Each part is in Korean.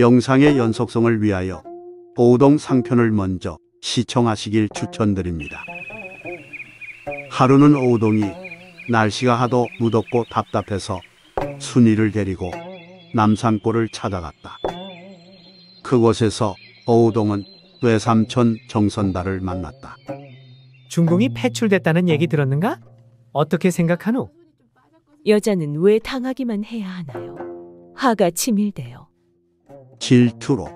영상의 연속성을 위하여 오동 상편을 먼저 시청하시길 추천드립니다. 하루는 오동이 날씨가 하도 무덥고 답답해서 순이를 데리고 남산골을 찾아갔다. 그곳에서 오동은 우 외삼촌 정선달을 만났다. 중공이 폐출됐다는 얘기 들었는가? 어떻게 생각하노? 여자는 왜 당하기만 해야 하나요? 화가 치밀대요. 질투로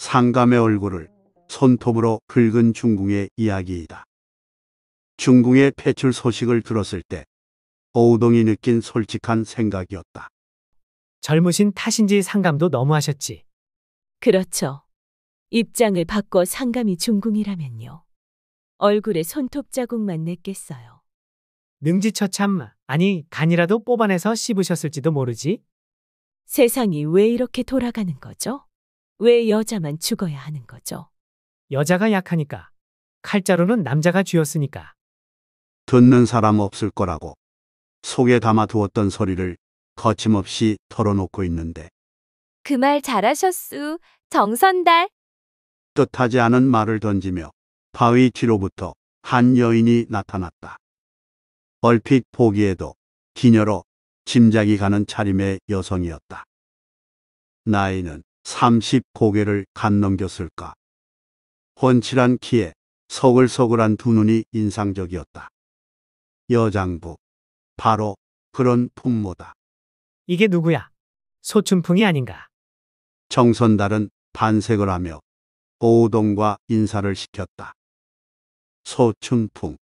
상감의 얼굴을 손톱으로 긁은 중궁의 이야기이다. 중궁의 폐출 소식을 들었을 때 오우동이 느낀 솔직한 생각이었다. 젊으신 탓인지 상감도 너무하셨지. 그렇죠. 입장을 바꿔 상감이 중궁이라면요. 얼굴에 손톱 자국만 냈겠어요. 능지처 참, 아니 간이라도 뽑아내서 씹으셨을지도 모르지. 세상이 왜 이렇게 돌아가는 거죠? 왜 여자만 죽어야 하는 거죠? 여자가 약하니까. 칼자루는 남자가 쥐었으니까. 듣는 사람 없을 거라고 속에 담아두었던 소리를 거침없이 털어놓고 있는데 그 말 잘하셨수. 정선달. 뜻하지 않은 말을 던지며 바위 뒤로부터 한 여인이 나타났다. 얼핏 보기에도 기녀로 짐작이 가는 차림의 여성이었다. 나이는 3 0 고개를 갓넘겼을까 훤칠한 키에 서글서글한 두 눈이 인상적이었다. 여장부. 바로 그런 풍모다. 이게 누구야? 소춘풍이 아닌가? 정선달은 반색을 하며 오우동과 인사를 시켰다. 소춘풍.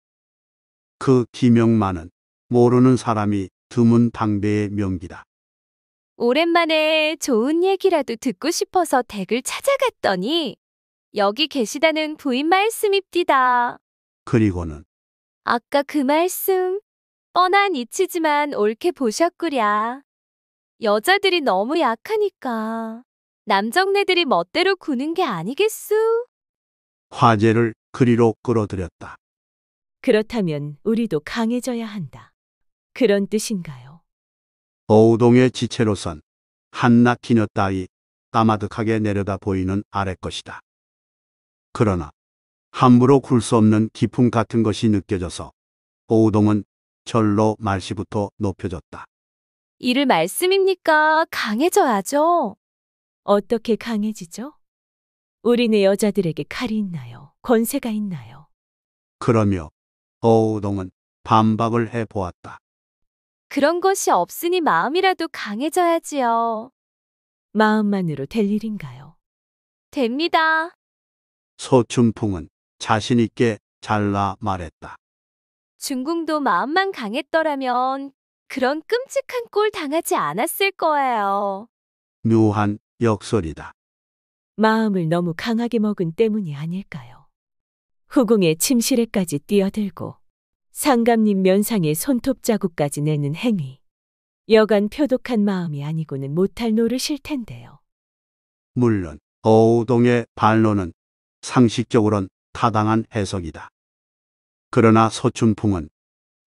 그 기명만은 모르는 사람이 드문 당대의 명기다. 오랜만에 좋은 얘기라도 듣고 싶어서 댁을 찾아갔더니 여기 계시다는 부인 말씀입니다 그리고는 아까 그 말씀 뻔한 이치지만 옳게 보셨구랴. 여자들이 너무 약하니까 남정네들이 멋대로 구는 게 아니겠수? 화제를 그리로 끌어들였다. 그렇다면 우리도 강해져야 한다. 그런 뜻인가요? 어우동의 지체로선 한낱 기녀 따위 까마득하게 내려다 보이는 아래 것이다. 그러나 함부로 굴 수 없는 기품 같은 것이 느껴져서 어우동은 절로 말시부터 높여졌다. 이를 말씀입니까? 강해져야죠. 어떻게 강해지죠? 우리네 여자들에게 칼이 있나요? 권세가 있나요? 그러며 어우동은 반박을 해보았다. 그런 것이 없으니 마음이라도 강해져야지요. 마음만으로 될 일인가요? 됩니다. 서춘풍은 자신 있게 잘라 말했다. 중궁도 마음만 강했더라면 그런 끔찍한 꼴 당하지 않았을 거예요. 묘한 역설이다. 마음을 너무 강하게 먹은 때문이 아닐까요? 후궁의 침실에까지 뛰어들고 상감님 면상에 손톱 자국까지 내는 행위. 여간 표독한 마음이 아니고는 못할 노릇일 텐데요. 물론 어우동의 반론은 상식적으론 타당한 해석이다. 그러나 서춘풍은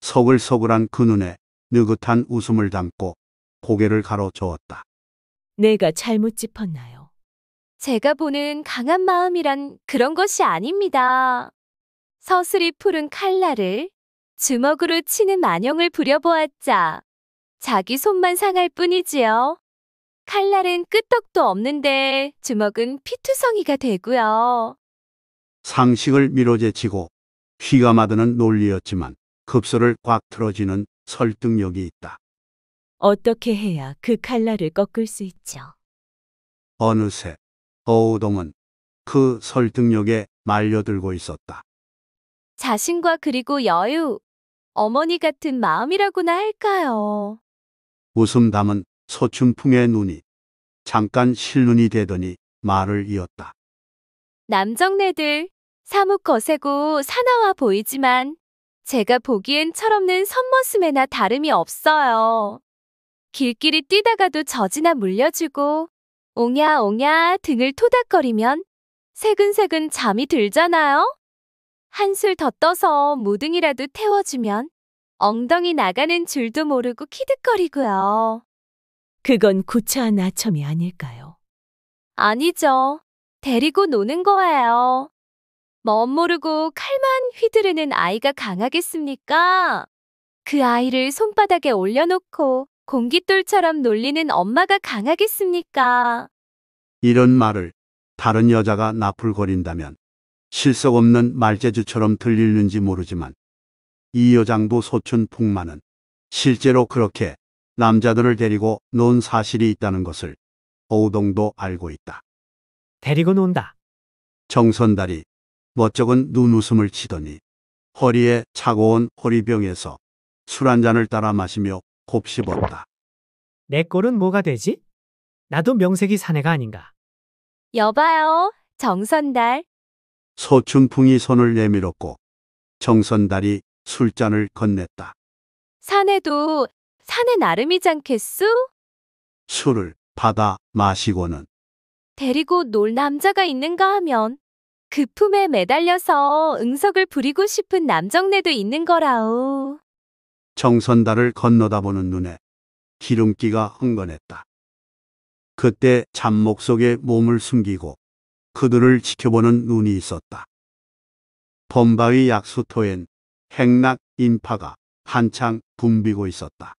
서글서글한 그 눈에 느긋한 웃음을 담고 고개를 가로저었다. 내가 잘못 짚었나요? 제가 보는 강한 마음이란 그런 것이 아닙니다. 서슬이 푸른 칼날을 주먹으로 치는 만형을 부려보았자 자기 손만 상할 뿐이지요. 칼날은 끄떡도 없는데 주먹은 피투성이가 되고요. 상식을 미뤄제치고 휘가 마드는 논리였지만 급소를 꽉 틀어지는 설득력이 있다. 어떻게 해야 그 칼날을 꺾을 수 있죠? 어느새 어우동은 그 설득력에 말려들고 있었다. 자신과 그리고 여유, 어머니 같은 마음이라고나 할까요? 웃음 담은 소춘풍의 눈이 잠깐 실눈이 되더니 말을 이었다. 남정네들 사뭇 거세고 사나워 보이지만 제가 보기엔 철없는 선머슴에나 다름이 없어요. 길길이 뛰다가도 저지나 물려주고 옹야옹야 등을 토닥거리면 새근새근 잠이 들잖아요. 한술 더 떠서 무등이라도 태워주면 엉덩이 나가는 줄도 모르고 키득거리고요. 그건 구차한 아첨이 아닐까요? 아니죠. 데리고 노는 거예요. 멋모르고 칼만 휘두르는 아이가 강하겠습니까? 그 아이를 손바닥에 올려놓고 공깃돌처럼 놀리는 엄마가 강하겠습니까? 이런 말을 다른 여자가 나풀거린다면 실속 없는 말재주처럼 들리는지 모르지만 이 여장부 소춘 풍마는 실제로 그렇게 남자들을 데리고 논 사실이 있다는 것을 오동도 알고 있다. 데리고 논다. 정선달이 멋쩍은 눈웃음을 치더니 허리에 차고 온 허리병에서 술 한 잔을 따라 마시며 곱씹었다. 내 꼴은 뭐가 되지? 나도 명색이 사내가 아닌가. 여봐요, 정선달. 소춘풍이 손을 내밀었고 정선달이 술잔을 건넸다. 산에도산내 나름이지 않겠수? 술을 받아 마시고는 데리고 놀 남자가 있는가 하면 그 품에 매달려서 응석을 부리고 싶은 남정네도 있는 거라오. 정선달을 건너다보는 눈에 기름기가 흥건했다. 그때 잠목 속에 몸을 숨기고 그들을 지켜보는 눈이 있었다. 범바위 약수터엔 행락 인파가 한창 붐비고 있었다.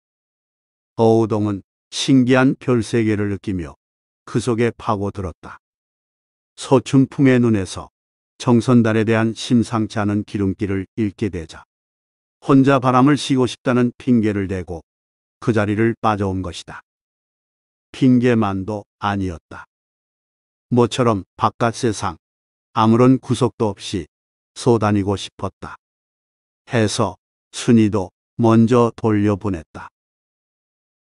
어우동은 신기한 별세계를 느끼며 그 속에 파고들었다. 소춘풍의 눈에서 정선달에 대한 심상치 않은 기름기를 읽게 되자 혼자 바람을 쉬고 싶다는 핑계를 대고 그 자리를 빠져온 것이다. 핑계만도 아니었다. 모처럼 바깥 세상 아무런 구속도 없이 쏘다니고 싶었다. 해서 순이도 먼저 돌려보냈다.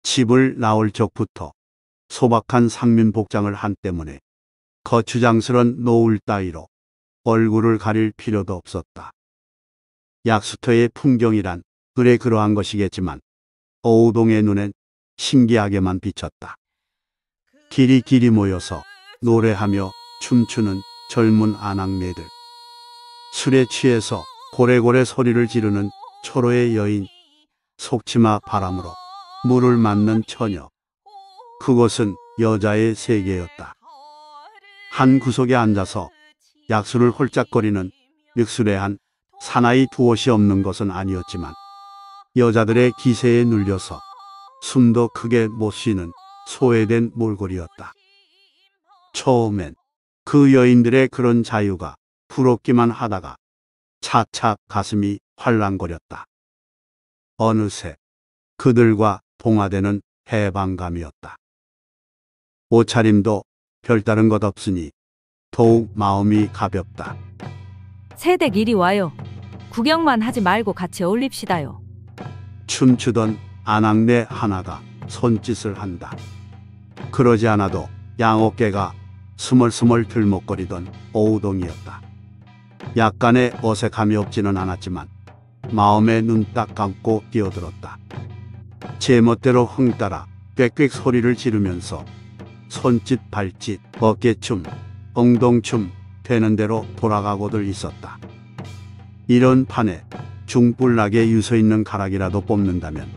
집을 나올 적부터 소박한 상민복장을 한 때문에 거추장스런 노을 따위로 얼굴을 가릴 필요도 없었다. 약수터의 풍경이란 그래 그러한 것이겠지만 오우동의 눈엔 신기하게만 비쳤다. 길이 길이 모여서 노래하며 춤추는 젊은 아낙네들. 술에 취해서 고래고래 소리를 지르는 초로의 여인, 속치마 바람으로 물을 맞는 처녀. 그곳은 여자의 세계였다. 한 구석에 앉아서 약수를 홀짝거리는 믹스레한 사나이 두 옷이 없는 것은 아니었지만 여자들의 기세에 눌려서 숨도 크게 못 쉬는 소외된 몰골이었다. 처음엔 그 여인들의 그런 자유가 부럽기만 하다가 차차 가슴이 활랑거렸다. 어느새 그들과 봉화되는 해방감이었다. 옷차림도 별다른 것 없으니 더욱 마음이 가볍다. 세댁 이리 와요. 구경만 하지 말고 같이 어울립시다요. 춤추던 아낙네 하나가 손짓을 한다. 그러지 않아도 양어깨가 스멀스멀 들먹거리던 오우동이었다. 약간의 어색함이 없지는 않았지만 마음에 눈 딱 감고 뛰어들었다. 제멋대로 흥따라 꽥꽥 소리를 지르면서 손짓 발짓 어깨춤 엉덩춤 되는 대로 돌아가고들 있었다. 이런 판에 중불나게 유서 있는 가락이라도 뽑는다면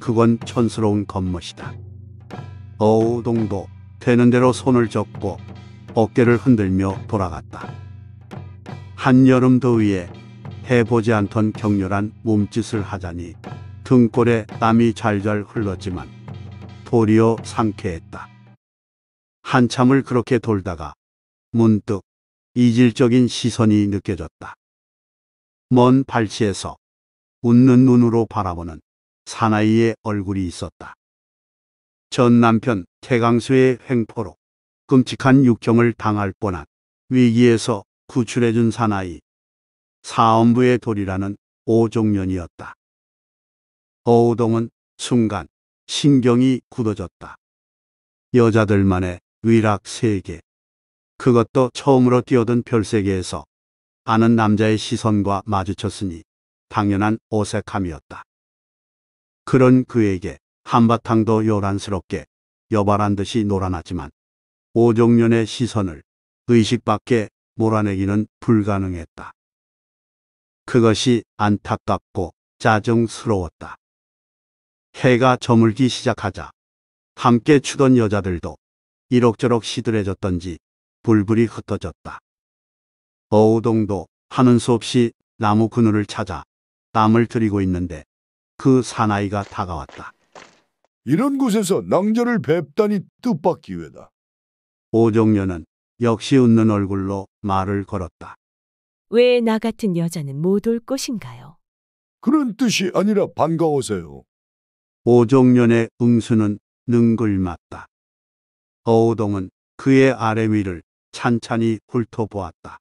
그건 촌스러운 겉멋이다. 어우동도 되는 대로 손을 젓고 어깨를 흔들며 돌아갔다. 한여름 더위에 해보지 않던 격렬한 몸짓을 하자니 등골에 땀이 잘잘 흘렀지만 도리어 상쾌했다. 한참을 그렇게 돌다가 문득 이질적인 시선이 느껴졌다. 먼 발치에서 웃는 눈으로 바라보는 사나이의 얼굴이 있었다. 전 남편 태강수의 횡포로 끔찍한 육형을 당할 뻔한 위기에서 구출해준 사나이 사엄부의 돌이라는 오종년이었다. 어우동은 순간 신경이 굳어졌다. 여자들만의 위락 세계. 그것도 처음으로 뛰어든 별세계에서 아는 남자의 시선과 마주쳤으니 당연한 어색함이었다. 그런 그에게 한바탕도 요란스럽게 여발한 듯이 놀아났지만 오종련의 시선을 의식 밖에 몰아내기는 불가능했다. 그것이 안타깝고 짜증스러웠다. 해가 저물기 시작하자 함께 추던 여자들도 이럭저럭 시들해졌던지 불불이 흩어졌다. 어우동도 하는 수 없이 나무 그늘을 찾아 땀을 들이고 있는데 그 사나이가 다가왔다. 이런 곳에서 낭자를 뵙다니 뜻밖 기회다. 오종련은 역시 웃는 얼굴로 말을 걸었다. 왜 나 같은 여자는 못 올 것인가요? 그런 뜻이 아니라 반가워서요. 오종련의 응수는 능글맞다. 어우동은 그의 아래 위를 찬찬히 훑어보았다.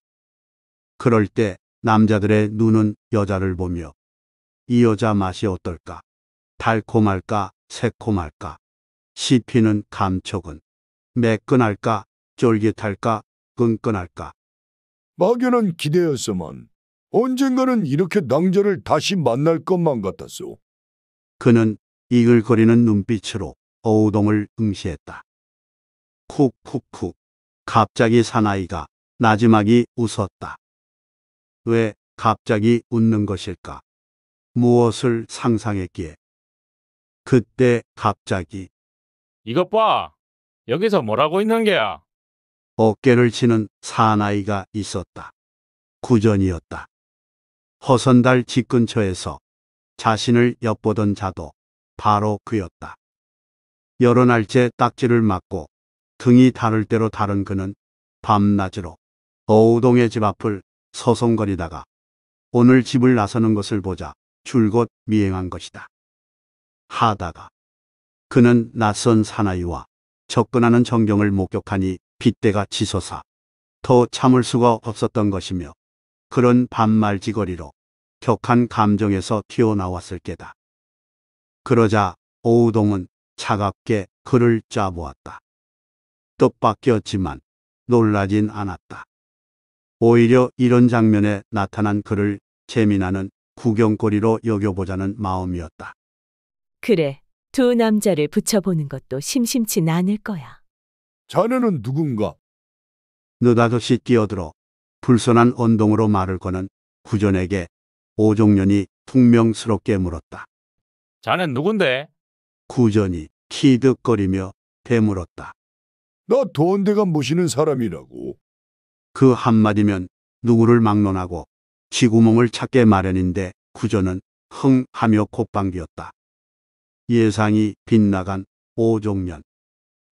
그럴 때 남자들의 눈은 여자를 보며 이 여자 맛이 어떨까? 달콤할까? 새콤할까? 씹히는 감촉은 매끈할까? 쫄깃할까? 끈끈할까? 막연한 기대였어만 언젠가는 이렇게 낭자를 다시 만날 것만 같았소. 그는 이글거리는 눈빛으로 어우동을 응시했다. 쿡쿡쿡. 갑자기 사나이가 나지막이 웃었다. 왜 갑자기 웃는 것일까? 무엇을 상상했기에? 그때 갑자기 이것 봐. 여기서 뭐라고 있는 게야? 어깨를 치는 사나이가 있었다. 구전이었다. 허선달 집 근처에서 자신을 엿보던 자도 바로 그였다. 여러 날째 딱지를 맞고 등이 다를 대로 다른 그는 밤낮으로 어우동의 집 앞을 서성거리다가 오늘 집을 나서는 것을 보자 줄곧 미행한 것이다. 하다가 그는 낯선 사나이와 접근하는 정경을 목격하니 빗대가 치솟아 더 참을 수가 없었던 것이며 그런 반말지거리로 격한 감정에서 튀어나왔을 게다. 그러자 오우동은 차갑게 그를 짜보았다. 뜻밖이었지만 놀라진 않았다. 오히려 이런 장면에 나타난 그를 재미나는 구경거리로 여겨보자는 마음이었다. 그래, 두 남자를 붙여보는 것도 심심치 않을 거야. 자네는 누군가? 느닷없이 뛰어들어 불손한 언동으로 말을 거는 구전에게 오종년이 퉁명스럽게 물었다. 자넨 누군데? 구전이 키득거리며 되물었다. 나 도원대가 모시는 사람이라고. 그 한마디면 누구를 막론하고 쥐구멍을 찾게 마련인데 구전은 흥 하며 콧방귀였다. 예상이 빗나간 오종년.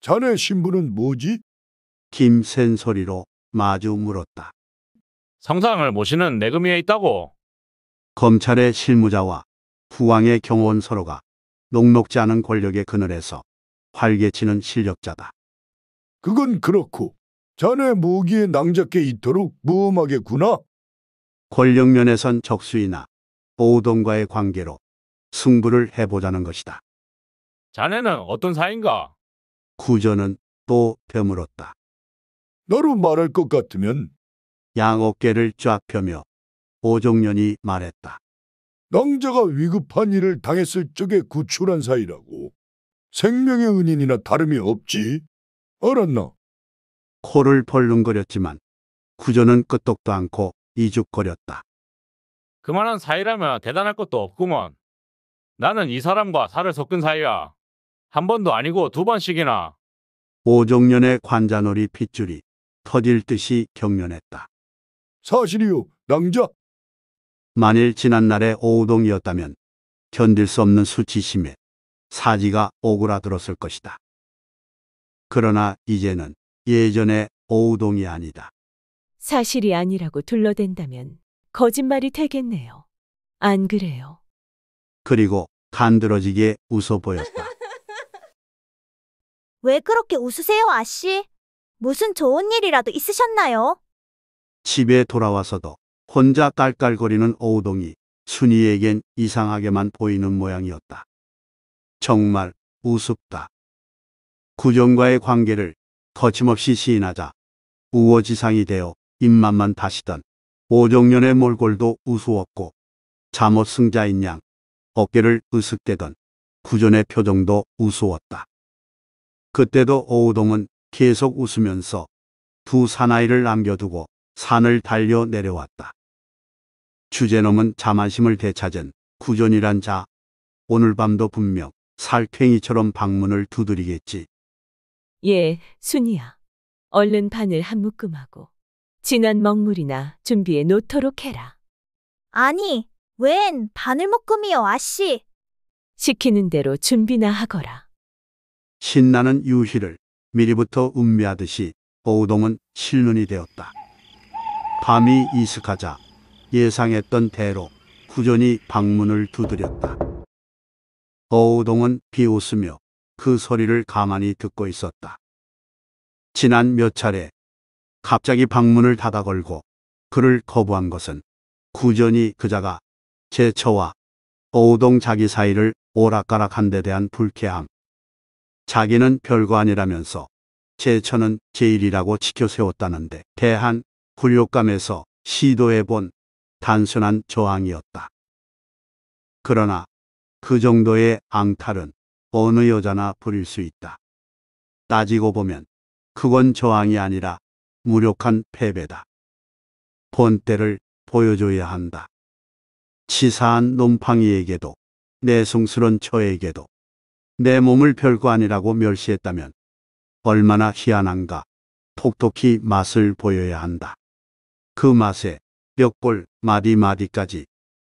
자네 신분은 뭐지? 김센 소리로 마주 물었다. 성상을 모시는 내금이에 있다고. 검찰의 실무자와 후왕의 경호원 서로가 녹록지 않은 권력의 그늘에서 활개치는 실력자다. 그건 그렇고 자네 모기에 낭작해 있도록 무험하겠구나 권력면에선 적수이나 오동과의 관계로 승부를 해보자는 것이다. 자네는 어떤 사인가? 구전은 또 되물었다. 나로 말할 것 같으면 양어깨를 쫙 펴며 오종년이 말했다. 낭자가 위급한 일을 당했을 적에 구출한 사이라고 생명의 은인이나 다름이 없지. 알았나? 코를 벌렁거렸지만 구전은 끄떡도 않고 이죽거렸다. 그만한 사이라면 대단할 것도 없구먼. 나는 이 사람과 살을 섞은 사이야. 한 번도 아니고 두 번씩이나. 오종년의 관자놀이 핏줄이 터질 듯이 경련했다. 사실이요, 낭자. 만일 지난날의 오우동이었다면 견딜 수 없는 수치심에 사지가 오그라들었을 것이다. 그러나 이제는 예전의 오우동이 아니다. 사실이 아니라고 둘러댄다면 거짓말이 되겠네요. 안 그래요? 그리고 간드러지게 웃어 보였다. 왜 그렇게 웃으세요, 아씨? 무슨 좋은 일이라도 있으셨나요? 집에 돌아와서도 혼자 깔깔거리는 오우동이 순이에겐 이상하게만 보이는 모양이었다. 정말 우습다. 구정과의 관계를 거침없이 시인하자 우호지상이 되어 입맛만 다시던 오종년의 몰골도 우스웠고 잠옷 승자인 양 어깨를 으쓱대던 구전의 표정도 우스웠다. 그때도 오우동은 계속 웃으면서 두 사나이를 남겨두고 산을 달려 내려왔다. 주제놈은 자만심을 되찾은 구전이란 자, 오늘 밤도 분명 살쾡이처럼 방문을 두드리겠지. 예, 순이야. 얼른 바늘 한 묶음하고 진한 먹물이나 준비해 놓도록 해라. 아니, 웬 바늘묶음이여 아씨. 시키는 대로 준비나 하거라. 신나는 유희를 미리부터 음미하듯이 오우동은 실눈이 되었다. 밤이 이슥하자 예상했던 대로 후전이 방문을 두드렸다. 어우동은 비웃으며 그 소리를 가만히 듣고 있었다. 지난 몇 차례 갑자기 방문을 닫아 걸고 그를 거부한 것은 구전이 그자가 제 처와 오우동 자기 사이를 오락가락한 데 대한 불쾌함. 자기는 별거 아니라면서 제처는 제일이라고 지켜세웠다는데 대한 굴욕감에서 시도해본 단순한 저항이었다. 그러나 그 정도의 앙탈은 어느 여자나 부릴 수 있다. 따지고 보면 그건 저항이 아니라 무력한 패배다. 본때를 보여줘야 한다. 치사한 논팡이에게도 내숭스런 처에게도내 몸을 별거 아니라고 멸시했다면 얼마나 희한한가 톡톡히 맛을 보여야 한다. 그 맛에 뼈골 마디마디까지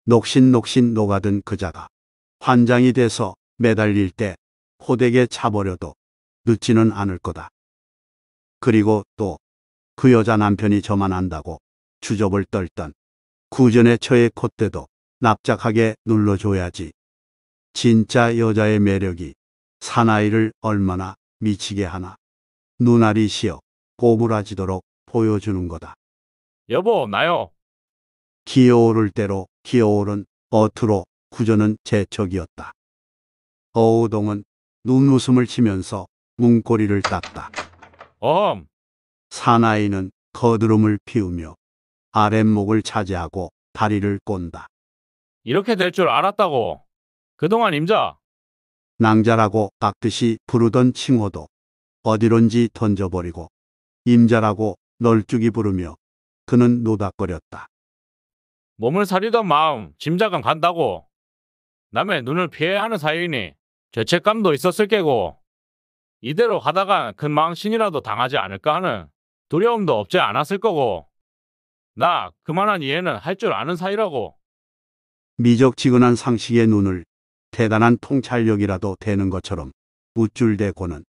녹신녹신 녹아든 그자가 환장이 돼서 매달릴 때 호되게 차버려도 늦지는 않을 거다. 그리고 또 그 여자 남편이 저만 한다고 주접을 떨던 구전의 처의 콧대도 납작하게 눌러줘야지. 진짜 여자의 매력이 사나이를 얼마나 미치게 하나 눈알이 시어 꼬부라지도록 보여주는 거다. 여보, 나요. 기어오를 대로 기어오른 어투로 구조는 재척이었다. 어우동은 눈웃음을 치면서 문고리를 땄다. 어음. 사나이는 거드름을 피우며 아랫목을 차지하고 다리를 꼰다. 이렇게 될 줄 알았다고. 그동안 임자. 낭자라고 깍듯이 부르던 칭호도 어디론지 던져버리고 임자라고 널쭉이 부르며 그는 노닥거렸다. 몸을 사리던 마음 짐작은 간다고. 남의 눈을 피해야 하는 사이니 죄책감도 있었을 게고 이대로 가다가 큰 망신이라도 당하지 않을까 하는 두려움도 없지 않았을 거고 나 그만한 이해는 할 줄 아는 사이라고 미적지근한 상식의 눈을 대단한 통찰력이라도 되는 것처럼 우쭐대고는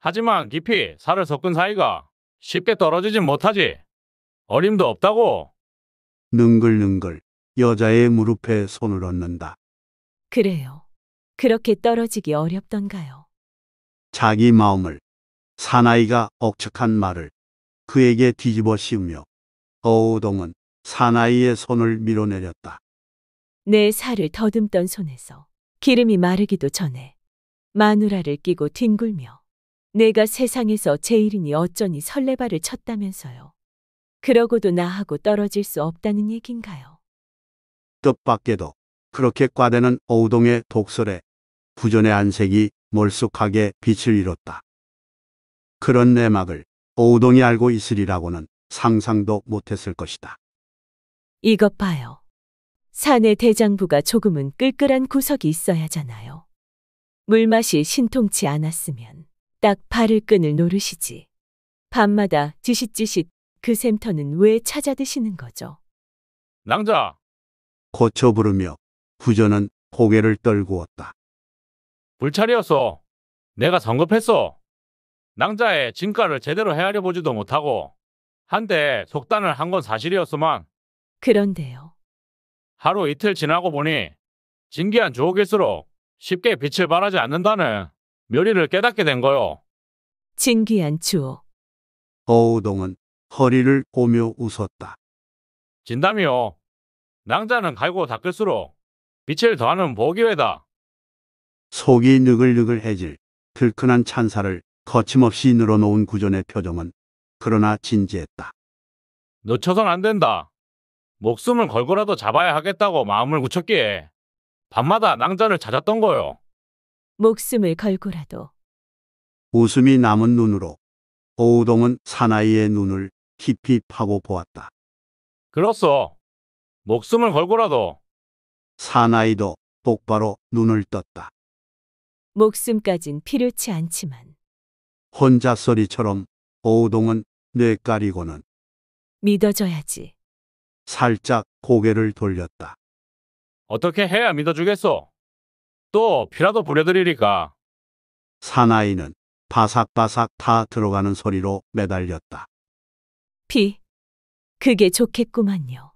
하지만 깊이 살을 섞은 사이가 쉽게 떨어지진 못하지. 어림도 없다고. 능글능글 여자의 무릎에 손을 얹는다. 그래요. 그렇게 떨어지기 어렵던가요? 자기 마음을 사나이가 억측한 말을 그에게 뒤집어 씌우며 어우동은 사나이의 손을 밀어내렸다. 내 살을 더듬던 손에서 기름이 마르기도 전에 마누라를 끼고 뒹굴며 내가 세상에서 제일이니 어쩌니 설레발을 쳤다면서요. 그러고도 나하고 떨어질 수 없다는 얘긴가요? 뜻밖에도 그렇게 과대는 어우동의 독설에 부전의 안색이 몰쑥하게 빛을 잃었다. 그런 내막을 어우동이 알고 있으리라고는 상상도 못했을 것이다. 이것 봐요. 산의 대장부가 조금은 끌끌한 구석이 있어야잖아요. 물맛이 신통치 않았으면 딱 발을 끈을 노르시지. 밤마다 지읒지읒 그 샘터는 왜 찾아 드시는 거죠? 낭자! 고쳐 부르며 부전은 고개를 떨구었다. 불찰이었어. 내가 성급했어. 낭자의 진가를 제대로 헤아려 보지도 못하고 한데 속단을 한 건사실이었어만 그런데요. 하루 이틀 지나고 보니 진기한 주옥일수록 쉽게 빛을 발하지 않는다는 묘리를 깨닫게 된 거요. 진귀한 주옥. 어우동은 허리를 꼬며 웃었다. 진담이요. 낭자는 갈고 닦을수록 빛을 더하는 보기회다. 속이 느글느글해질 들큰한 찬사를 거침없이 늘어놓은 구전의 표정은 그러나 진지했다. 놓쳐선 안 된다. 목숨을 걸고라도 잡아야 하겠다고 마음을 굳혔기에 밤마다 낭자를 찾았던 거요. 목숨을 걸고라도 웃음이 남은 눈으로 오우동은 사나이의 눈을 깊이 파고 보았다. 그렇소. 목숨을 걸고라도 사나이도 똑바로 눈을 떴다. 목숨까진 필요치 않지만 혼자소리처럼 오우동은 뇌 까리고는 믿어줘야지. 살짝 고개를 돌렸다. 어떻게 해야 믿어주겠소? 또 피라도 부려드리리까. 사나이는 바삭바삭 다 들어가는 소리로 매달렸다. 피. 그게 좋겠구만요.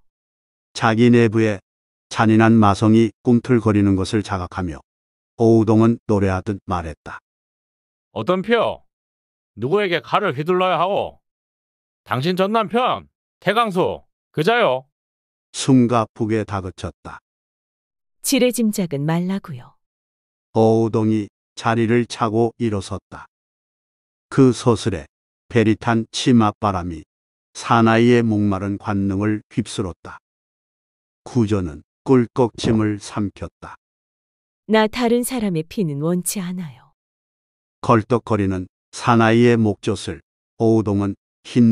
자기 내부에 잔인한 마성이 꿈틀거리는 것을 자각하며 오우동은 노래하듯 말했다. 어떤 표? 누구에게 칼을 휘둘러야 하오? 당신 전 남편, 태강수. 그자요. 숨가쁘에 다그쳤다. 지레짐작은 말라구요 어우동이 자리를 차고 일어섰다. 그 소슬에 베릿한 치맛바람이 사나이의 목마른 관능을 휩쓸었다. 구조는 꿀꺽침을 삼켰다. 나 다른 사람의 피는 원치 않아요. 걸떡거리는 사나이의 목젖을 어우동은흰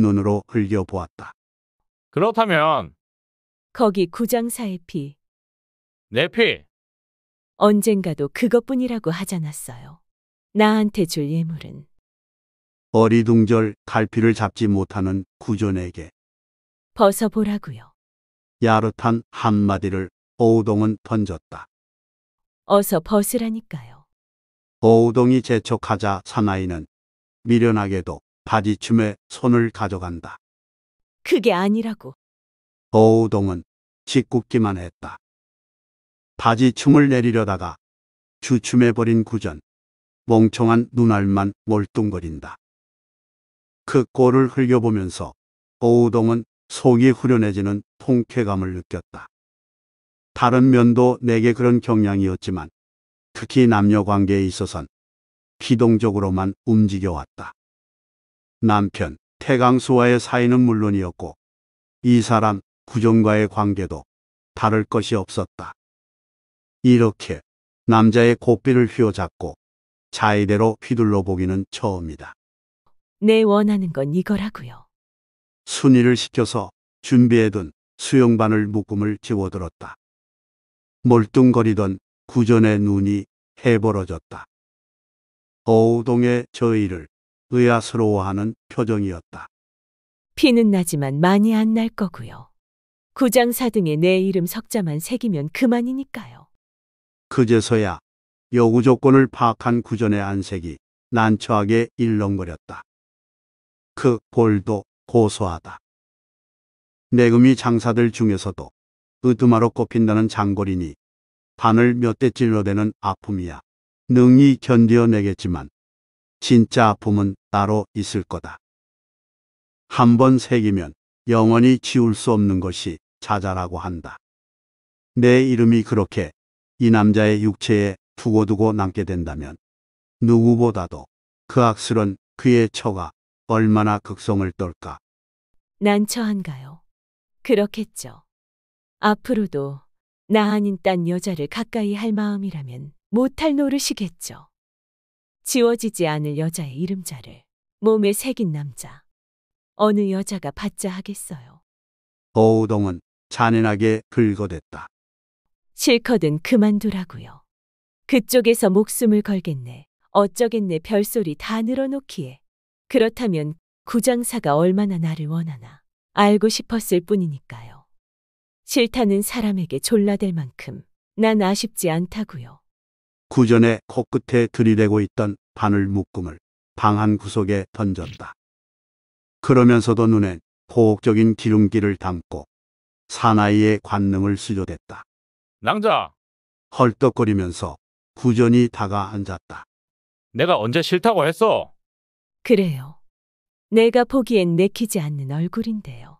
눈으로 흘려보았다 그렇다면 거기 구장사의 피. 내 피, 언젠가도 그것뿐이라고 하지않았어요 나한테 줄 예물은. 어리둥절 갈피를 잡지 못하는 구존에게 벗어보라고요. 야릇한 한마디를 오우동은 던졌다. 어서 벗으라니까요. 오우동이 재촉하자 사나이는 미련하게도 바지춤에 손을 가져간다. 그게 아니라고. 어우동은 짓궂기만 했다. 바지춤을 내리려다가 주춤해버린 구전, 멍청한 눈알만 몰뚱거린다. 그 꼴을 흘겨보면서 어우동은 속이 후련해지는 통쾌감을 느꼈다. 다른 면도 내게 그런 경향이었지만 특히 남녀 관계에 있어선 기동적으로만 움직여왔다. 남편, 태강수와의 사이는 물론이었고 이 사람 구정과의 관계도 다를 것이 없었다. 이렇게 남자의 고삐를 휘어잡고 자의대로 휘둘러 보기는 처음이다. 내 네, 원하는 건 이거라고요. 순이를 시켜서 준비해둔 수영바늘 묶음을 집어들었다. 멀뚱거리던 구전의 눈이 해벌어졌다. 어우동의 저희를 의아스러워하는 표정이었다. 피는 나지만 많이 안 날 거고요. 구장사 등에 내 이름 석자만 새기면 그만이니까요. 그제서야 여구 조건을 파악한 구전의 안색이 난처하게 일렁거렸다. 그 볼도 고소하다. 내금이 장사들 중에서도 으뜸마로 꼽힌다는 장거리니 바늘 몇 대 찔러대는 아픔이야. 능히 견뎌내겠지만 진짜 아픔은 따로 있을 거다. 한 번 새기면 영원히 지울 수 없는 것이 자자라고 한다. 내 이름이 그렇게 이 남자의 육체에 두고두고 남게 된다면 누구보다도 그 악스런 그의 처가 얼마나 극성을 떨까. 난처한가요? 그렇겠죠. 앞으로도 나 아닌 딴 여자를 가까이 할 마음이라면 못할 노릇이겠죠. 지워지지 않을 여자의 이름자를 몸에 새긴 남자. 어느 여자가 받자 하겠어요. 어우동은 잔인하게 긁어댔다. 실컷은 그만두라고요. 그쪽에서 목숨을 걸겠네. 어쩌겠네 별소리 다 늘어놓기에. 그렇다면 구장사가 얼마나 나를 원하나 알고 싶었을 뿐이니까요. 싫다는 사람에게 졸라댈 만큼 난 아쉽지 않다고요. 구전의 코끝에 들이대고 있던 바늘 묶음을 방 한 구석에 던졌다. 그러면서도 눈엔 호혹적인 기름기를 담고 사나이의 관능을 수조댔다. 낭자! 헐떡거리면서 구전이 다가 앉았다. 내가 언제 싫다고 했어? 그래요. 내가 보기엔 내키지 않는 얼굴인데요.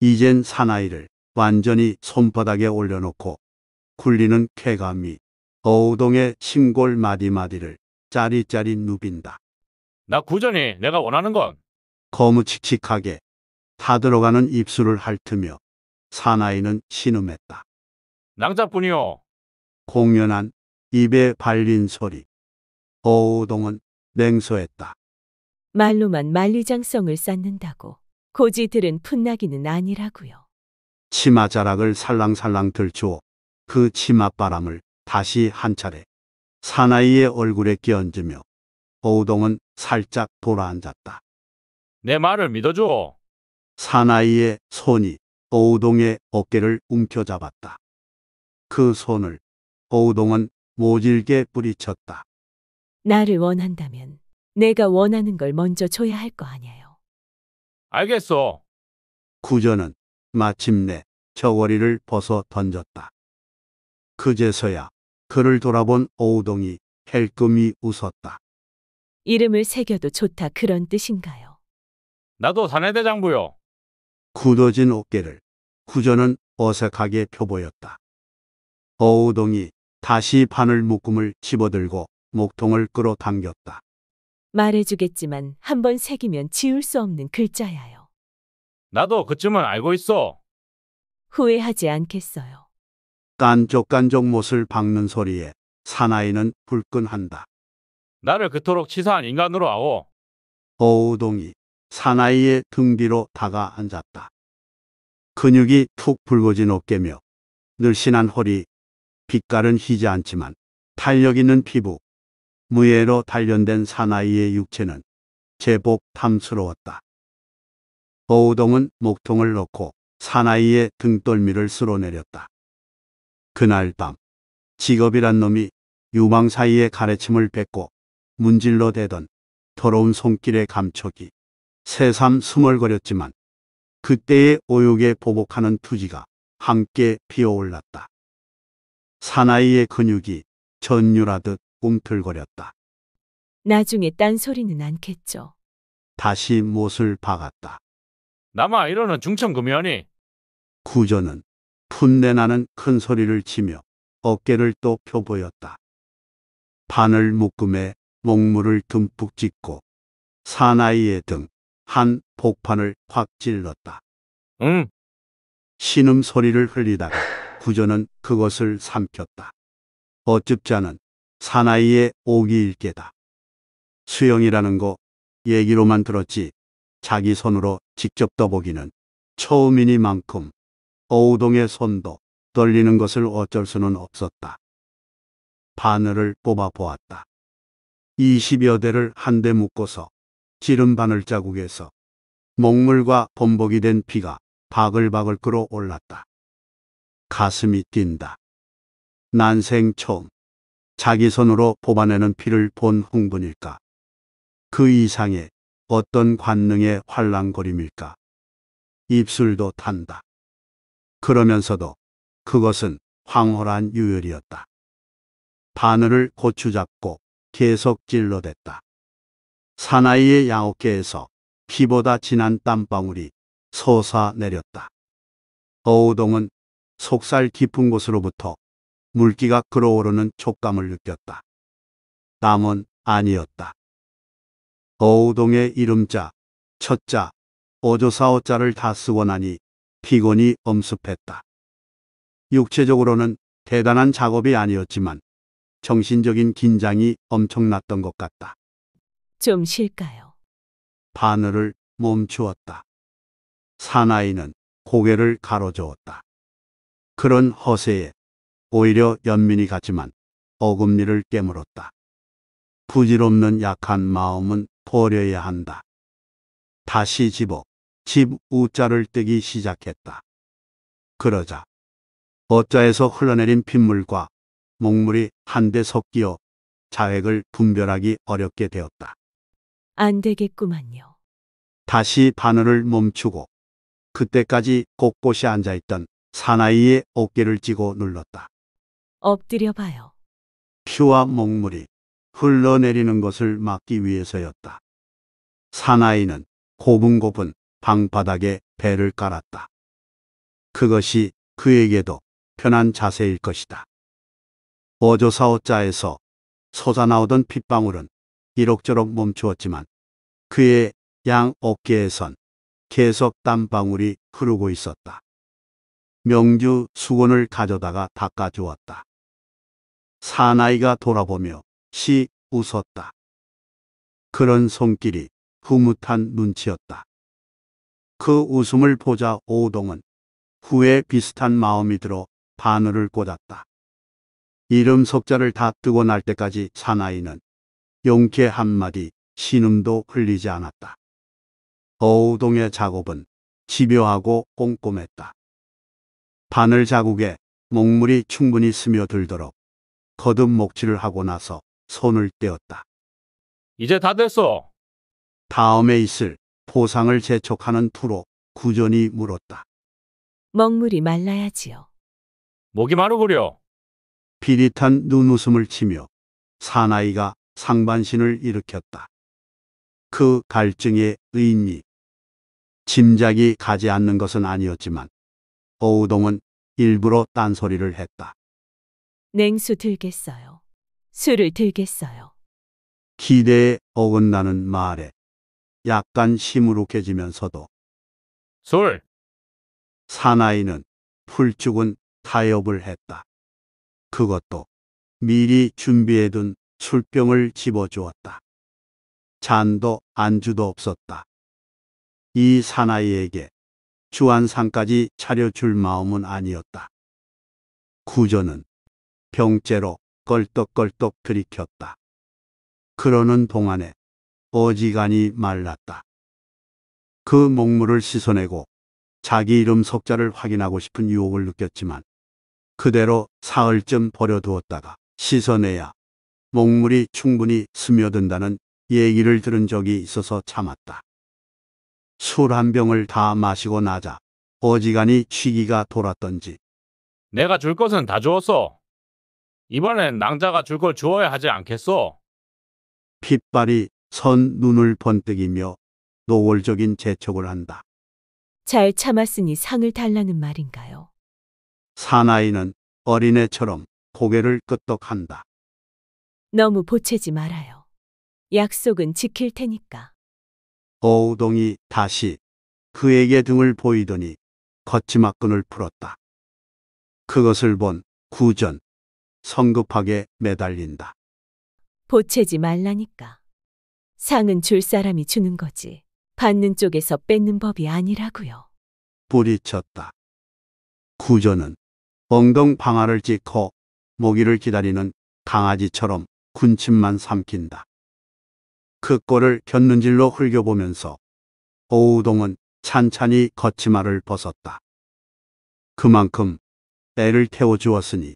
이젠 사나이를 완전히 손바닥에 올려놓고 굴리는 쾌감이 어우동의 심골 마디마디를 짜리짜리 누빈다. 나 구전이 내가 원하는 건 거무칙칙하게 타들어가는 입술을 핥으며 사나이는 신음했다. 낭자뿐이요. 공연한 입에 발린 소리. 어우동은 냉소했다. 말로만 만리장성을 쌓는다고 고지들은 풋나기는 아니라고요. 치마 자락을 살랑살랑 들추어 그 치맛바람을 다시 한 차례 사나이의 얼굴에 끼얹으며 오우동은 살짝 돌아앉았다. 내 말을 믿어줘. 사나이의 손이 오우동의 어깨를 움켜잡았다. 그 손을 오우동은 모질게 뿌리쳤다. 나를 원한다면 내가 원하는 걸 먼저 줘야 할 거 아니에요. 알겠어. 구전은 마침내 저거리를 벗어 던졌다. 그제서야 그를 돌아본 오우동이 헬끔히 웃었다. 이름을 새겨도 좋다 그런 뜻인가요? 나도 사내대장부요. 굳어진 어깨를 구조는 어색하게 펴보였다. 어우동이 다시 바늘 묶음을 집어들고 목통을 끌어당겼다. 말해주겠지만 한 번 새기면 지울 수 없는 글자야요. 나도 그쯤은 알고 있어. 후회하지 않겠어요. 깐족깐족 못을 박는 소리에 사나이는 불끈한다. 나를 그토록 치사한 인간으로 아오. 어우동이 사나이의 등 뒤로 다가 앉았다. 근육이 툭 붉어진 어깨며 늘씬한 허리, 빛깔은 희지 않지만 탄력 있는 피부, 무예로 단련된 사나이의 육체는 제복 탐스러웠다. 어우동은 목통을 넣고 사나이의 등떨미를 쓸어내렸다. 그날 밤 직업이란 놈이 유망 사이의 가래침을 뱉고 문질러 대던 더러운 손길의 감촉이 새삼 스멀거렸지만 그때의 오욕에 보복하는 투지가 함께 피어올랐다. 사나이의 근육이 전율하듯 꿈틀거렸다. 나중에 딴소리는 않겠죠. 다시 못을 박았다. 남아 이러는 중천금연이 구전은 푼내나는 큰 소리를 치며 어깨를 또 펴보였다. 바늘 묶음에 목물을 듬뿍 찢고 사나이의 등 한 복판을 확 찔렀다. 응. 신음 소리를 흘리다가 구조는 그것을 삼켰다. 어쭙자는 사나이의 오기일개다. 수영이라는 거 얘기로만 들었지 자기 손으로 직접 떠보기는 처음이니만큼 어우동의 손도 떨리는 것을 어쩔 수는 없었다. 바늘을 뽑아 보았다. 20여 대를 한 대 묶어서 지름 바늘 자국에서 목물과 범벅이 된 피가 바글바글 끌어올랐다. 가슴이 뛴다. 난생 처음 자기 손으로 뽑아내는 피를 본 흥분일까? 그 이상의 어떤 관능의 환란거림일까? 입술도 탄다. 그러면서도 그것은 황홀한 유혈이었다. 바늘을 고추잡고 계속 찔러댔다. 사나이의 양옥계에서 피보다 진한 땀방울이 솟아내렸다. 어우동은 속살 깊은 곳으로부터 물기가 끓어오르는 촉감을 느꼈다. 땀은 아니었다. 어우동의 이름자, 첫자, 어조사어자를다 쓰고 나니 피곤이 엄습했다. 육체적으로는 대단한 작업이 아니었지만 정신적인 긴장이 엄청났던 것 같다. 좀 쉴까요? 바늘을 멈추었다. 사나이는 고개를 가로저었다. 그런 허세에 오히려 연민이 갔지만 어금니를 깨물었다. 부질없는 약한 마음은 버려야 한다. 다시 집어 집 우자를 떼기 시작했다. 그러자 어자에서 흘러내린 핏물과 목물이 한데 섞이어 자액을 분별하기 어렵게 되었다. 안 되겠구만요. 다시 바늘을 멈추고 그때까지 곳곳이 앉아있던 사나이의 어깨를 찌고 눌렀다. 엎드려 봐요. 피와 목물이 흘러내리는 것을 막기 위해서였다. 사나이는 고분고분 방바닥에 배를 깔았다. 그것이 그에게도 편한 자세일 것이다. 어조사오자에서 솟아나오던 핏방울은 이럭저럭 멈추었지만 그의 양 어깨에선 계속 땀방울이 흐르고 있었다. 명주 수건을 가져다가 닦아주었다. 사나이가 돌아보며 시 웃었다. 그런 손길이 흐뭇한 눈치였다. 그 웃음을 보자 오동은 후에 비슷한 마음이 들어 바늘을 꽂았다. 이름 석자를 다 뜨고 날 때까지 사나이는 용케 한마디 신음도 흘리지 않았다. 어우동의 작업은 집요하고 꼼꼼했다. 바늘 자국에 목물이 충분히 스며들도록 거듭 목질을 하고 나서 손을 떼었다. 이제 다 됐어. 다음에 있을 포상을 재촉하는 투로 구전이 물었다. 먹물이 말라야지요. 목이 마르구려. 비릿한 눈웃음을 치며 사나이가 상반신을 일으켰다. 그 갈증의 의미. 짐작이 가지 않는 것은 아니었지만 어우동은 일부러 딴소리를 했다. 냉수 들겠어요. 술을 들겠어요. 기대에 어긋나는 말에 약간 시무룩해지면서도 솔 사나이는 풀죽은 타협을 했다. 그것도 미리 준비해둔 술병을 집어주었다. 잔도 안주도 없었다. 이 사나이에게 주안상까지 차려줄 마음은 아니었다. 구조는 병째로 껄떡껄떡 들이켰다. 그러는 동안에 어지간히 말랐다. 그 목물을 씻어내고 자기 이름 석자를 확인하고 싶은 유혹을 느꼈지만 그대로 사흘쯤 버려두었다가 씻어내야 목물이 충분히 스며든다는 얘기를 들은 적이 있어서 참았다. 술 한 병을 다 마시고 나자 어지간히 취기가 돌았던지 내가 줄 것은 다 주었어. 이번엔 낭자가 줄 걸 주어야 하지 않겠소? 핏발이 선 눈을 번뜩이며 노골적인 재촉을 한다. 잘 참았으니 상을 달라는 말인가요? 사나이는 어린애처럼 고개를 끄떡한다. 너무 보채지 말아요. 약속은 지킬 테니까. 어우동이 다시 그에게 등을 보이더니 거치막끈을 풀었다. 그것을 본 구전 성급하게 매달린다. 보채지 말라니까. 상은 줄 사람이 주는 거지. 받는 쪽에서 뺏는 법이 아니라고요. 뿌리쳤다 구조는 엉덩 방아를 찍고 모기를 기다리는 강아지처럼 군침만 삼킨다. 그 꼴을 곁눈질로 흘겨보면서 오우동은 찬찬히 거치마를 벗었다. 그만큼 애를 태워주었으니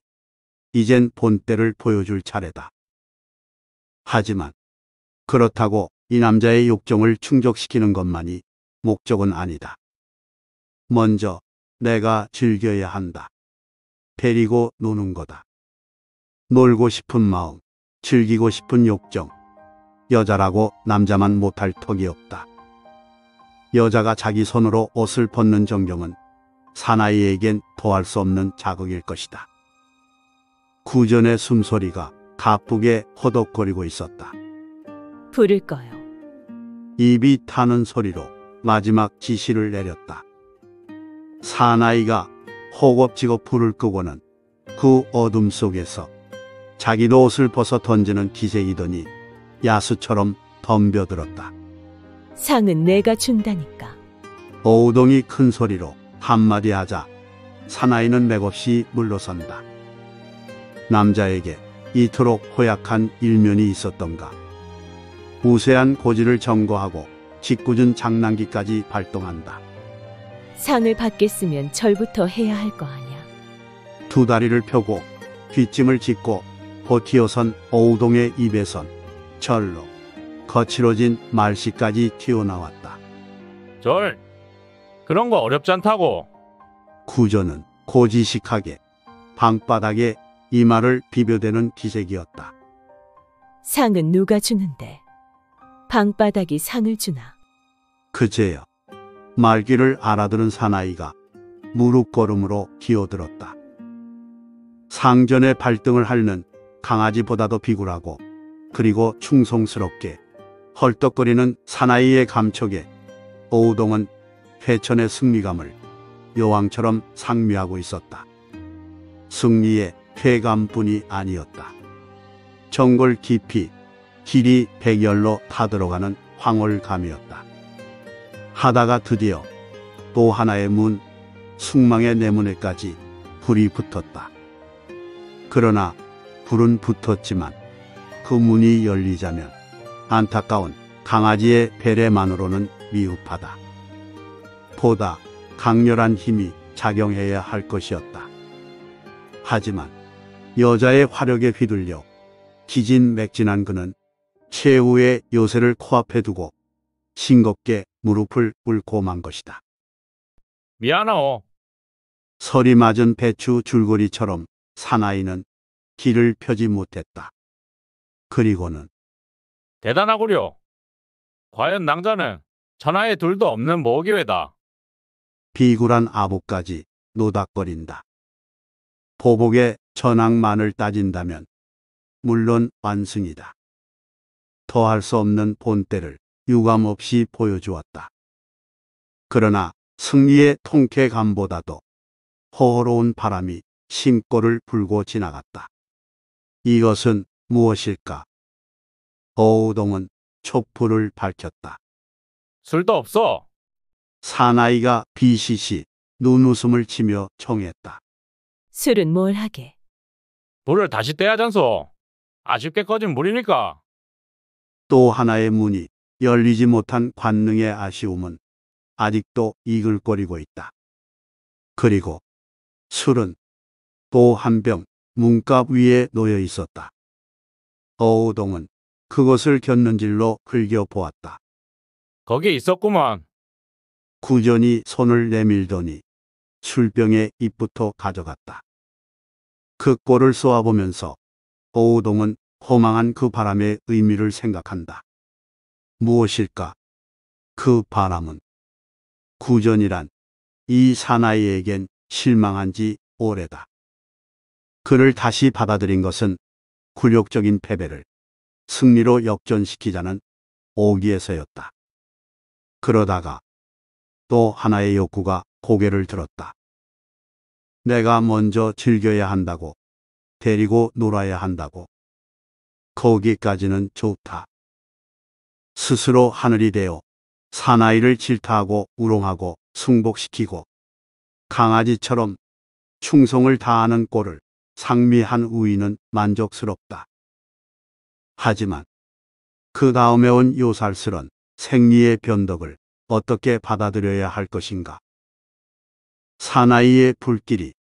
이젠 본때를 보여줄 차례다. 하지만 그렇다고 이 남자의 욕정을 충족시키는 것만이 목적은 아니다. 먼저 내가 즐겨야 한다. 데리고 노는 거다. 놀고 싶은 마음, 즐기고 싶은 욕정. 여자라고 남자만 못할 턱이 없다. 여자가 자기 손으로 옷을 벗는 정경은 사나이에겐 더할 수 없는 자극일 것이다. 구전의 숨소리가 가쁘게 허덕거리고 있었다. 부를 거요. 입이 타는 소리로 마지막 지시를 내렸다. 사나이가 허겁지겁 불을 끄고는 그 어둠 속에서 자기도 옷을 벗어 던지는 기세이더니 야수처럼 덤벼들었다. 상은 내가 준다니까. 어우동이 큰 소리로 한마디 하자 사나이는 맥없이 물러선다. 남자에게 이토록 허약한 일면이 있었던가. 우세한 고지를 점거하고 짓궂은 장난기까지 발동한다. 상을 받겠으면 절부터 해야 할 거 아냐. 두 다리를 펴고 귀짐을짓고 버티어선 오우동의 입에선 절로 거칠어진 말씨까지 튀어나왔다. 절 그런 거 어렵지 않다고. 구조는 고지식하게 방바닥에 이마를 비벼대는 기색이었다. 상은 누가 주는데? 방바닥이 상을 주나 그제야 말귀를 알아들은 사나이가 무릎걸음으로 기어들었다. 상전의 발등을 핥는 강아지보다도 비굴하고 그리고 충성스럽게 헐떡거리는 사나이의 감촉에 오우동은 회천의 승리감을 여왕처럼 상미하고 있었다. 승리의 쾌감뿐이 아니었다. 정글 깊이 길이 백열로 타들어가는 황홀감이었다. 하다가 드디어 또 하나의 문, 숭망의 내문에까지 불이 붙었다. 그러나 불은 붙었지만 그 문이 열리자면 안타까운 강아지의 배레만으로는 미흡하다. 보다 강렬한 힘이 작용해야 할 것이었다. 하지만 여자의 화력에 휘둘려 기진맥진한 그는 최후의 요새를 코앞에 두고 싱겁게 무릎을 꿇고 만 것이다. 미안하오. 설이 맞은 배추 줄거리처럼 사나이는 길을 펴지 못했다. 그리고는 대단하구려. 과연 낭자는 천하에 둘도 없는 모기회다. 비굴한 아부까지 노닥거린다. 보복의 전항만을 따진다면 물론 완승이다. 더할 수 없는 본때를 유감없이 보여주었다. 그러나 승리의 통쾌감보다도 호호로운 바람이 심골을 불고 지나갔다. 이것은 무엇일까? 어우동은 촛불을 밝혔다. 술도 없어. 사나이가 비시시 눈웃음을 치며 정했다. 술은 뭘 하게? 불을 다시 떼야 잔소. 아쉽게 꺼진 물이니까. 또 하나의 문이 열리지 못한 관능의 아쉬움은 아직도 이글거리고 있다. 그리고 술은 또 한 병문갑 위에 놓여 있었다. 어우동은 그것을 곁눈질로 흘겨보았다. 거기 있었구먼. 구전이 손을 내밀더니 술병의 입부터 가져갔다. 그 꼴을 쏘아보면서 어우동은 허망한 그 바람의 의미를 생각한다. 무엇일까? 그 바람은 구전이란 이 사나이에겐 실망한 지 오래다. 그를 다시 받아들인 것은 굴욕적인 패배를 승리로 역전시키자는 오기에서였다. 그러다가 또 하나의 욕구가 고개를 들었다. 내가 먼저 즐겨야 한다고, 데리고 놀아야 한다고, 거기까지는 좋다. 스스로 하늘이 되어 사나이를 질타하고 우롱하고 승복시키고 강아지처럼 충성을 다하는 꼴을 상미한 우인는 만족스럽다. 하지만 그 다음에 온 요살스런 생리의 변덕을 어떻게 받아들여야 할 것인가. 사나이의 불길이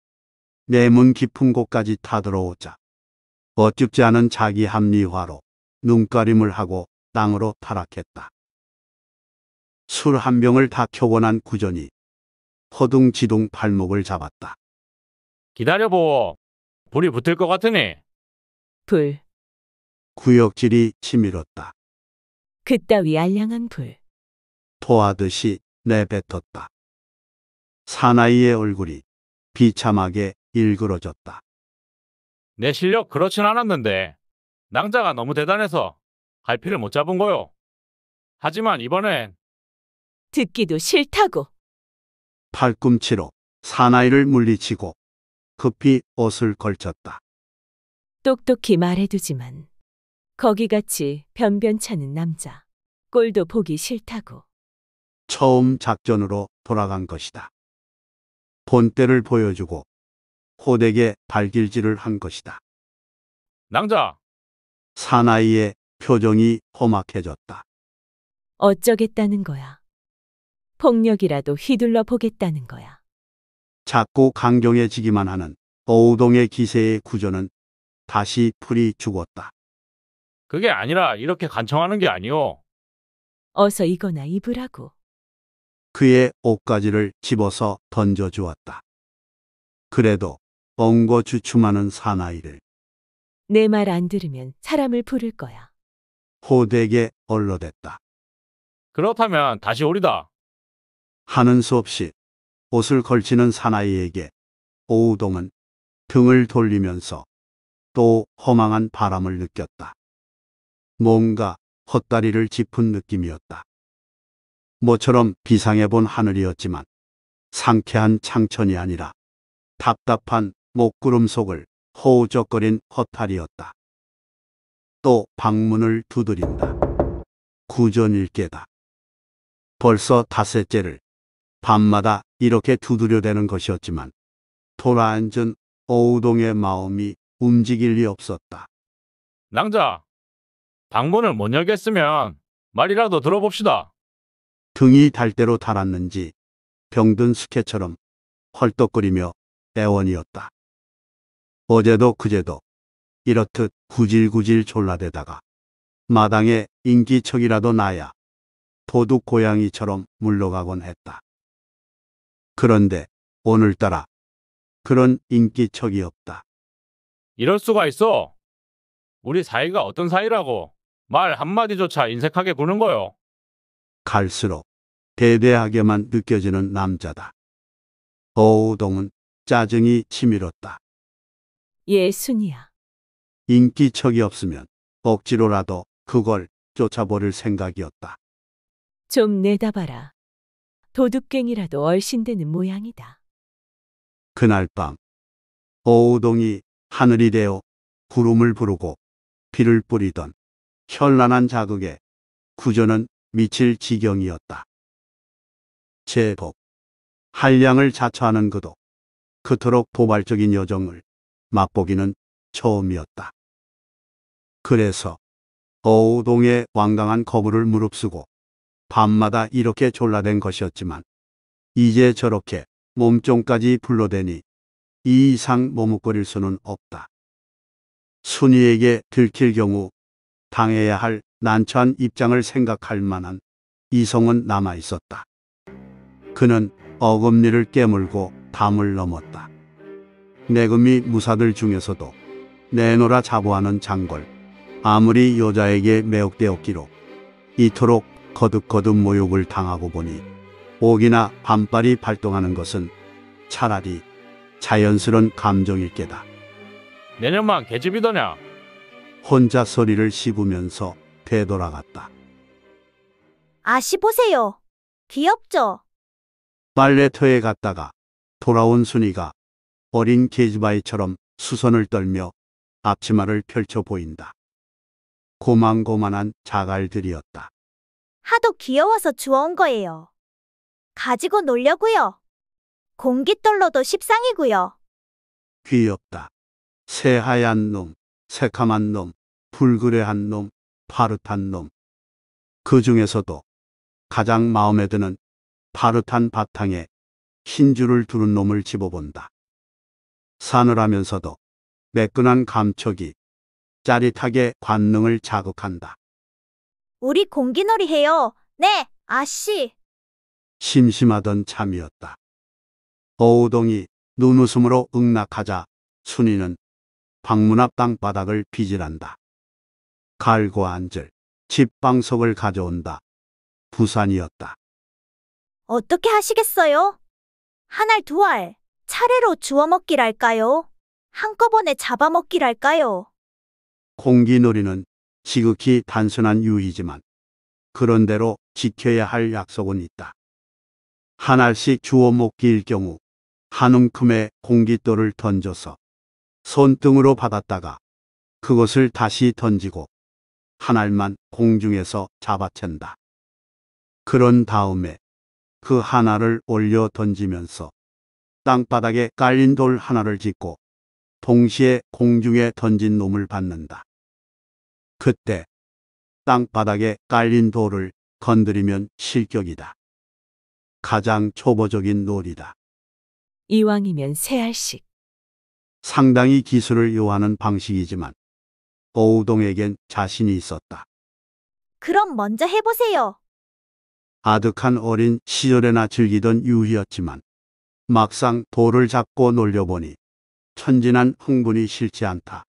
내문 깊은 곳까지 타들어오자 어쭙지 않은 자기 합리화로 눈가림을 하고 땅으로 타락했다. 술 한 병을 다 켜고난 구전이 허둥지둥 발목을 잡았다. 기다려보. 불이 붙을 것 같으니. 불. 구역질이 치밀었다. 그따위 알량한 불. 토하듯이 내뱉었다. 사나이의 얼굴이 비참하게 일그러졌다. 내 실력 그렇진 않았는데 낭자가 너무 대단해서 갈피를 못 잡은 거요. 하지만 이번엔 듣기도 싫다고. 팔꿈치로 사나이를 물리치고 급히 옷을 걸쳤다. 똑똑히 말해두지만 거기같이 변변찮은 남자 꼴도 보기 싫다고. 처음 작전으로 돌아간 것이다. 본때를 보여주고 콧에게 발길질을 한 것이다. 낭자! 사나이의 표정이 험악해졌다. 어쩌겠다는 거야. 폭력이라도 휘둘러 보겠다는 거야. 자꾸 강경해지기만 하는 어우동의 기세의 구조는 다시 풀이 죽었다. 그게 아니라 이렇게 간청하는 게 아니오. 어서 이거나 입으라고. 그의 옷가지를 집어서 던져주었다. 그래도 벙거 주춤하는 사나이를 내 말 안 들으면 사람을 부를 거야. 호되게 얼러댔다. 그렇다면 다시 오리다. 하는 수 없이 옷을 걸치는 사나이에게 오우동은 등을 돌리면서 또 허망한 바람을 느꼈다. 뭔가 헛다리를 짚은 느낌이었다. 모처럼 비상해 본 하늘이었지만 상쾌한 창천이 아니라 답답한 목구름 속을 허우적거린 허탈이었다. 또 방문을 두드린다. 구전일깨다. 벌써 다섯째를 밤마다 이렇게 두드려대는 것이었지만 돌아앉은 어우동의 마음이 움직일 리 없었다. 낭자, 방문을 못 열겠으면 말이라도 들어봅시다. 등이 달대로 달았는지 병든 수캐처럼 헐떡거리며 애원이었다. 어제도 그제도 이렇듯 구질구질 졸라대다가 마당에 인기척이라도 나야 도둑 고양이처럼 물러가곤 했다. 그런데 오늘따라 그런 인기척이 없다. 이럴 수가 있어. 우리 사이가 어떤 사이라고 말 한마디조차 인색하게 부는 거요. 갈수록 대대하게만 느껴지는 남자다. 어우동은 짜증이 치밀었다. 예순이야. 인기척이 없으면 억지로라도 그걸 쫓아버릴 생각이었다. 좀 내다봐라. 도둑갱이라도 얼씬되는 모양이다. 그날 밤 어우동이 하늘이 되어 구름을 부르고 비를 뿌리던 현란한 자극에 구조는 미칠 지경이었다. 제복 한량을 자처하는 그도 그토록 도발적인 여정을 맛보기는 처음이었다. 그래서 어우동의 완강한 거부를 무릅쓰고 밤마다 이렇게 졸라댄 것이었지만 이제 저렇게 몸종까지 불러대니 이 이상 머뭇거릴 수는 없다. 순이에게 들킬 경우 당해야 할 난처한 입장을 생각할 만한 이성은 남아 있었다. 그는 어금니를 깨물고 담을 넘었다. 내금이 무사들 중에서도 내노라 자부하는 장골 아무리 여자에게 매혹되었기로 이토록 거듭거듭 모욕을 당하고 보니 옥이나 반발이 발동하는 것은 차라리 자연스런 감정일 게다. 내년만 개집이더냐? 혼자 소리를 씹으면서 되돌아갔다. 아씨 보세요. 귀엽죠? 빨래터에 갔다가 돌아온 순이가 어린 게즈바이처럼 수선을 떨며 앞치마를 펼쳐 보인다. 고만고만한 자갈들이었다. 하도 귀여워서 주워온 거예요. 가지고 놀려고요. 공깃떨러도 십상이고요. 귀엽다. 새하얀 놈, 새카만 놈, 불그레한 놈, 파릇한 놈. 그 중에서도 가장 마음에 드는 파릇한 바탕에 흰 줄을 두른 놈을 집어본다. 사늘하면서도 매끈한 감촉이 짜릿하게 관능을 자극한다. 우리 공기놀이 해요. 네, 아씨. 심심하던 참이었다. 어우동이 눈웃음으로 응낙하자 순이는 방문 앞 땅바닥을 비질한다. 갈고 앉을 집방석을 가져온다. 부산이었다. 어떻게 하시겠어요? 한 알, 두 알. 차례로 주워 먹기랄까요? 한꺼번에 잡아먹기랄까요? 공기놀이는 지극히 단순한 유의지만 그런대로 지켜야 할 약속은 있다. 한 알씩 주워 먹기일 경우 한 움큼의 공깃돌을 던져서 손등으로 받았다가 그것을 다시 던지고 한 알만 공중에서 잡아챈다. 그런 다음에 그 하나를 올려 던지면서 땅바닥에 깔린 돌 하나를 짓고 동시에 공중에 던진 놈을 받는다. 그때 땅바닥에 깔린 돌을 건드리면 실격이다. 가장 초보적인 놀이다. 이왕이면 세 알씩. 상당히 기술을 요하는 방식이지만 어우동에겐 자신이 있었다. 그럼 먼저 해보세요. 아득한 어린 시절에나 즐기던 유희였지만 막상 돌을 잡고 놀려보니 천진한 흥분이 싫지 않다.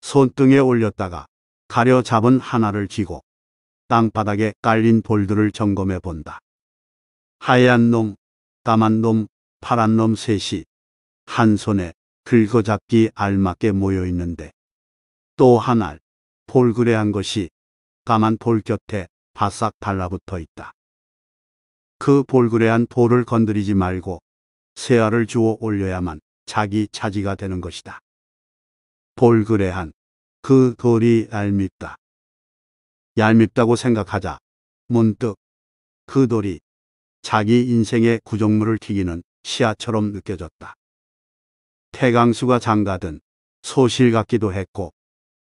손등에 올렸다가 가려 잡은 하나를 쥐고 땅바닥에 깔린 볼들을 점검해 본다. 하얀 놈, 까만 놈, 파란 놈 셋이 한 손에 긁어잡기 알맞게 모여 있는데 또 하나 볼그레한 것이 까만 볼 곁에 바싹 달라붙어 있다. 그 볼그레한 돌을 건드리지 말고 새알을 주워 올려야만 자기 차지가 되는 것이다. 볼그레한 그 돌이 얄밉다. 얄밉다고 생각하자 문득 그 돌이 자기 인생의 구정물을 튀기는 시야처럼 느껴졌다. 태강수가 장가든 소실 같기도 했고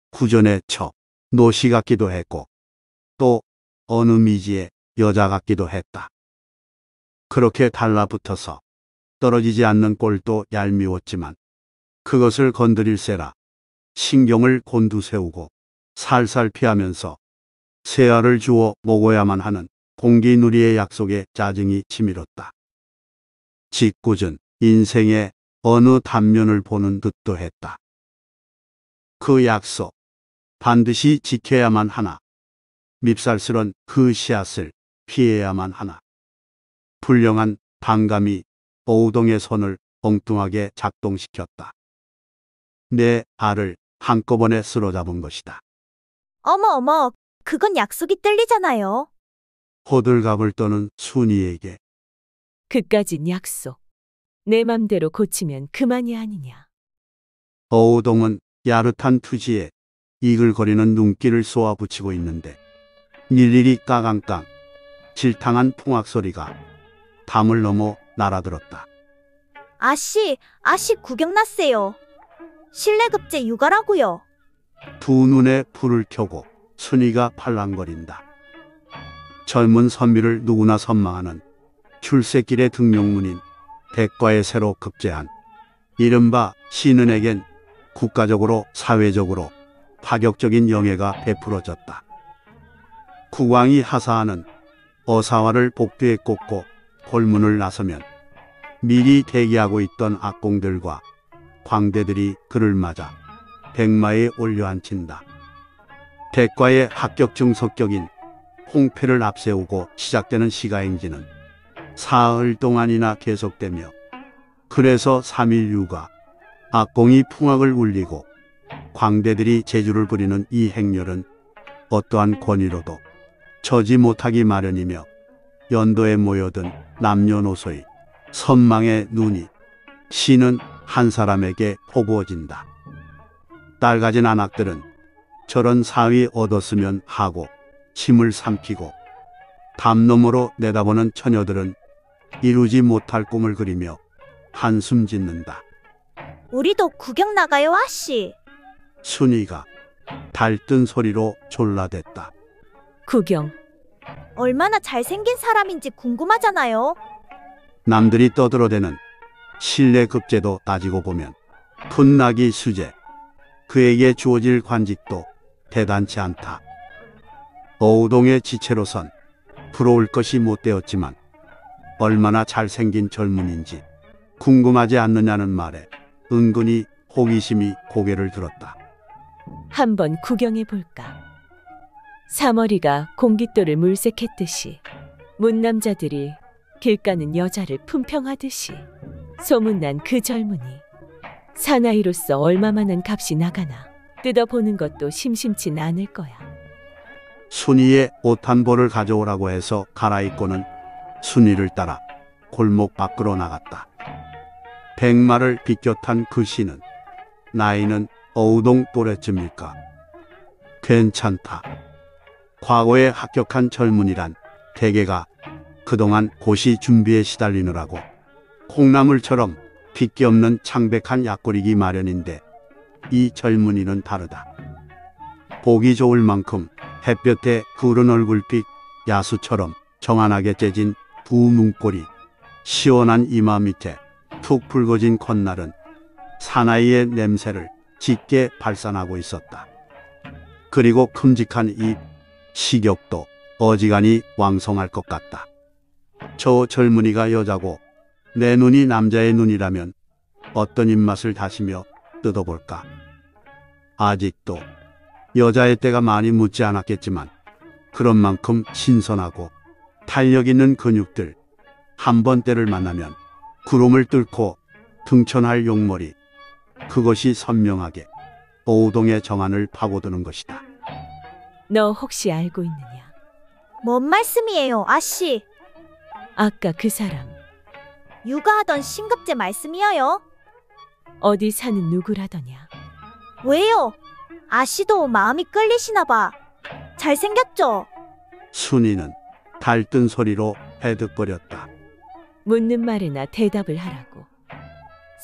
구전의 첩, 노시 같기도 했고 또 어느 미지의 여자 같기도 했다. 그렇게 달라붙어서 떨어지지 않는 꼴도 얄미웠지만 그것을 건드릴세라 신경을 곤두세우고 살살 피하면서 새알을 주워 먹어야만 하는 공기누리의 약속에 짜증이 치밀었다. 짓궂은 인생의 어느 단면을 보는 듯도 했다. 그 약속 반드시 지켜야만 하나 밉살스런 그 씨앗을 피해야만 하나 불량한 반감이 오우동의 손을 엉뚱하게 작동시켰다. 내 알을 한꺼번에 쓸어잡은 것이다. 어머 어머, 그건 약속이 떨리잖아요 호들갑을 떠는 순이에게 그까진 약속. 내 맘대로 고치면 그만이 아니냐. 어우동은 야릇한 투지에 이글거리는 눈길을 쏘아붙이고 있는데 일일이 까강깡 질탕한 풍악 소리가 담을 넘어 날아들었다. 아씨, 아씨 구경났어요. 실내급제 육아라고요. 두 눈에 불을 켜고 순이가 팔랑거린다. 젊은 선비를 누구나 선망하는 출세길의 등용문인 백과에 새로 급제한 이른바 신은에겐 국가적으로 사회적으로 파격적인 영예가 베풀어졌다. 국왕이 하사하는 어사화를 복도에 꽂고 골문을 나서면 미리 대기하고 있던 악공들과 광대들이 그를 맞아 백마에 올려앉힌다. 대과의 합격증 석격인 홍패를 앞세우고 시작되는 시가행진은 사흘 동안이나 계속되며 그래서 3일 유가 악공이 풍악을 울리고 광대들이 재주를 부리는 이 행렬은 어떠한 권위로도 저지 못하기 마련이며 연도에 모여든 남녀노소의 선망의 눈이 시는 한 사람에게 허구어진다. 딸 가진 아낙들은 저런 사위 얻었으면 하고 침을 삼키고 담놈으로 내다보는 처녀들은 이루지 못할 꿈을 그리며 한숨 짓는다. 우리도 구경 나가요, 아씨. 순이가 달뜬 소리로 졸라댔다. 구경. 얼마나 잘생긴 사람인지 궁금하잖아요. 남들이 떠들어대는 실내 급제도 따지고 보면 풋나기 수제 그에게 주어질 관직도 대단치 않다. 어우동의 지체로선 부러울 것이 못되었지만 얼마나 잘생긴 젊은인지 궁금하지 않느냐는 말에 은근히 호기심이 고개를 들었다. 한번 구경해 볼까? 사머리가 공깃돌을 물색했듯이 문남자들이 길가는 여자를 품평하듯이 소문난 그 젊은이 사나이로서 얼마만한 값이 나가나 뜯어보는 것도 심심치 않을 거야. 순이의 옷 한 벌을 가져오라고 해서 갈아입고는 순이를 따라 골목 밖으로 나갔다. 백마를 비껴 탄그 시는 나이는 어우동 또래쯤일까. 괜찮다. 과거에 합격한 젊은이란 대개가 그동안 고시 준비에 시달리느라고 콩나물처럼 빗기 없는 창백한 약골이기 마련인데 이 젊은이는 다르다. 보기 좋을 만큼 햇볕에 푸른 얼굴빛 야수처럼 정안하게 째진 부문골이 시원한 이마 밑에 툭 붉어진 콧날은 사나이의 냄새를 짙게 발산하고 있었다. 그리고 큼직한 입 식욕도 어지간히 왕성할 것 같다. 저 젊은이가 여자고 내 눈이 남자의 눈이라면 어떤 입맛을 다시며 뜯어볼까. 아직도 여자의 때가 많이 묻지 않았겠지만 그런 만큼 신선하고 탄력 있는 근육들 한 번 때를 만나면 구름을 뚫고 등천할 용머리 그것이 선명하게 오동의 정안을 파고드는 것이다. 너 혹시 알고 있느냐? 뭔 말씀이에요, 아씨? 아까 그 사람 육아하던 신급제 말씀이에요? 어디 사는 누구라더냐? 왜요? 아씨도 마음이 끌리시나 봐. 잘생겼죠? 순이는 달뜬 소리로 헤득거렸다. 묻는 말이나 대답을 하라고.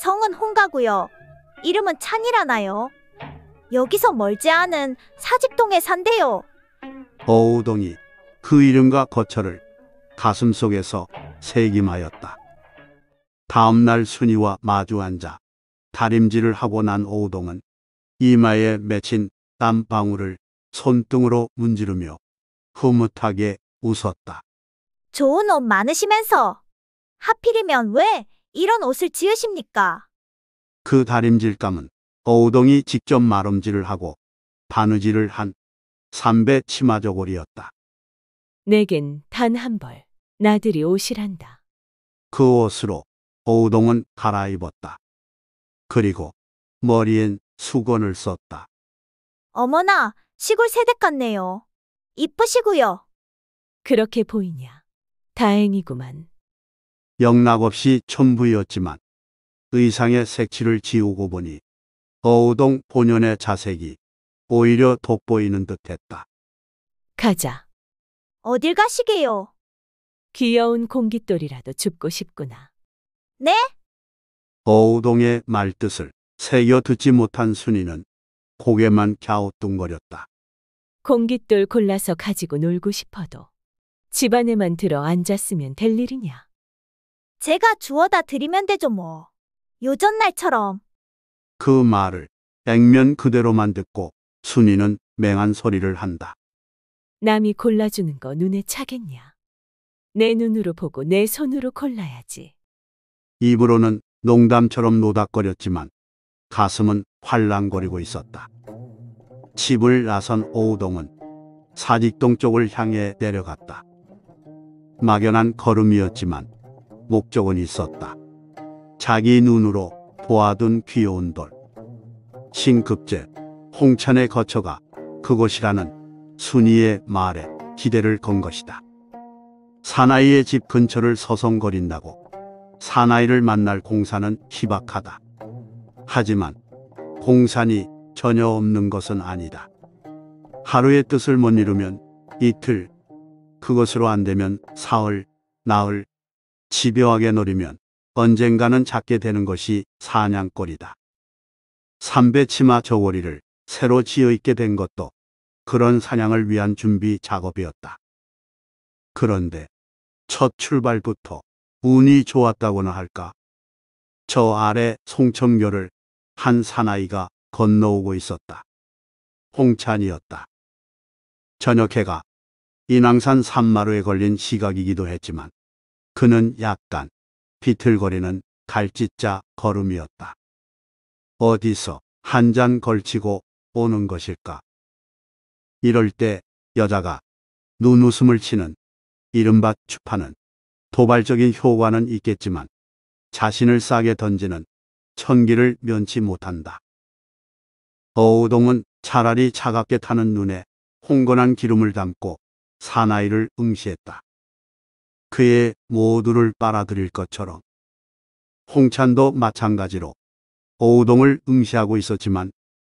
성은 홍가고요. 이름은 찬이라나요? 여기서 멀지 않은 사직동에 산대요. 어우동이 그 이름과 거처를 가슴속에서 새김하였다. 다음 날 순이와 마주 앉아 다림질을 하고 난 오우동은 이마에 맺힌 땀방울을 손등으로 문지르며 흐뭇하게 웃었다. 좋은 옷 많으시면서 하필이면 왜 이런 옷을 지으십니까? 그 다림질감은 어우동이 직접 마름질을 하고 바느질을 한 삼배 치마저고리였다. 내겐 단 한 벌, 나들이 옷이란다. 그 옷으로 어우동은 갈아입었다. 그리고 머리엔 수건을 썼다. 어머나, 시골 세댁 같네요. 이쁘시고요. 그렇게 보이냐. 다행이구만. 영락 없이 첨부였지만 의상의 색칠을 지우고 보니 거우동 본연의 자색이 오히려 돋보이는 듯했다. 가자. 어딜 가시게요? 귀여운 공깃돌이라도 줍고 싶구나. 네? 거우동의 말뜻을 새겨 듣지 못한 순이는 고개만 갸우뚱거렸다. 공깃돌 골라서 가지고 놀고 싶어도 집안에만 들어 앉았으면 될 일이냐. 제가 주워다 드리면 되죠 뭐. 요전 날처럼. 그 말을 액면 그대로만 듣고 순이는 맹한 소리를 한다. 남이 골라주는 거 눈에 차겠냐. 내 눈으로 보고 내 손으로 골라야지. 입으로는 농담처럼 노닥거렸지만 가슴은 활랑거리고 있었다. 집을 나선 오우동은 사직동 쪽을 향해 내려갔다. 막연한 걸음이었지만 목적은 있었다. 자기 눈으로 보아둔 귀여운 돌. 신급제 홍찬의 거처가 그곳이라는 순이의 말에 기대를 건 것이다. 사나이의 집 근처를 서성거린다고 사나이를 만날 공사는 희박하다. 하지만 공산이 전혀 없는 것은 아니다. 하루의 뜻을 못 이루면 이틀, 그것으로 안 되면 사흘, 나흘, 집요하게 노리면 언젠가는 작게 되는 것이 사냥꼴이다. 삼배치마 저고리를 새로 지어 있게 된 것도 그런 사냥을 위한 준비 작업이었다. 그런데 첫 출발부터 운이 좋았다고나 할까. 저 아래 송청교를 한 사나이가 건너오고 있었다. 홍찬이었다. 저녁 해가 인왕산 산마루에 걸린 시각이기도 했지만 그는 약간 비틀거리는 갈짓자 걸음이었다. 어디서 한 잔 걸치고 오는 것일까? 이럴 때 여자가 눈웃음을 치는 이른바 추파는 도발적인 효과는 있겠지만 자신을 싸게 던지는 천기를 면치 못한다. 어우동은 차라리 차갑게 타는 눈에 홍건한 기름을 담고 사나이를 응시했다. 그의 모두를 빨아들일 것처럼 홍찬도 마찬가지로 오우동을 응시하고 있었지만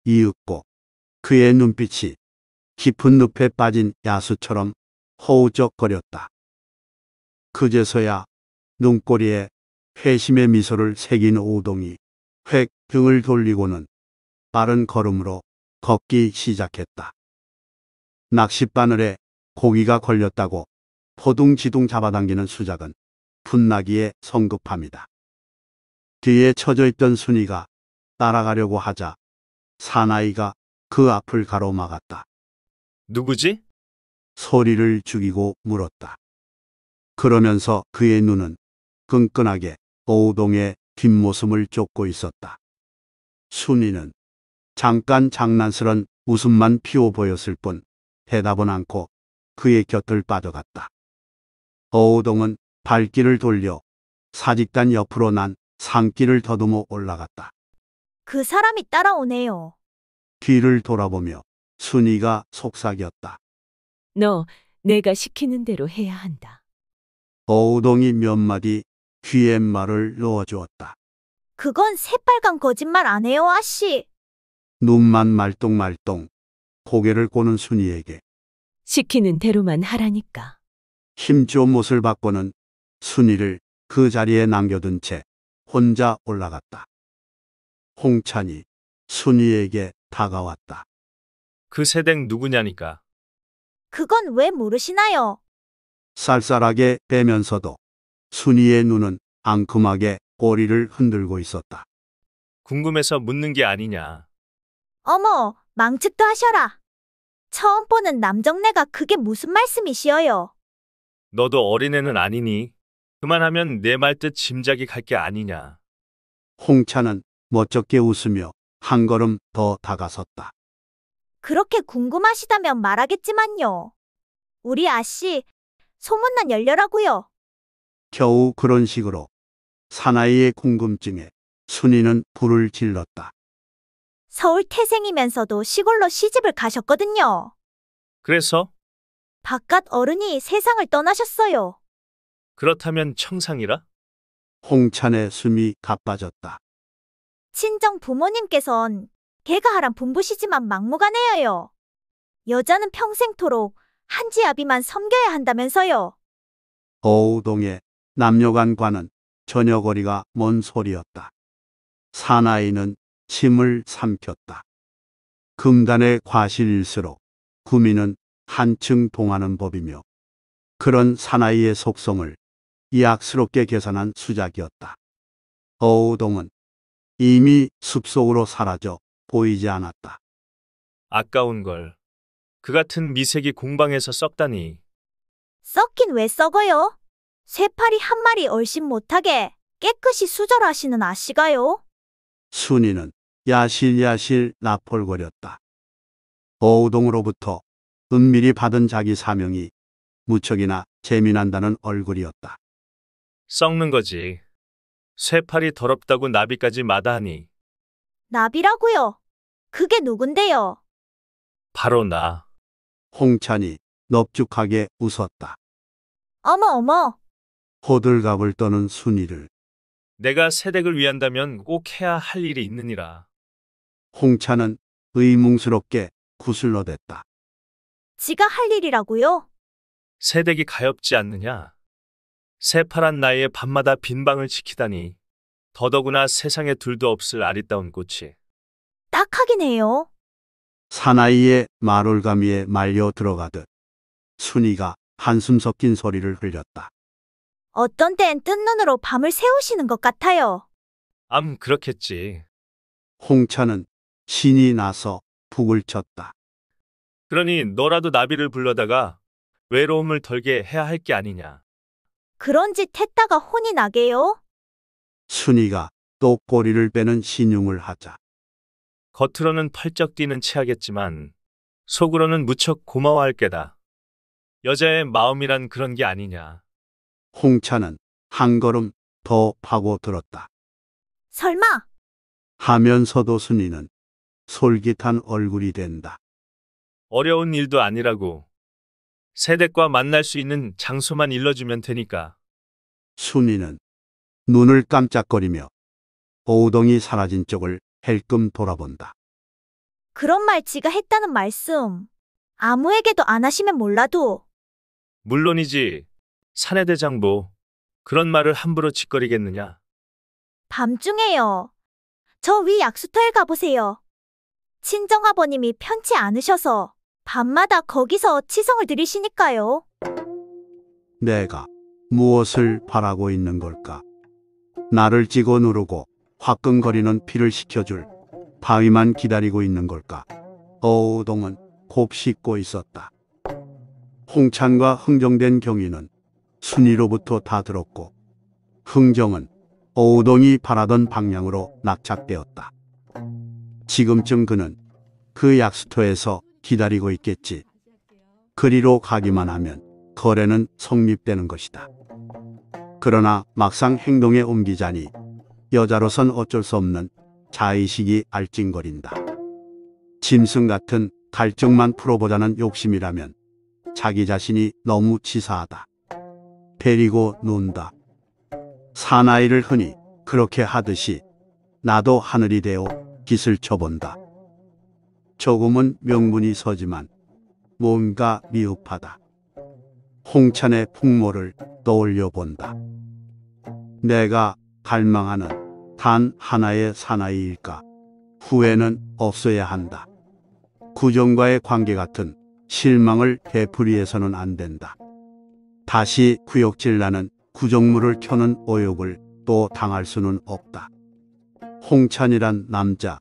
이윽고 그의 눈빛이 깊은 늪에 빠진 야수처럼 허우적거렸다. 그제서야 눈꼬리에 회심의 미소를 새긴 오우동이 획 등을 돌리고는 빠른 걸음으로 걷기 시작했다. 낚싯바늘에 고기가 걸렸다고 포둥지둥 잡아당기는 수작은 풋나기에 성급합니다. 뒤에 쳐져 있던 순이가 따라가려고 하자 사나이가 그 앞을 가로막았다. 누구지? 소리를 죽이고 물었다. 그러면서 그의 눈은 끈끈하게 오우동의 뒷모습을 쫓고 있었다. 순이는 잠깐 장난스런 웃음만 피워 보였을 뿐 대답은 않고 그의 곁을 빠져갔다. 어우동은 발길을 돌려 사직단 옆으로 난 산길을 더듬어 올라갔다. 그 사람이 따라오네요. 뒤를 돌아보며 순이가 속삭였다. 너 내가 시키는 대로 해야 한다. 어우동이 몇 마디 귀에 말을 넣어주었다. 그건 새빨간 거짓말 안 해요, 아씨. 눈만 말똥말똥 고개를 꼬는 순이에게 시키는 대로만 하라니까. 힘줘 좋 못을 바꾸는 순이를 그 자리에 남겨둔 채 혼자 올라갔다. 홍찬이 순이에게 다가왔다. 그 새댁 누구냐니까. 그건 왜 모르시나요? 쌀쌀하게 빼면서도 순이의 눈은 앙큼하게 꼬리를 흔들고 있었다. 궁금해서 묻는 게 아니냐. 어머, 망측도 하셔라. 처음 보는 남정네가 그게 무슨 말씀이시여요? 너도 어린애는 아니니. 그만하면 내 말뜻 짐작이 갈 게 아니냐. 홍차는 멋쩍게 웃으며 한 걸음 더 다가섰다. 그렇게 궁금하시다면 말하겠지만요. 우리 아씨 소문난 열녀라고요. 겨우 그런 식으로 사나이의 궁금증에 순이는 불을 질렀다. 서울 태생이면서도 시골로 시집을 가셨거든요. 그래서 바깥 어른이 세상을 떠나셨어요. 그렇다면 청상이라? 홍찬의 숨이 가빠졌다. 친정 부모님께선 개가 하란 분부시지만 막무가내여요. 여자는 평생토록 한지 아비만 섬겨야 한다면서요. 어우동의 남녀간과는 전혀 거리가 먼 소리였다. 사나이는 침을 삼켰다. 금단의 과실일수록 구미는 한층 동하는 법이며 그런 사나이의 속성을 이악스럽게 계산한 수작이었다. 어우동은 이미 숲속으로 사라져 보이지 않았다. 아까운 걸. 그 같은 미색이 공방에서 썩다니. 썩긴 왜 썩어요? 쇠파리 한 마리 얼씬 못하게 깨끗이 수절하시는 아씨가요? 순이는 야실야실 나폴거렸다. 어우동으로부터 은밀히 받은 자기 사명이 무척이나 재미난다는 얼굴이었다. 썩는 거지. 새팔이 더럽다고 나비까지 마다하니 나비라고요. 그게 누군데요? 바로 나. 홍찬이 넙죽하게 웃었다. 어머 어머. 호들갑을 떠는 순이를 내가 새댁을 위한다면 꼭 해야 할 일이 있느니라. 홍찬은 의뭉스럽게 구슬러댔다. 지가 할 일이라고요? 새댁이 가엾지 않느냐? 새파란 나이에 밤마다 빈방을 지키다니 더더구나 세상에 둘도 없을 아리따운 꽃이 딱하긴 해요. 사나이의 마올가미에 말려 들어가듯 순이가 한숨 섞인 소리를 흘렸다. 어떤 때엔 뜬눈으로 밤을 새우시는 것 같아요. 암 그렇겠지. 홍차는 신이 나서 북을 쳤다. 그러니 너라도 나비를 불러다가 외로움을 덜게 해야 할 게 아니냐. 그런 짓 했다가 혼이 나게요. 순이가 또 꼬리를 빼는 신용을 하자. 겉으로는 펄쩍 뛰는 체하겠지만 속으로는 무척 고마워할 게다. 여자의 마음이란 그런 게 아니냐. 홍차는 한 걸음 더 파고들었다. 설마 하면서도 순이는 솔깃한 얼굴이 된다. 어려운 일도 아니라고. 세댁과 만날 수 있는 장소만 일러주면 되니까. 순이는 눈을 깜짝거리며 오동이 사라진 쪽을 헬끔 돌아본다. 그런 말 지가 했다는 말씀. 아무에게도 안 하시면 몰라도 물론이지. 사내대장부 그런 말을 함부로 짓거리겠느냐. 밤중에요. 저 위 약수터에 가보세요. 친정아버님이 편치 않으셔서 밤마다 거기서 치성을 들이시니까요. 내가 무엇을 바라고 있는 걸까? 나를 찍어 누르고 화끈거리는 피를 식혀줄 바위만 기다리고 있는 걸까? 어우동은 곱씹고 있었다. 홍찬과 흥정된 경위는 순위로부터 다 들었고 흥정은 어우동이 바라던 방향으로 낙착되었다. 지금쯤 그는 그 약수터에서 기다리고 있겠지. 그리로 가기만 하면 거래는 성립되는 것이다. 그러나 막상 행동에 옮기자니 여자로선 어쩔 수 없는 자의식이 알찡거린다. 짐승 같은 갈증만 풀어보자는 욕심이라면 자기 자신이 너무 치사하다. 데리고 논다. 사나이를 흔히 그렇게 하듯이 나도 하늘이 되어 깃을 쳐본다. 조금은 명분이 서지만 뭔가 미흡하다. 홍찬의 풍모를 떠올려 본다. 내가 갈망하는 단 하나의 사나이일까? 후회는 없어야 한다. 구정과의 관계 같은 실망을 되풀이해서는 안 된다. 다시 구역질 나는 구정물을 켜는 오욕을 또 당할 수는 없다. 홍찬이란 남자,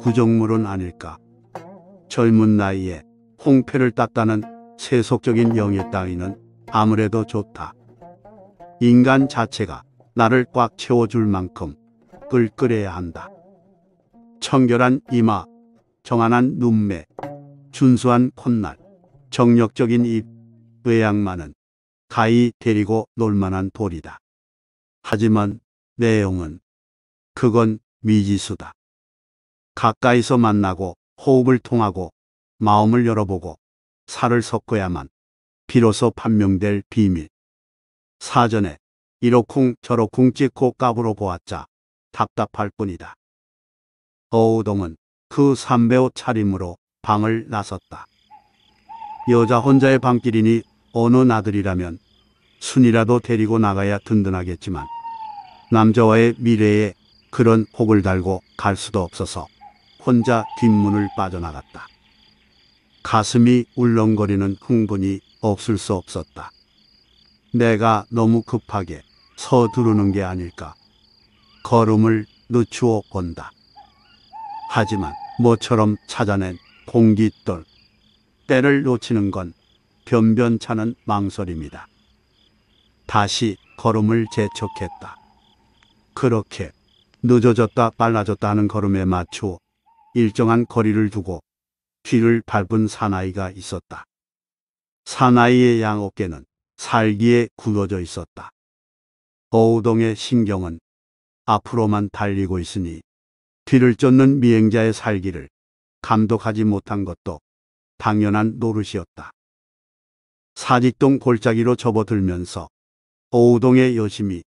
구정물은 아닐까? 젊은 나이에 홍패를 땄다는 세속적인 영의 따위는 아무래도 좋다. 인간 자체가 나를 꽉 채워줄 만큼 끌끌해야 한다. 청결한 이마, 정한한 눈매, 준수한 콧날, 정력적인 입, 외양만은 가히 데리고 놀만한 돌이다. 하지만 내용은 그건 미지수다. 가까이서 만나고 호흡을 통하고 마음을 열어보고 살을 섞어야만 비로소 판명될 비밀. 사전에 이로쿵저로쿵 찍고 까불어 보았자 답답할 뿐이다. 어우동은 그 삼배옷 차림으로 방을 나섰다. 여자 혼자의 방길이니 어느 나들이라면 순이라도 데리고 나가야 든든하겠지만 남자와의 미래에 그런 혹을 달고 갈 수도 없어서 혼자 뒷문을 빠져나갔다. 가슴이 울렁거리는 흥분이 없을 수 없었다. 내가 너무 급하게 서두르는 게 아닐까. 걸음을 늦추어 본다. 하지만 모처럼 찾아낸 공깃돌. 때를 놓치는 건 변변찮은 망설입니다. 다시 걸음을 재촉했다. 그렇게 늦어졌다 빨라졌다 하는 걸음에 맞추어 일정한 거리를 두고 뒤를 밟은 사나이가 있었다. 사나이의 양어깨는 살기에 굳어져 있었다. 어우동의 신경은 앞으로만 달리고 있으니 뒤를 쫓는 미행자의 살기를 감독하지 못한 것도 당연한 노릇이었다. 사직동 골짜기로 접어들면서 어우동의 여심이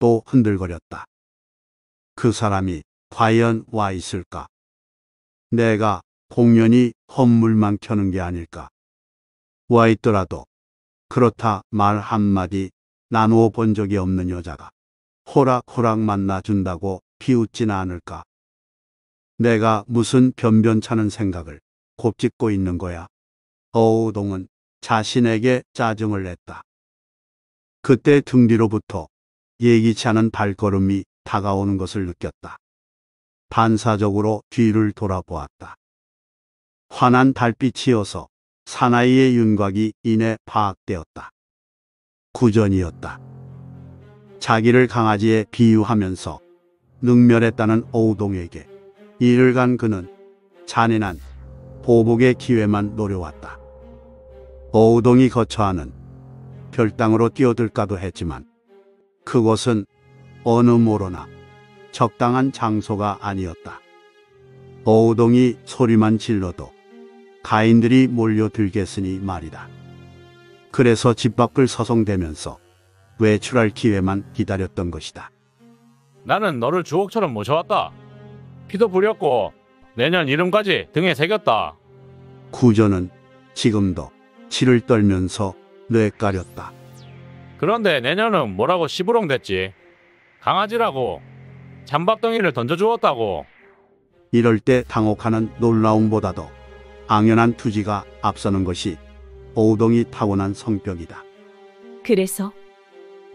또 흔들거렸다. 그 사람이 과연 와 있을까? 내가 공연히 헛물망 켜는 게 아닐까. 와 있더라도 그렇다 말 한마디 나누어 본 적이 없는 여자가 호락호락 만나준다고 비웃진 않을까. 내가 무슨 변변찮은 생각을 곱짓고 있는 거야. 어우동은 자신에게 짜증을 냈다. 그때 등 뒤로부터 예기치 않은 발걸음이 다가오는 것을 느꼈다. 반사적으로 뒤를 돌아보았다. 환한 달빛이어서 사나이의 윤곽이 이내 파악되었다. 구전이었다. 자기를 강아지에 비유하면서 능멸했다는 오우동에게 이를 간 그는 잔인한 보복의 기회만 노려왔다. 오우동이 거처하는 별땅으로 뛰어들까도 했지만 그곳은 어느 모로나 적당한 장소가 아니었다. 어우동이 소리만 질러도 가인들이 몰려들겠으니 말이다. 그래서 집 밖을 서성대면서 외출할 기회만 기다렸던 것이다. 나는 너를 주옥처럼 모셔왔다. 피도 부렸고 내년 이름까지 등에 새겼다. 구조는 지금도 치를 떨면서 뇌까렸다. 그런데 내년은 뭐라고 시부렁댔지? 강아지라고 찬밥덩이를 던져주었다고. 이럴 때 당혹하는 놀라움보다도 당연한 투지가 앞서는 것이 오동이 타고난 성격이다. 그래서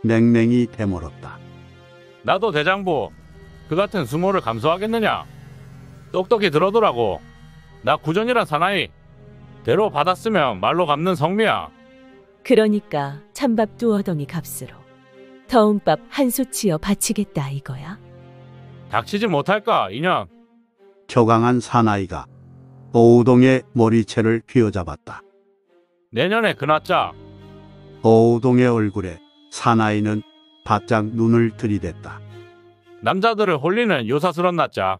냉랭이 되물었다. 나도 대장부 그 같은 수모를 감수하겠느냐? 똑똑히 들어더라고나 구전이란 사나이 대로 받았으면 말로 갚는 성미야. 그러니까 찬밥 두어덩이 값으로 더운밥 한솥치어 바치겠다 이거야. 닥치지 못할까 인형 격강한 사나이가 어우동의 머리채를 휘어잡았다. 내년에 그나자 어우동의 얼굴에 사나이는 바짝 눈을 들이댔다. 남자들을 홀리는 요사스런 낫자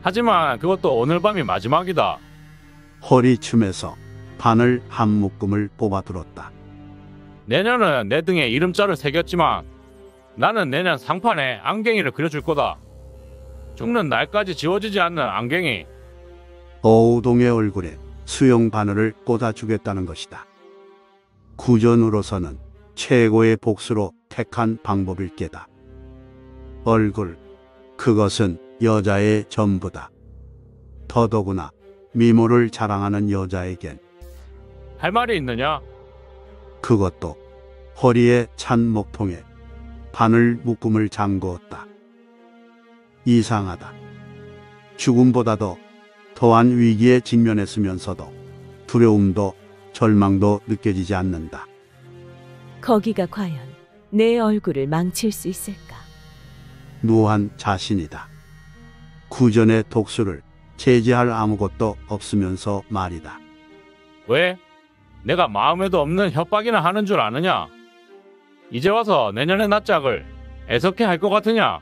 하지만 그것도 오늘 밤이 마지막이다 허리춤에서 바늘 한 묶음을 뽑아들었다. 내년은 내 등에 이름자를 새겼지만 나는 내년 상판에 안경이를 그려줄 거다 죽는 날까지 지워지지 않는 안경이 어우동의 얼굴에 수영 바늘을 꽂아주겠다는 것이다. 구전으로서는 최고의 복수로 택한 방법일 게다. 얼굴, 그것은 여자의 전부다. 더더구나 미모를 자랑하는 여자에겐 할 말이 있느냐? 그것도 허리에 찬 목통에 바늘 묶음을 잠그었다. 이상하다. 죽음보다도 더한 위기에 직면했으면서도 두려움도 절망도 느껴지지 않는다. 거기가 과연 내 얼굴을 망칠 수 있을까? 노한 자신이다. 구전의 독수를 제지할 아무것도 없으면서 말이다. 왜? 내가 마음에도 없는 협박이나 하는 줄 아느냐? 이제 와서 내년의 낯짝을 애석해 할 것 같으냐?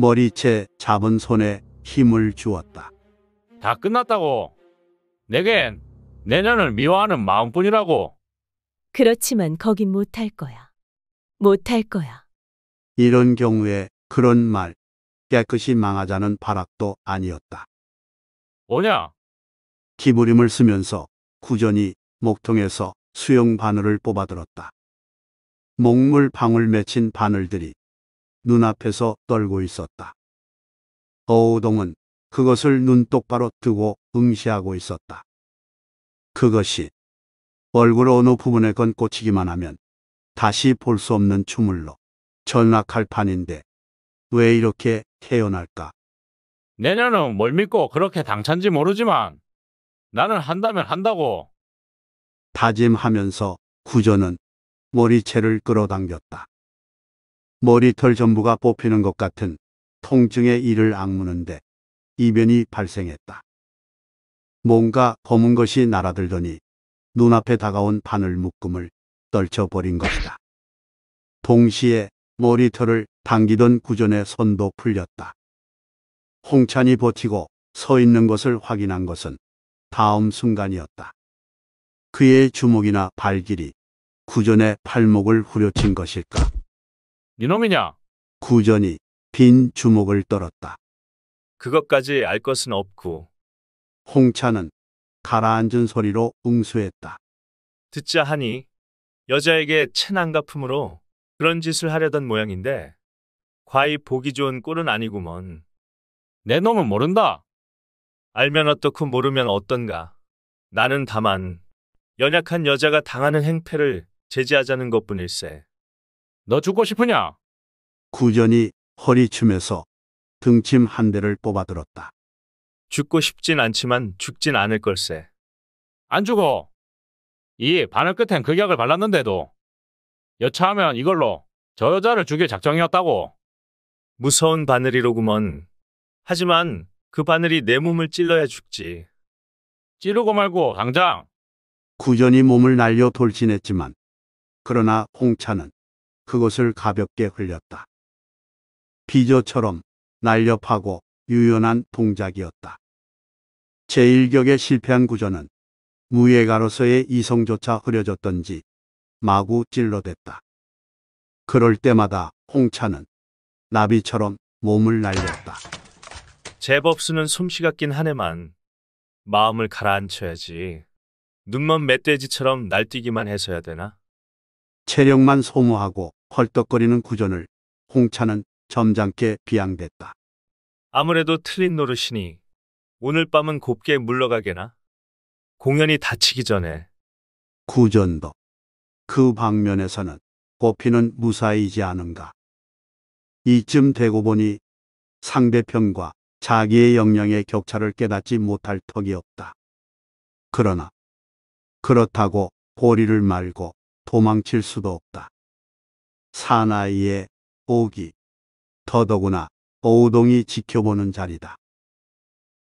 머리채 잡은 손에 힘을 주었다. 다 끝났다고. 내겐 내년을 미워하는 마음뿐이라고. 그렇지만 거긴 못할 거야. 못할 거야. 이런 경우에 그런 말 깨끗이 망하자는 발악도 아니었다. 뭐냐? 기부림을 쓰면서 구전이 목통에서 수영 바늘을 뽑아들었다. 목물 방울 맺힌 바늘들이 눈앞에서 떨고 있었다. 어우동은 그것을 눈 똑바로 뜨고 응시하고 있었다. 그것이 얼굴 어느 부분에 건 꽂히기만 하면 다시 볼 수 없는 추물로 전락할 판인데 왜 이렇게 태어날까? 내년은 뭘 믿고 그렇게 당찬지 모르지만 나는 한다면 한다고 다짐하면서 구조는 머리채를 끌어당겼다. 머리털 전부가 뽑히는 것 같은 통증의 이를 악무는데 이변이 발생했다. 뭔가 검은 것이 날아들더니 눈앞에 다가온 바늘 묶음을 떨쳐버린 것이다. 동시에 머리털을 당기던 구전의 손도 풀렸다. 홍찬이 버티고 서 있는 것을 확인한 것은 다음 순간이었다. 그의 주먹이나 발길이 구전의 팔목을 후려친 것일까? 니놈이냐? 구전이 빈 주먹을 떨었다. 그것까지 알 것은 없고 홍차는 가라앉은 소리로 응수했다. 듣자 하니 여자에게 체난가품으로 그런 짓을 하려던 모양인데 과히 보기 좋은 꼴은 아니구먼. 내 놈은 모른다. 알면 어떻고 모르면 어떤가. 나는 다만 연약한 여자가 당하는 행패를 제지하자는 것뿐일세. 너 죽고 싶으냐? 구전이 허리춤에서 등침 한 대를 뽑아들었다. 죽고 싶진 않지만 죽진 않을 걸세. 안 죽어. 이 바늘 끝엔 극약을 그 발랐는데도 여차하면 이걸로 저 여자를 죽일 작정이었다고. 무서운 바늘이로구먼. 하지만 그 바늘이 내 몸을 찔러야 죽지. 찌르고 말고 당장 구전이 몸을 날려 돌진했지만 그러나 홍차는 그곳을 가볍게 흘렸다. 비조처럼 날렵하고 유연한 동작이었다. 제1격에 실패한 구조는 무예가로서의 이성조차 흐려졌던지 마구 찔러댔다. 그럴 때마다 홍차는 나비처럼 몸을 날렸다. 제법 수는 솜씨 같긴 하네만 마음을 가라앉혀야지. 눈먼 멧돼지처럼 날뛰기만 해서야 되나? 체력만 소모하고 헐떡거리는 구전을 홍차는 점잖게 비양댔다. 아무래도 틀린 노릇이니 오늘 밤은 곱게 물러가게나. 공연이 닫치기 전에 구전도 그 방면에서는 꽃피는 무사이지 않은가. 이쯤 되고 보니 상대편과 자기의 역량의 격차를 깨닫지 못할 턱이 없다. 그러나 그렇다고 보리를 말고 도망칠 수도 없다. 사나이의 오기, 더더구나 오우동이 지켜보는 자리다.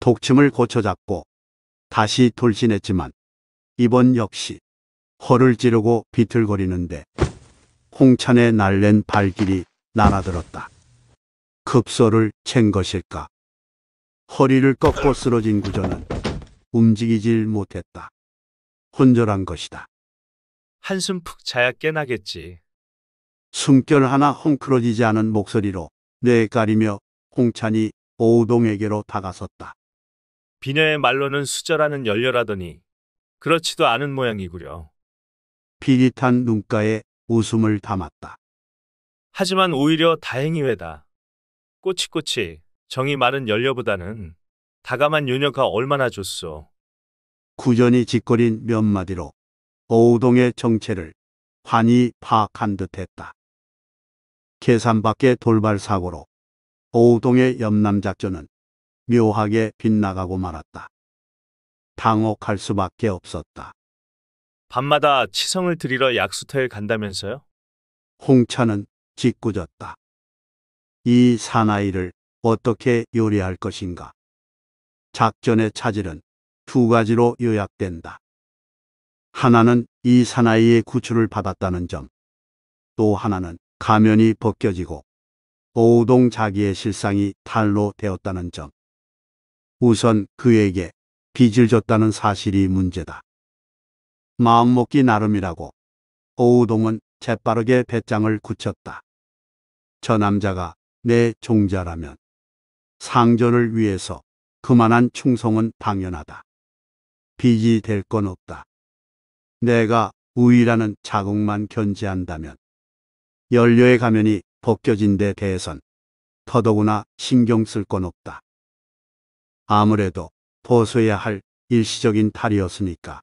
독침을 고쳐잡고 다시 돌진했지만 이번 역시 허를 찌르고 비틀거리는데 홍찬의 날랜 발길이 날아들었다. 급소를 챈 것일까. 허리를 꺾고 쓰러진 구조는 움직이질 못했다. 혼절한 것이다. 한숨 푹 자야 깨나겠지. 숨결 하나 헝클어지지 않은 목소리로 뇌에 가리며 홍찬이 오우동에게로 다가섰다. 비녀의 말로는 수절하는 열렬라더니 그렇지도 않은 모양이구려. 비릿한 눈가에 웃음을 담았다. 하지만 오히려 다행히 외다. 꼬치꼬치 정이 마른 열녀보다는 다감한 요녀가 얼마나 좋소. 구전이 짓거린 몇 마디로 오우동의 정체를 환히 파악한 듯했다. 계산밖의 돌발 사고로 오우동의 염남작전은 묘하게 빗나가고 말았다. 당혹할 수밖에 없었다. 밤마다 치성을 들이러 약수터에 간다면서요? 홍차는 짓궂었다. 이 사나이를 어떻게 요리할 것인가? 작전의 차질은 두 가지로 요약된다. 하나는 이 사나이의 구출을 받았다는 점, 또 하나는 가면이 벗겨지고 오우동 자기의 실상이 탈로 되었다는 점. 우선 그에게 빚을 졌다는 사실이 문제다. 마음먹기 나름이라고 오우동은 재빠르게 배짱을 굳혔다. 저 남자가 내 종자라면 상전을 위해서 그만한 충성은 당연하다. 빚이 될 건 없다. 내가 우위라는 자국만 견제한다면 연료의 가면이 벗겨진 데 대해선 더더구나 신경 쓸 건 없다. 아무래도 벗어야 할 일시적인 탈이었으니까.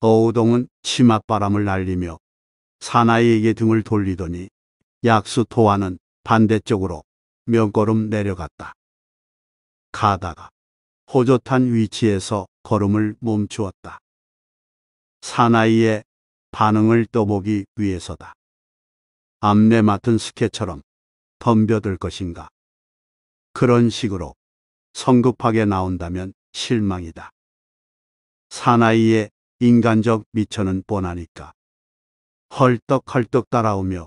어우동은 치맛바람을 날리며 사나이에게 등을 돌리더니 약수 토와는 반대쪽으로 몇 걸음 내려갔다. 가다가 호젓한 위치에서 걸음을 멈추었다. 사나이의 반응을 떠보기 위해서다. 암내 맡은 스케처럼 덤벼들 것인가. 그런 식으로 성급하게 나온다면 실망이다. 사나이의 인간적 미처는 뻔하니까. 헐떡헐떡 따라오며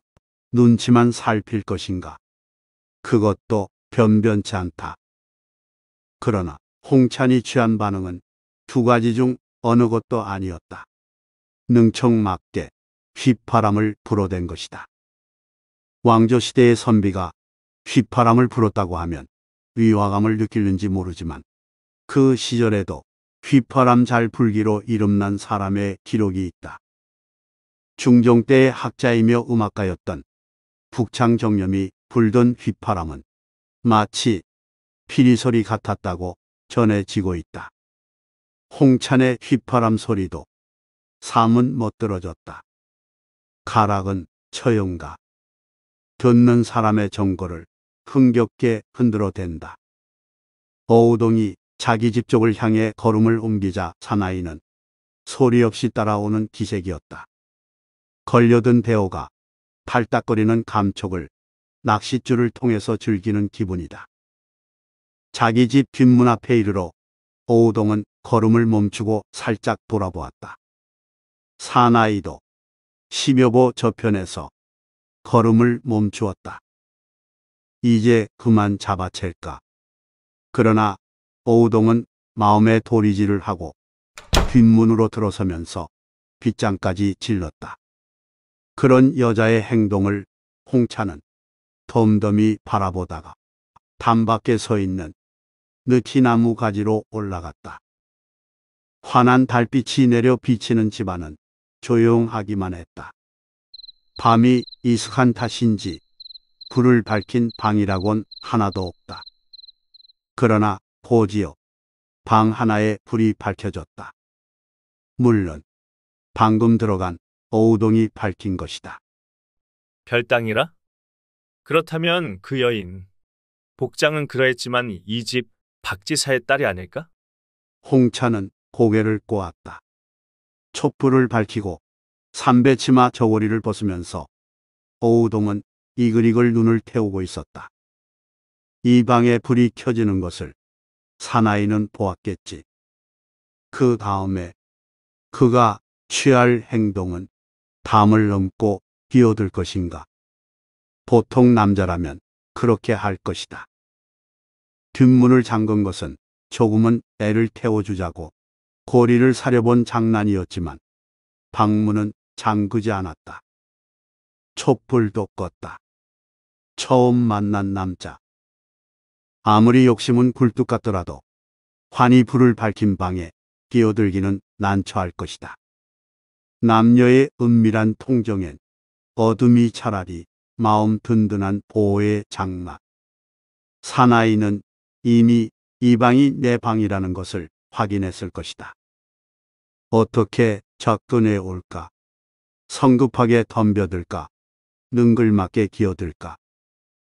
눈치만 살필 것인가. 그것도 변변치 않다. 그러나 홍찬이 취한 반응은 두 가지 중 어느 것도 아니었다. 능청맞게 휘파람을 불어댄 것이다. 왕조시대의 선비가 휘파람을 불었다고 하면 위화감을 느끼는지 모르지만 그 시절에도 휘파람 잘 불기로 이름난 사람의 기록이 있다. 중종 때의 학자이며 음악가였던 북창정념이 불던 휘파람은 마치 피리소리 같았다고 전해지고 있다. 홍찬의 휘파람 소리도 삼은 멋들어졌다. 가락은 처용가, 듣는 사람의 정거를 흥겹게 흔들어 댄다. 어우동이 자기 집 쪽을 향해 걸음을 옮기자 사나이는 소리 없이 따라오는 기색이었다. 걸려든 배호가 팔딱거리는 감촉을 낚싯줄을 통해서 즐기는 기분이다. 자기 집 뒷문 앞에 이르러 오우동은 걸음을 멈추고 살짝 돌아보았다. 사나이도 심여보 저편에서 걸음을 멈추었다. 이제 그만 잡아챌까. 그러나 오우동은 마음의 도리질을 하고 뒷문으로 들어서면서 빗장까지 질렀다. 그런 여자의 행동을 홍차는 덤덤히 바라보다가 담밖에 서 있는 느티나무 가지로 올라갔다. 환한 달빛이 내려 비치는 집안은 조용하기만 했다. 밤이 이숙한 탓인지 불을 밝힌 방이라곤 하나도 없다. 그러나 보지요. 방 하나에 불이 밝혀졌다. 물론 방금 들어간 어우동이 밝힌 것이다. 별당이라? 그렇다면 그 여인, 복장은 그러했지만 이 집 박지사의 딸이 아닐까? 홍차는 고개를 꼬았다. 촛불을 밝히고 삼배치마 저고리를 벗으면서 오우동은 이글이글 눈을 태우고 있었다. 이 방에 불이 켜지는 것을 사나이는 보았겠지. 그 다음에 그가 취할 행동은 담을 넘고 뛰어들 것인가. 보통 남자라면 그렇게 할 것이다. 뒷문을 잠근 것은 조금은 애를 태워주자고 고리를 사려본 장난이었지만 방문은 잠그지 않았다. 촛불도 껐다. 처음 만난 남자. 아무리 욕심은 굴뚝 같더라도 환히 불을 밝힌 방에 끼어들기는 난처할 것이다. 남녀의 은밀한 통정엔 어둠이 차라리 마음 든든한 보호의 장막. 사나이는 이미 이 방이 내 방이라는 것을 확인했을 것이다. 어떻게 접근해 올까? 성급하게 덤벼들까? 능글맞게 기어들까?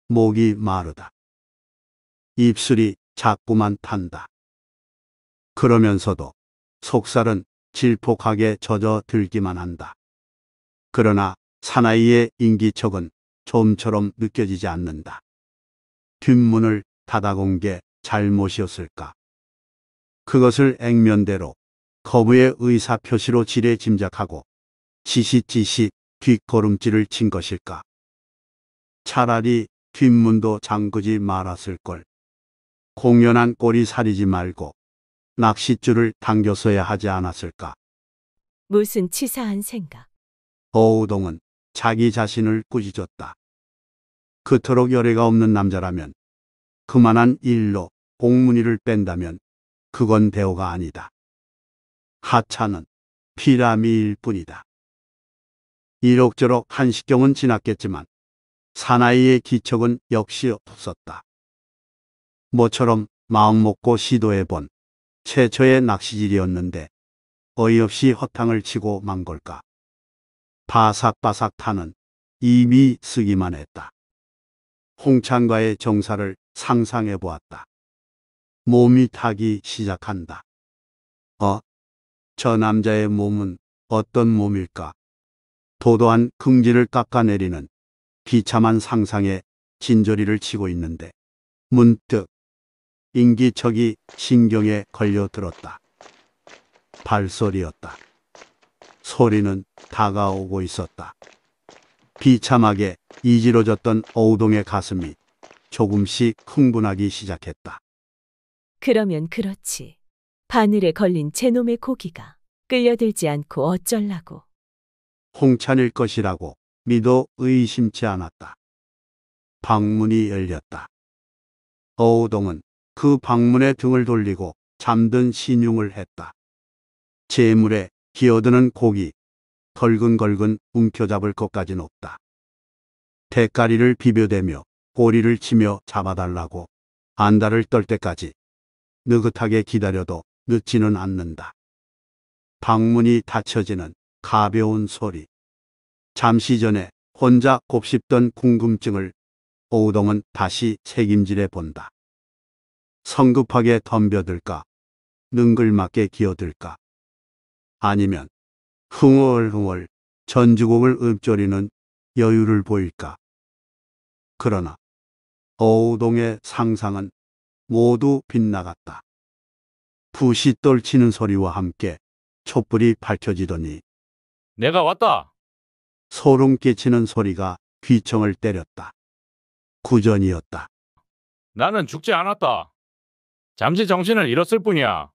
목이 마르다. 입술이 자꾸만 탄다. 그러면서도 속살은 질폭하게 젖어 들기만 한다. 그러나 사나이의 인기척은 좀처럼 느껴지지 않는다. 뒷문을 닫아온 게 잘못이었을까? 그것을 액면대로 거부의 의사표시로 지레 짐작하고 지시지시 뒷걸음질을 친 것일까? 차라리 뒷문도 잠그지 말았을걸. 공연한 꼬리 사리지 말고 낚싯줄을 당겨서야 하지 않았을까? 무슨 치사한 생각. 어우동은 자기 자신을 꾸짖었다. 그토록 열애가 없는 남자라면 그만한 일로 공문이를 뺀다면 그건 배우가 아니다. 하차는 피라미일 뿐이다. 이럭저럭 한식경은 지났겠지만 사나이의 기척은 역시 없었다. 모처럼 마음먹고 시도해본 최초의 낚시질이었는데 어이없이 허탕을 치고 만 걸까. 바삭바삭 타는 이미 쓰기만 했다. 홍창과의 정사를 상상해 보았다. 몸이 타기 시작한다. 어? 저 남자의 몸은 어떤 몸일까? 도도한 긍지를 깎아내리는 비참한 상상에 진저리를 치고 있는데 문득 인기척이 신경에 걸려들었다. 발소리였다. 소리는 다가오고 있었다. 비참하게 이지러졌던 어우동의 가슴이 조금씩 흥분하기 시작했다. 그러면 그렇지. 바늘에 걸린 제놈의 고기가 끌려들지 않고 어쩔라고. 홍찬일 것이라고 미도 의심치 않았다. 방문이 열렸다. 어우동은 그 방문에 등을 돌리고 잠든 신용을 했다. 재물에 기어드는 고기, 걸근걸근 움켜잡을 것까진 없다. 대가리를 비벼대며 고리를 치며 잡아달라고 안달을 떨 때까지 느긋하게 기다려도 늦지는 않는다. 방문이 닫혀지는 가벼운 소리. 잠시 전에 혼자 곱씹던 궁금증을 오우동은 다시 책임질해 본다. 성급하게 덤벼들까? 능글맞게 기어들까? 아니면 흥얼흥얼 전주곡을 읊조리는 여유를 보일까? 그러나 어우동의 상상은 모두 빗나갔다. 붓이 떨치는 소리와 함께 촛불이 밝혀지더니 내가 왔다. 소름 끼치는 소리가 귀청을 때렸다. 구전이었다. 나는 죽지 않았다. 잠시 정신을 잃었을 뿐이야.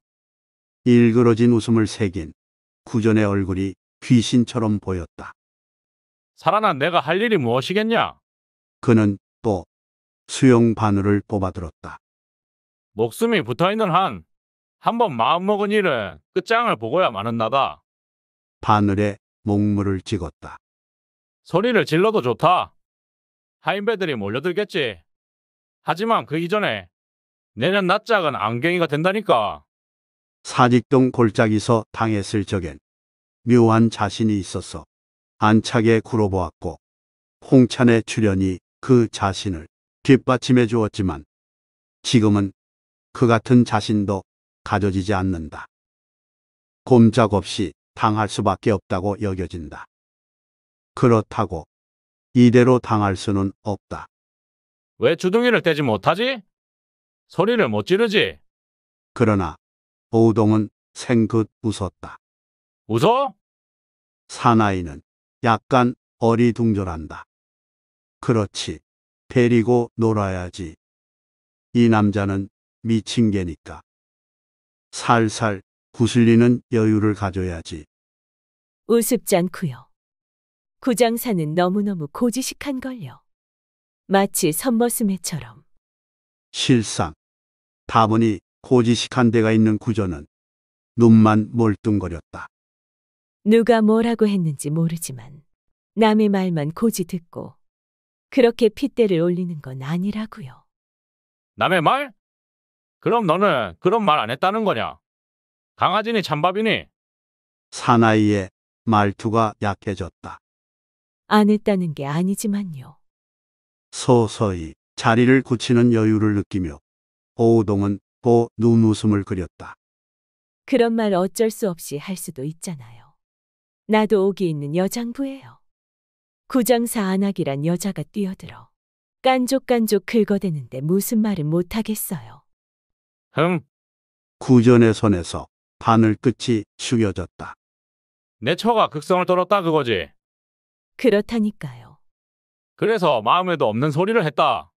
일그러진 웃음을 새긴 구전의 얼굴이 귀신처럼 보였다. 살아난 내가 할 일이 무엇이겠냐? 그는 또 수영 바늘을 뽑아들었다. 목숨이 붙어있는 한, 한번 마음먹은 일은 끝장을 보고야 마는 나다. 바늘에 목물을 찍었다. 소리를 질러도 좋다. 하인배들이 몰려들겠지. 하지만 그 이전에 내년 낮작은 안경이가 된다니까. 사직동 골짜기서 당했을 적엔 묘한 자신이 있어서 안착에 굴어보았고 홍찬의 출현이 그 자신을 뒷받침해 주었지만 지금은 그 같은 자신도 가져지지 않는다. 꼼짝없이 당할 수밖에 없다고 여겨진다. 그렇다고 이대로 당할 수는 없다. 왜 주둥이를 떼지 못하지? 소리를 못 지르지? 그러나 오동은 생긋 웃었다. 웃어? 사나이는 약간 어리둥절한다. 그렇지. 데리고 놀아야지. 이 남자는 미친 개니까. 살살 구슬리는 여유를 가져야지. 우습지 않구요 구장사는 너무너무 고지식한걸요. 마치 선머스매처럼. 실상 다분히 고지식한 데가 있는 구조는 눈만 몰뚱거렸다 누가 뭐라고 했는지 모르지만 남의 말만 고지 듣고 그렇게 핏대를 올리는 건 아니라고요. 남의 말? 그럼 너는 그런 말 안 했다는 거냐? 강아지니 잠밥이니? 사나이의 말투가 약해졌다. 안 했다는 게 아니지만요. 서서히 자리를 굳히는 여유를 느끼며 오우동은 또 눈웃음을 그렸다. 그런 말 어쩔 수 없이 할 수도 있잖아요. 나도 옥이 있는 여장부예요. 구장사 안학이란 여자가 뛰어들어 깐족깐족 긁어대는데 무슨 말을 못하겠어요. 흠, 구전의 손에서 바늘 끝이 숙여졌다. 내 처가 극성을 떨었다 그거지. 그렇다니까요. 그래서 마음에도 없는 소리를 했다.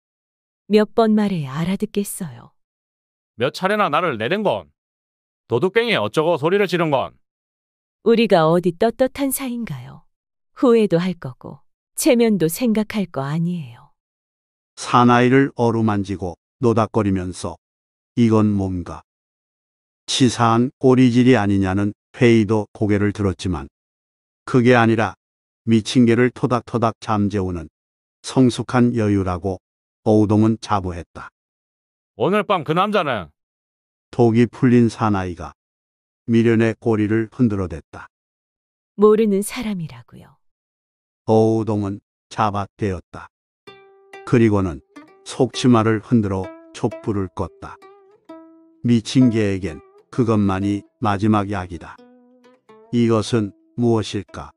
몇 번 말해 알아듣겠어요. 몇 차례나 나를 내댄 건. 도둑갱이 어쩌고 소리를 지른 건. 우리가 어디 떳떳한 사이인가요? 후회도 할 거고 체면도 생각할 거 아니에요. 사나이를 어루만지고 노닥거리면서 이건 뭔가 치사한 꼬리질이 아니냐는 회의도 고개를 들었지만 그게 아니라 미친 개를 토닥토닥 잠재우는 성숙한 여유라고 어우동은 자부했다. 오늘 밤 그 남자는 독이 풀린 사나이가 미련의 꼬리를 흔들어댔다. 모르는 사람이라고요. 어우동은 잡아대었다. 그리고는 속치마를 흔들어 촛불을 껐다. 미친 개에겐 그것만이 마지막 약이다. 이것은 무엇일까?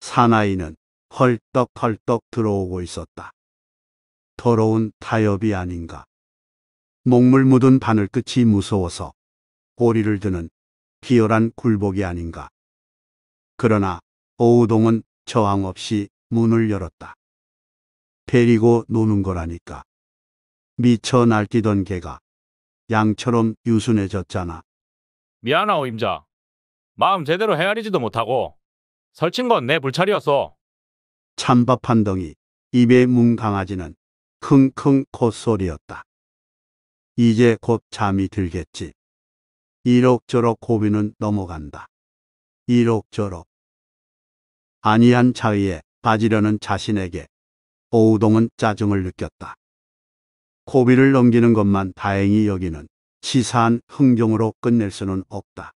사나이는 헐떡헐떡 들어오고 있었다. 더러운 타협이 아닌가. 목물 묻은 바늘끝이 무서워서 고리를 드는 비열한 굴복이 아닌가. 그러나 오우동은 저항 없이 문을 열었다. 데리고 노는 거라니까. 미쳐 날뛰던 개가 양처럼 유순해졌잖아. 미안하오 임자. 마음 제대로 헤아리지도 못하고 설친 건 내 불찰이었어. 찬밥 한 덩이 입에 문 강아지는 킁킁 콧소리였다. 이제 곧 잠이 들겠지. 이럭저럭 고비는 넘어간다. 이럭저럭. 아니한 차의에 빠지려는 자신에게 오우동은 짜증을 느꼈다. 고비를 넘기는 것만 다행히 여기는 치사한 흥정으로 끝낼 수는 없다.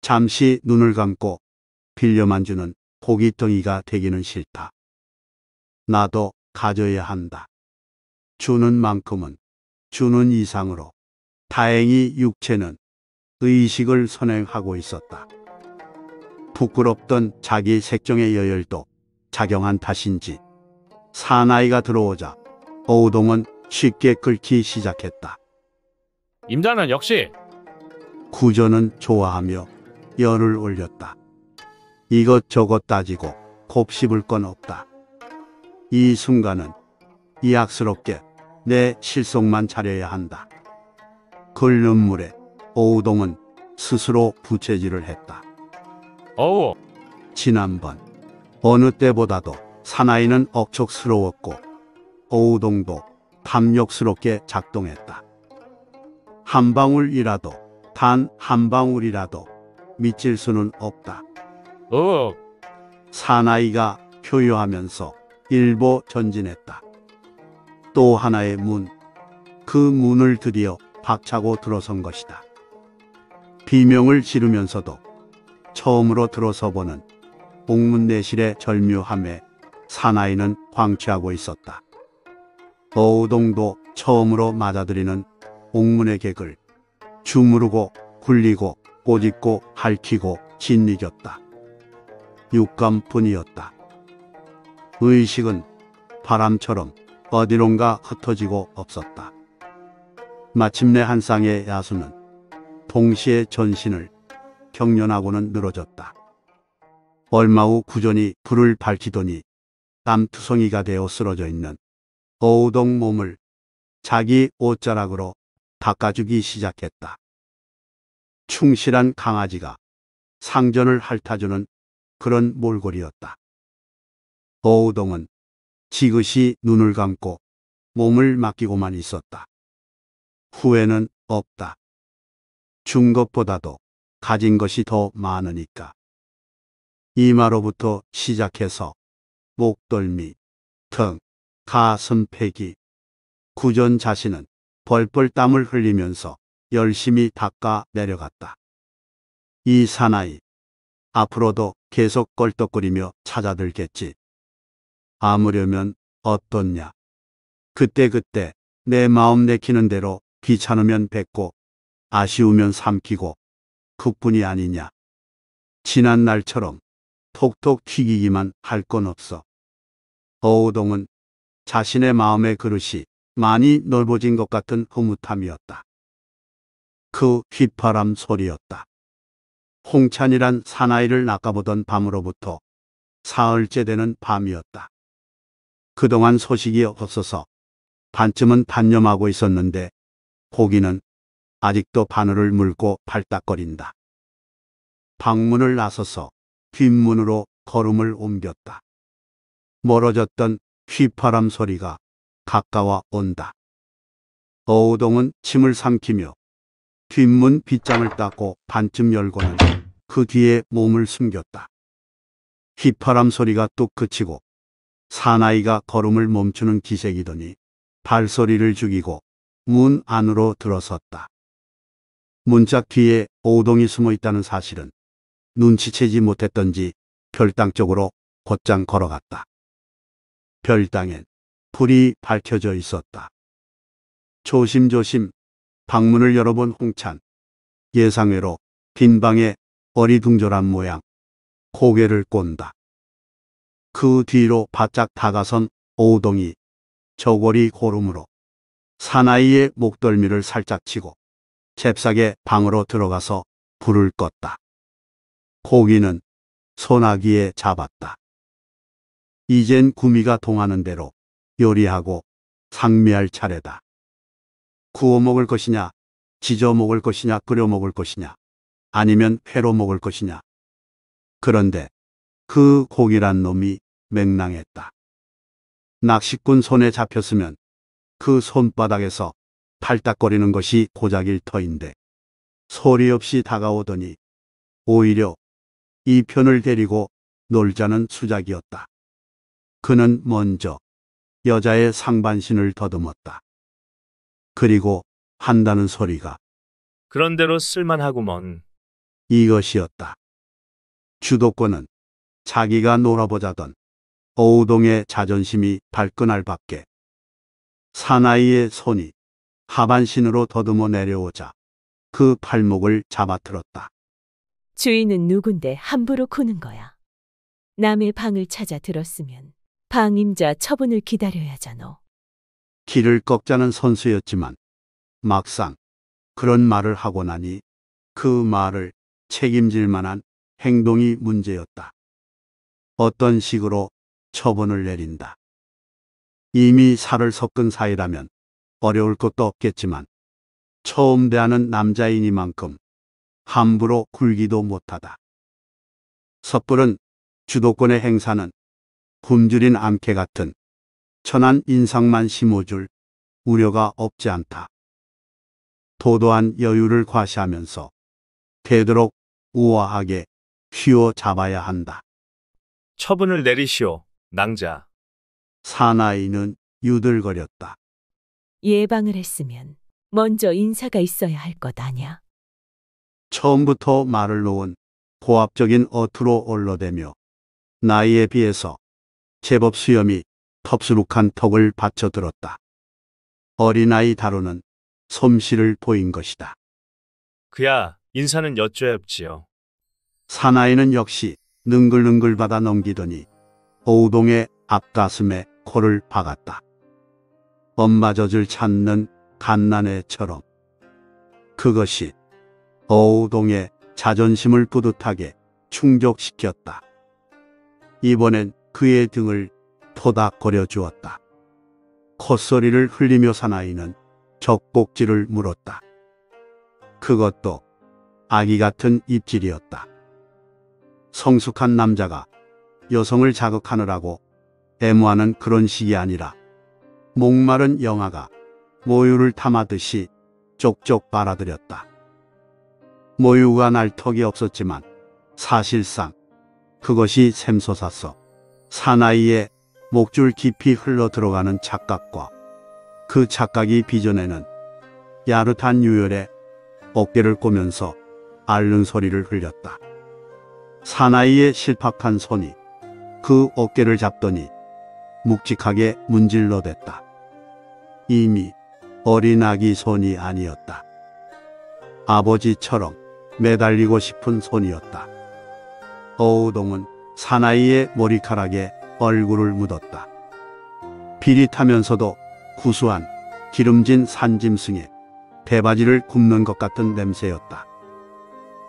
잠시 눈을 감고 빌려만 주는 고깃덩이가 되기는 싫다. 나도 가져야 한다. 주는 만큼은 주는 이상으로 다행히 육체는 의식을 선행하고 있었다. 부끄럽던 자기 색정의 여열도 작용한 탓인지 사나이가 들어오자 어우동은 쉽게 끓기 시작했다. 임자는 역시 구전은 좋아하며 열을 올렸다. 이것저것 따지고 곱씹을 건 없다. 이 순간은 이악스럽게 내 실속만 차려야 한다. 끓는 물에 오우동은 스스로 부채질을 했다. 어우 지난번 어느 때보다도 사나이는 억척스러웠고 오우동도 탐욕스럽게 작동했다. 한 방울이라도 단 한 방울이라도 미칠 수는 없다. 어. 사나이가 표요하면서 일보 전진했다. 또 하나의 문. 그 문을 드디어 박차고 들어선 것이다. 비명을 지르면서도 처음으로 들어서 보는 복문 내실의 절묘함에 사나이는 광취하고 있었다. 어우동도 처음으로 맞아들이는 옥문의 객을 주무르고 굴리고 꼬집고 핥퀴고 짓이겼다. 육감뿐이었다. 의식은 바람처럼 어디론가 흩어지고 없었다. 마침내 한 쌍의 야수는 동시에 전신을 경련하고는 늘어졌다. 얼마 후 구전이 불을 밝히더니 땀투성이가 되어 쓰러져 있는 어우동 몸을 자기 옷자락으로 닦아주기 시작했다. 충실한 강아지가 상전을 핥아주는 그런 몰골이었다. 어우동은 지그시 눈을 감고 몸을 맡기고만 있었다. 후회는 없다. 준 것보다도 가진 것이 더 많으니까. 이마로부터 시작해서 목덜미, 등, 가슴 패기. 구전 자신은 벌벌 땀을 흘리면서 열심히 닦아 내려갔다. 이 사나이. 앞으로도 계속 껄떡거리며 찾아들겠지. 아무려면 어떻냐. 그때그때 내 마음 내키는 대로 귀찮으면 뱉고 아쉬우면 삼키고 그뿐이 아니냐. 지난 날처럼 톡톡 튀기기만 할 건 없어. 어우동은 자신의 마음의 그릇이 많이 넓어진 것 같은 흐뭇함이었다. 그 휘파람 소리였다. 홍찬이란 사나이를 낚아보던 밤으로부터 사흘째 되는 밤이었다. 그동안 소식이 없어서 반쯤은 단념하고 있었는데 고기는 아직도 바늘을 물고 발딱거린다. 방문을 나서서 뒷문으로 걸음을 옮겼다. 멀어졌던 휘파람 소리가 가까워 온다. 어우동은 침을 삼키며 뒷문 빗장을 닦고 반쯤 열고는 그 뒤에 몸을 숨겼다. 휘파람 소리가 뚝 그치고 사나이가 걸음을 멈추는 기색이더니 발소리를 죽이고 문 안으로 들어섰다. 문짝 뒤에 오동이 숨어 있다는 사실은 눈치채지 못했던지 별당 쪽으로 곧장 걸어갔다. 별당엔 불이 밝혀져 있었다. 조심조심 방문을 열어본 홍찬. 예상외로 빈방에 어리둥절한 모양. 고개를 꼰다. 그 뒤로 바짝 다가선 오동이 저고리 고름으로 사나이의 목덜미를 살짝 치고 잽싸게 방으로 들어가서 불을 껐다. 고기는 소나기에 잡았다. 이젠 구미가 동하는 대로 요리하고 상미할 차례다. 구워 먹을 것이냐, 지져 먹을 것이냐, 끓여 먹을 것이냐, 아니면 회로 먹을 것이냐. 그런데 그 공이란 놈이 맹랑했다. 낚시꾼 손에 잡혔으면 그 손바닥에서 팔딱거리는 것이 고작일 터인데 소리 없이 다가오더니 오히려 이 편을 데리고 놀자는 수작이었다. 그는 먼저 여자의 상반신을 더듬었다. 그리고 한다는 소리가 그런대로 쓸만하구먼. 이것이었다. 주도권은 자기가 놀아보자던 어우동의 자존심이 발끈할 밖에 사나이의 손이 하반신으로 더듬어 내려오자 그 팔목을 잡아들었다. 주인은 누군데 함부로 구는 거야. 남의 방을 찾아 들었으면 방임자 처분을 기다려야잖아. 길을 꺾자는 선수였지만 막상 그런 말을 하고 나니 그 말을 책임질 만한 행동이 문제였다. 어떤 식으로 처분을 내린다. 이미 살을 섞은 사이라면 어려울 것도 없겠지만 처음 대하는 남자이니만큼 함부로 굴기도 못하다. 섣불은 주도권의 행사는 굶주린 암캐 같은 천한 인상만 심어줄 우려가 없지 않다. 도도한 여유를 과시하면서 되도록 우아하게 휘어 잡아야 한다. 처분을 내리시오, 낭자. 사나이는 유들거렸다. 예방을 했으면 먼저 인사가 있어야 할 것 아냐. 처음부터 말을 놓은 고압적인 어투로 얼러대며 나이에 비해서 제법 수염이 텁수룩한 턱을 받쳐들었다. 어린아이 다루는 솜씨를 보인 것이다. 그야 인사는 여쭤야 없지요. 사나이는 역시 능글능글 받아 넘기더니 오우동의 앞가슴에 코를 박았다. 엄마 젖을 찾는 갓난애처럼 그것이 어우동의 자존심을 뿌듯하게 충족시켰다. 이번엔 그의 등을 토닥거려 주었다. 콧소리를 흘리며 사나이는 젖꼭지를 물었다. 그것도 아기 같은 입질이었다. 성숙한 남자가 여성을 자극하느라고 애무하는 그런 식이 아니라 목마른 영아가 모유를 탐하듯이 쪽쪽 빨아들였다. 모유가 날 턱이 없었지만 사실상 그것이 샘솟았어. 사나이의 목줄 깊이 흘러 들어가는 착각과 그 착각이 빚어내는 야릇한 유혈에 어깨를 꼬면서 앓는 소리를 흘렸다. 사나이의 실팍한 손이 그 어깨를 잡더니 묵직하게 문질러댔다. 이미 어린 아기 손이 아니었다. 아버지처럼 매달리고 싶은 손이었다. 어우동은 사나이의 머리카락에 얼굴을 묻었다. 비릿하면서도 구수한 기름진 산짐승에 대바지를 굽는 것 같은 냄새였다.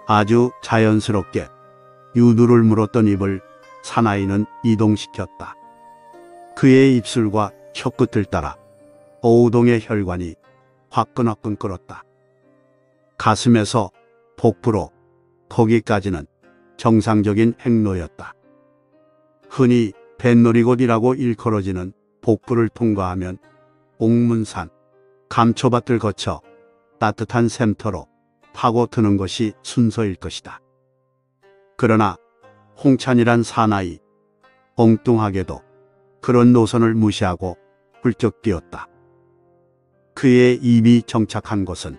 아주 자연스럽게 유두를 물었던 입을 사나이는 이동시켰다. 그의 입술과 혀끝을 따라 오우동의 혈관이 화끈화끈 끓었다. 가슴에서 복부로 거기까지는 정상적인 행로였다. 흔히 뱃놀이곳이라고 일컬어지는 복부를 통과하면 옥문산, 감초밭을 거쳐 따뜻한 샘터로 파고드는 것이 순서일 것이다. 그러나 홍찬이란 사나이 엉뚱하게도 그런 노선을 무시하고 훌쩍 뛰었다. 그의 입이 정착한 곳은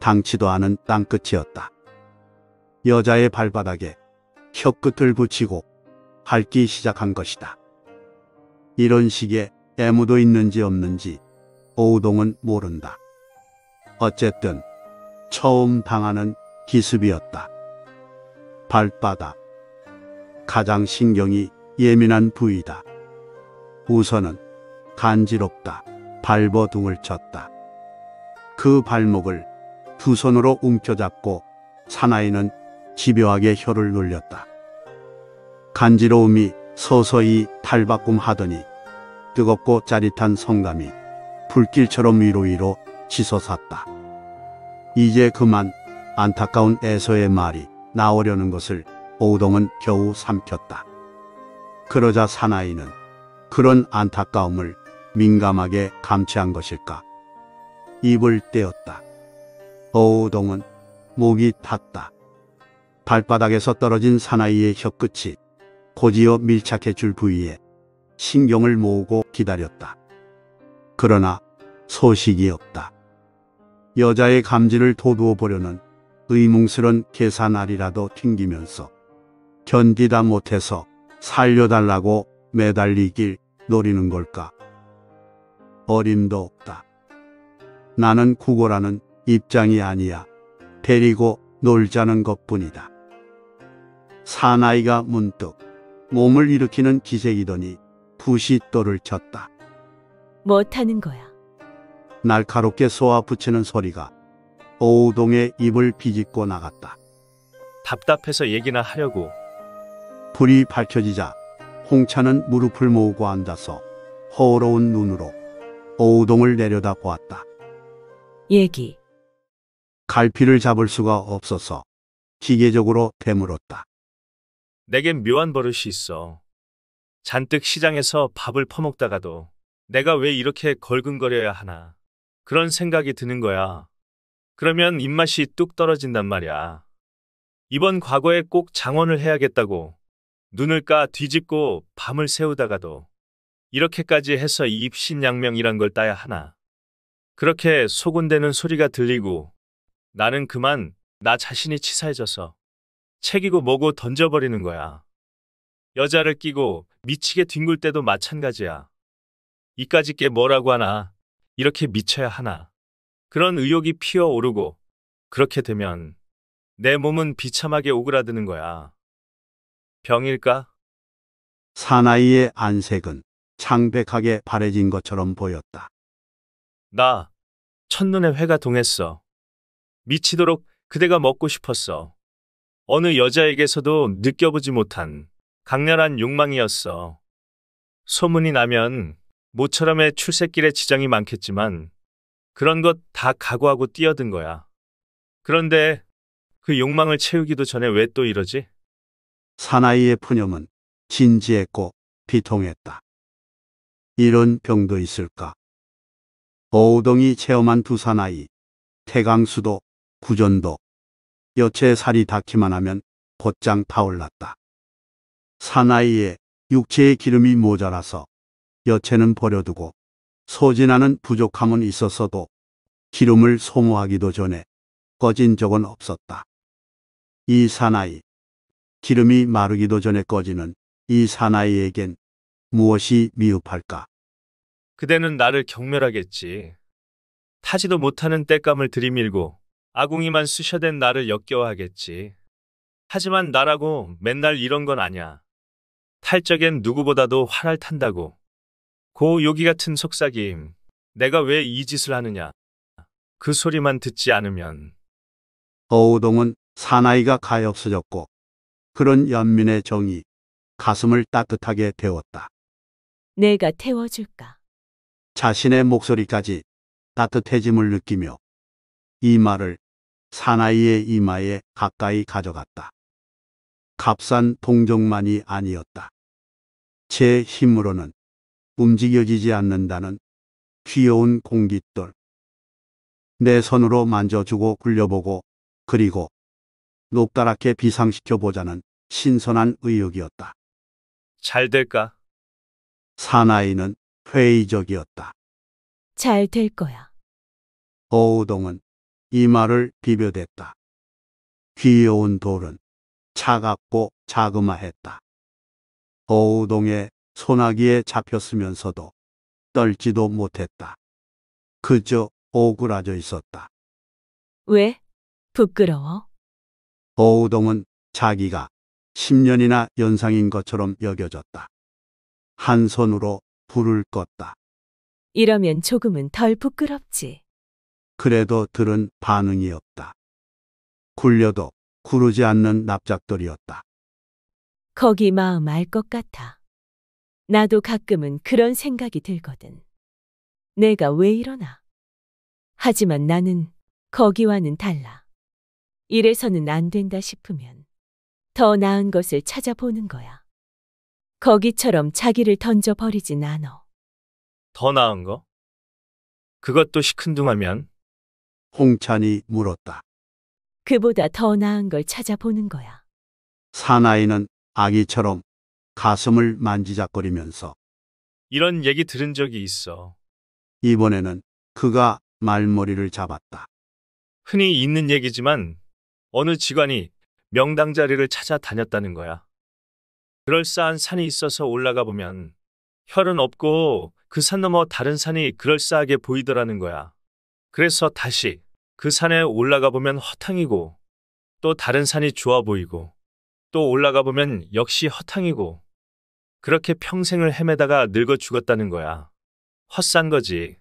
당치도 않은 땅끝이었다. 여자의 발바닥에 혀끝을 붙이고 밟기 시작한 것이다. 이런 식의 애무도 있는지 없는지 오우동은 모른다. 어쨌든 처음 당하는 기습이었다. 발바닥. 가장 신경이 예민한 부위다. 우선은 간지럽다. 발버둥을 쳤다. 그 발목을 두 손으로 움켜잡고 사나이는 집요하게 혀를 눌렸다. 간지러움이 서서히 탈바꿈 하더니 뜨겁고 짜릿한 성감이 불길처럼 위로 위로 치솟았다. 이제 그만 안타까운 애서의 말이 나오려는 것을 오동은 겨우 삼켰다. 그러자 사나이는 그런 안타까움을 민감하게 감지한 것일까. 입을 떼었다. 오동은 목이 탔다. 발바닥에서 떨어진 사나이의 혀끝이 곧이어 밀착해 줄 부위에 신경을 모으고 기다렸다. 그러나 소식이 없다. 여자의 감지를 도두어 보려는 의뭉스런 계산알이라도 튕기면서 견디다 못해서 살려달라고 매달리길 노리는 걸까? 어림도 없다. 나는 구고라는 입장이 아니야. 데리고 놀자는 것뿐이다. 사나이가 문득 몸을 일으키는 기색이더니 부싯 또를 쳤다. 못하는 뭐 거야. 날카롭게 쏘아붙이는 소리가 오우동의 입을 비집고 나갔다. 답답해서 얘기나 하려고 불이 밝혀지자 홍차는 무릎을 모으고 앉아서 허우러운 눈으로 오우동을 내려다 보았다. 얘기. 갈피를 잡을 수가 없어서 기계적으로 되물었다. 내겐 묘한 버릇이 있어. 잔뜩 시장에서 밥을 퍼먹다가도 내가 왜 이렇게 걸근거려야 하나 그런 생각이 드는 거야. 그러면 입맛이 뚝 떨어진단 말이야. 이번 과거에 꼭 장원을 해야겠다고 눈을 까 뒤집고 밤을 새우다가도 이렇게까지 해서 입신양명이란 걸 따야 하나. 그렇게 소곤대는 소리가 들리고 나는 그만 나 자신이 치사해져서 책이고 뭐고 던져버리는 거야. 여자를 끼고 미치게 뒹굴 때도 마찬가지야. 이까짓게 뭐라고 하나? 이렇게 미쳐야 하나? 그런 의욕이 피어오르고 그렇게 되면 내 몸은 비참하게 오그라드는 거야. 병일까? 사나이의 안색은 창백하게 바래진 것처럼 보였다. 나 첫눈에 회가 동했어. 미치도록 그대가 먹고 싶었어. 어느 여자에게서도 느껴보지 못한 강렬한 욕망이었어. 소문이 나면 모처럼의 출세길에 지장이 많겠지만 그런 것 다 각오하고 뛰어든 거야. 그런데 그 욕망을 채우기도 전에 왜 또 이러지? 사나이의 푸념은 진지했고 비통했다. 이런 병도 있을까? 어우동이 체험한 두 사나이, 태강수도, 구전도, 여체의 살이 닿기만 하면 곧장 타올랐다. 사나이에 육체의 기름이 모자라서 여체는 버려두고 소진하는 부족함은 있었어도 기름을 소모하기도 전에 꺼진 적은 없었다. 이 사나이, 기름이 마르기도 전에 꺼지는 이 사나이에겐 무엇이 미흡할까? 그대는 나를 경멸하겠지. 타지도 못하는 땔감을 들이밀고 아궁이만 쑤셔댄 나를 역겨워하겠지. 하지만 나라고 맨날 이런 건 아냐. 탈적엔 누구보다도 활을 탄다고. 고 요기 같은 속삭임. 내가 왜 이 짓을 하느냐. 그 소리만 듣지 않으면. 어우동은 사나이가 가엾어졌고 그런 연민의 정이 가슴을 따뜻하게 데웠다. 내가 태워줄까? 자신의 목소리까지 따뜻해짐을 느끼며 이 말을 사나이의 이마에 가까이 가져갔다. 값싼 동정만이 아니었다. 제 힘으로는 움직여지지 않는다는 귀여운 공깃돌. 내 손으로 만져주고 굴려보고 그리고 높다랗게 비상시켜보자는 신선한 의욕이었다. 잘 될까? 사나이는 회의적이었다. 잘 될 거야. 어우동은 이 말을 비벼댔다. 귀여운 돌은 차갑고 자그마했다. 어우동에 소나기에 잡혔으면서도 떨지도 못했다. 그저 오그라져 있었다. 왜? 부끄러워? 어우동은 자기가 10년이나 연상인 것처럼 여겨졌다. 한 손으로 불을 껐다. 이러면 조금은 덜 부끄럽지. 그래도 들은 반응이 었다 굴려도 구르지 않는 납작돌이었다. 거기 마음 알 것 같아. 나도 가끔은 그런 생각이 들거든. 내가 왜 이러나? 하지만 나는 거기와는 달라. 이래서는 안 된다 싶으면 더 나은 것을 찾아보는 거야. 거기처럼 자기를 던져버리진 않어. 더 나은 거? 그것도 시큰둥하면 홍찬이 물었다. 그보다 더 나은 걸 찾아보는 거야. 사나이는 아기처럼 가슴을 만지작거리면서 이런 얘기 들은 적이 있어. 이번에는 그가 말머리를 잡았다. 흔히 있는 얘기지만 어느 직원이 명당 자리를 찾아 다녔다는 거야. 그럴싸한 산이 있어서 올라가 보면 혈은 없고 그 산 너머 다른 산이 그럴싸하게 보이더라는 거야. 그래서 다시 그 산에 올라가 보면 허탕이고 또 다른 산이 좋아 보이고 또 올라가 보면 역시 허탕이고 그렇게 평생을 헤매다가 늙어 죽었다는 거야. 헛산 거지.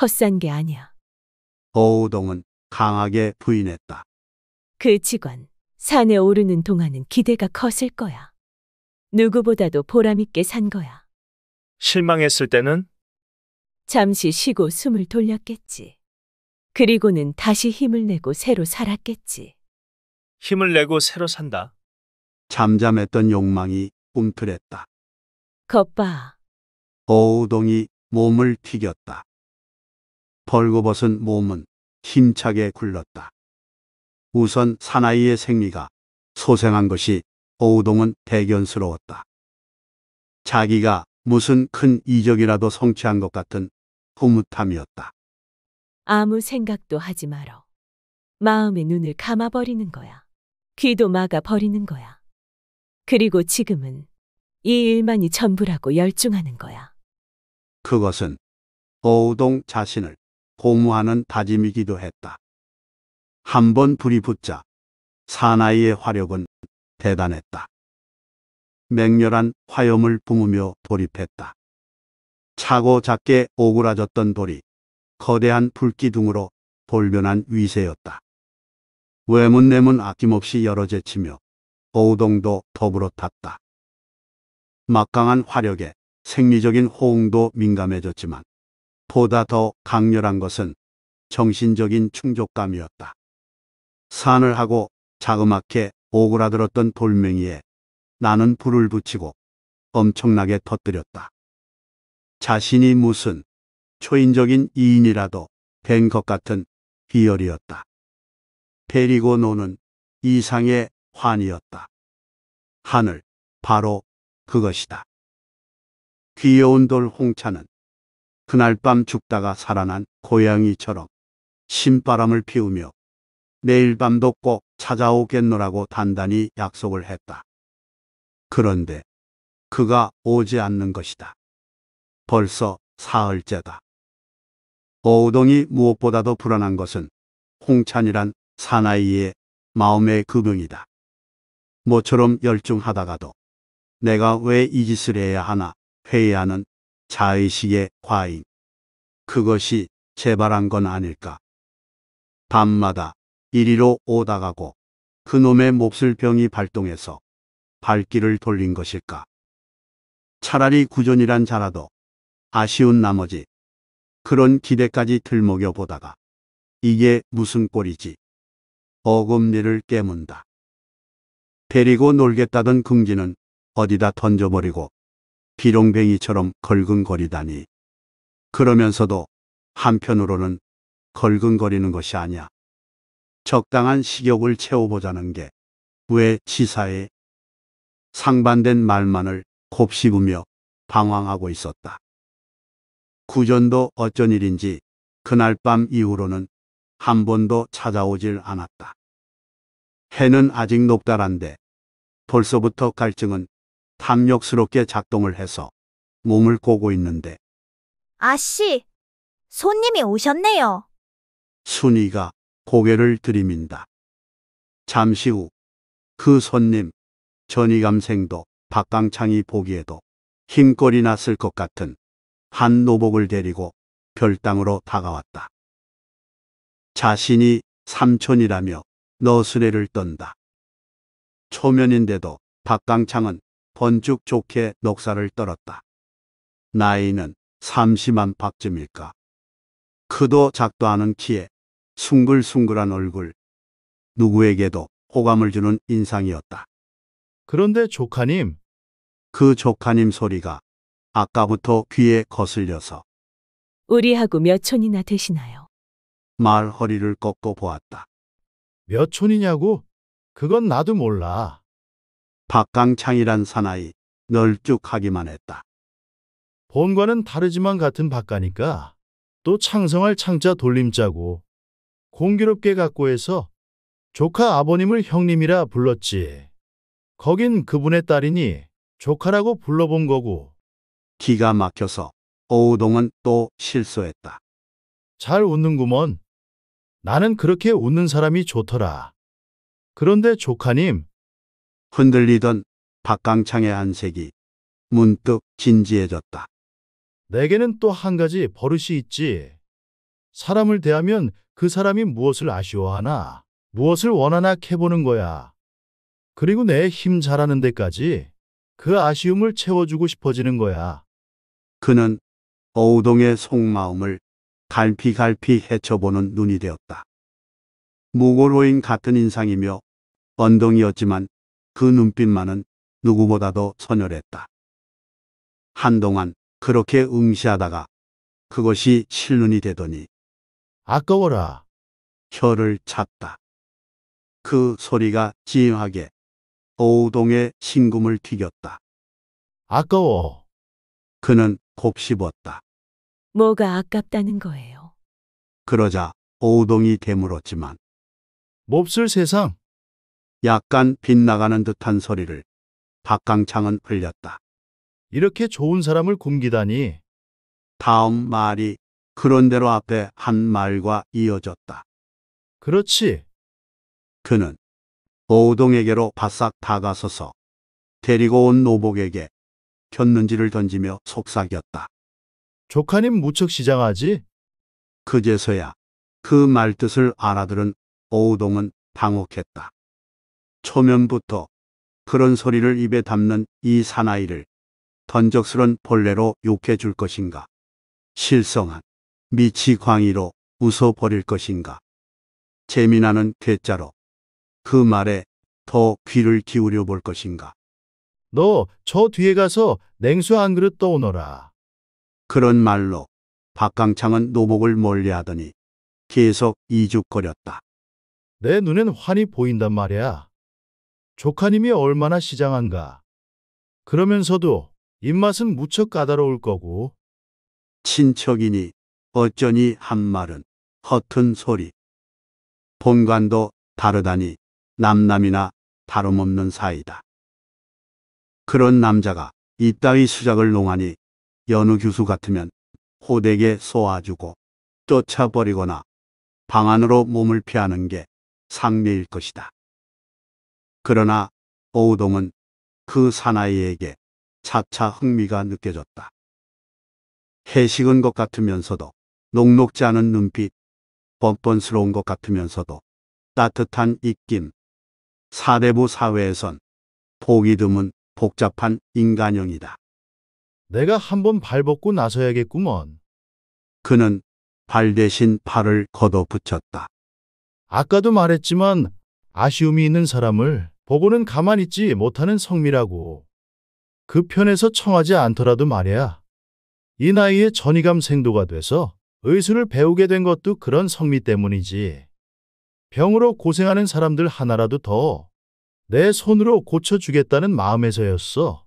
헛산 게 아니야. 어우동은 강하게 부인했다. 그 직원, 산에 오르는 동안은 기대가 컸을 거야. 누구보다도 보람있게 산 거야. 실망했을 때는 잠시 쉬고 숨을 돌렸겠지. 그리고는 다시 힘을 내고 새로 살았겠지. 힘을 내고 새로 산다. 잠잠했던 욕망이 꿈틀했다. 겉봐. 어우동이 몸을 튀겼다. 벌거벗은 몸은 힘차게 굴렀다. 우선 사나이의 생리가 소생한 것이 어우동은 대견스러웠다. 자기가 무슨 큰 이적이라도 성취한 것 같은 흐뭇함이었다. 아무 생각도 하지 말어. 마음의 눈을 감아버리는 거야. 귀도 막아버리는 거야. 그리고 지금은 이 일만이 전부라고 열중하는 거야. 그것은 어우동 자신을 고무하는 다짐이기도 했다. 한번 불이 붙자 사나이의 화력은 대단했다. 맹렬한 화염을 뿜으며 돌입했다. 차고 작게 오그라졌던 돌이 거대한 불기둥으로 돌변한 위세였다. 외문내문 아낌없이 열어 제치며 오우동도 더불어 탔다. 막강한 화력에 생리적인 호응도 민감해졌지만 보다 더 강렬한 것은 정신적인 충족감이었다. 산을 하고 자그맣게 오그라들었던 돌멩이에 나는 불을 붙이고 엄청나게 터뜨렸다. 자신이 무슨 초인적인 이인이라도 된 것 같은 비열이었다. 베리고노는 이상의 환이었다. 하늘, 바로 그것이다. 귀여운 돌 홍차는 그날 밤 죽다가 살아난 고양이처럼 신바람을 피우며 내일 밤도 꼭 찾아오겠노라고 단단히 약속을 했다. 그런데 그가 오지 않는 것이다. 벌써 사흘째다. 어우동이 무엇보다도 불안한 것은 홍찬이란 사나이의 마음의 급병이다 모처럼 열중하다가도 내가 왜 이 짓을 해야 하나 회의하는 자의식의 과잉. 그것이 재발한 건 아닐까. 밤마다 이리로 오다 가고 그놈의 몹쓸 병이 발동해서 발길을 돌린 것일까. 차라리 구존이란 자라도 아쉬운 나머지 그런 기대까지 들먹여 보다가 이게 무슨 꼴이지 어금니를 깨문다. 데리고 놀겠다던 긍지는 어디다 던져버리고 비룡뱅이처럼 걸근거리다니. 그러면서도 한편으로는 걸근거리는 것이 아니야. 적당한 식욕을 채워보자는 게 왜 지사에 상반된 말만을 곱씹으며 방황하고 있었다. 구전도 어쩐 일인지 그날 밤 이후로는 한 번도 찾아오질 않았다. 해는 아직 녹달한데 벌써부터 갈증은 탐욕스럽게 작동을 해서 몸을 고고 있는데 아씨, 손님이 오셨네요. 순이가 고개를 들이민다. 잠시 후 그 손님 전이감생도 박강창이 보기에도 흰거리 났을 것 같은 한 노복을 데리고 별당으로 다가왔다. 자신이 삼촌이라며 너스레를 떤다. 초면인데도 박강창은 번쭉 좋게 녹사를 떨었다. 나이는 30만 박쯤일까. 크도 작도 않은 키에 숭글숭글한 얼굴. 누구에게도 호감을 주는 인상이었다. 그런데 조카님. 그 조카님 소리가 아까부터 귀에 거슬려서 우리하고 몇 촌이나 되시나요? 말 허리를 꺾고 보았다. 몇 촌이냐고? 그건 나도 몰라. 박강창이란 사나이 널쭉하기만 했다. 본과는 다르지만 같은 박가니까 또 창성할 창자 돌림자고 공교롭게 갖고 해서 조카 아버님을 형님이라 불렀지. 거긴 그분의 딸이니 조카라고 불러본 거고 기가 막혀서 오우동은 또실수했다잘 웃는구먼. 나는 그렇게 웃는 사람이 좋더라. 그런데 조카님, 흔들리던 박강창의 안색이 문득 진지해졌다. 내게는 또 한 가지 버릇이 있지. 사람을 대하면 그 사람이 무엇을 아쉬워하나, 무엇을 원하나 캐보는 거야. 그리고 내 힘 잘하는 데까지 그 아쉬움을 채워주고 싶어지는 거야. 그는 어우동의 속마음을 갈피갈피 헤쳐보는 눈이 되었다. 무고로인 같은 인상이며 언덩이였지만 그 눈빛만은 누구보다도 선열했다. 한동안 그렇게 응시하다가 그것이 실눈이 되더니 아까워라 혀를 찼다. 그 소리가 찡하게 오우동의 신금을 튀겼다. 아까워. 그는 곱씹었다. 뭐가 아깝다는 거예요? 그러자 오동이 개물었지만 몹쓸 세상. 약간 빗나가는 듯한 소리를 박강창은 흘렸다. 이렇게 좋은 사람을 굶기다니. 다음 말이 그런대로 앞에 한 말과 이어졌다. 그렇지. 그는 오동에게로 바싹 다가서서 데리고 온 노복에게 폈는지를 던지며 속삭였다. 조카님 무척 시장하지? 그제서야 그 말뜻을 알아들은 오우동은 당혹했다. 초면부터 그런 소리를 입에 담는 이 사나이를 던적스런 벌레로 욕해 줄 것인가? 실성한 미치광이로 웃어버릴 것인가? 재미나는 괴짜로 그 말에 더 귀를 기울여 볼 것인가? 너저 뒤에 가서 냉수 한 그릇 떠오너라. 그런 말로 박강창은 노목을 멀리하더니 계속 이죽거렸다. 내 눈엔 환히 보인단 말이야. 조카님이 얼마나 시장한가. 그러면서도 입맛은 무척 까다로울 거고. 친척이니 어쩌니 한 말은 허튼 소리. 본관도 다르다니 남남이나 다름없는 사이다. 그런 남자가 이따위 수작을 농하니 연우 교수 같으면 호되게 쏘아주고 쫓아버리거나 방 안으로 몸을 피하는 게 상례일 것이다. 그러나 오우동은 그 사나이에게 차차 흥미가 느껴졌다. 해식은 것 같으면서도 녹록지 않은 눈빛, 뻔뻔스러운것 같으면서도 따뜻한 입김, 사대부 사회에선 보기 드문 복잡한 인간형이다. 내가 한번 발벗고 나서야겠구먼. 그는 발 대신 팔을 걷어붙였다. 아까도 말했지만 아쉬움이 있는 사람을 보고는 가만 있지 못하는 성미라고. 그 편에서 청하지 않더라도 말이야. 이 나이에 전이감 생도가 돼서 의술을 배우게 된 것도 그런 성미 때문이지. 병으로 고생하는 사람들 하나라도 더내 손으로 고쳐주겠다는 마음에서였어.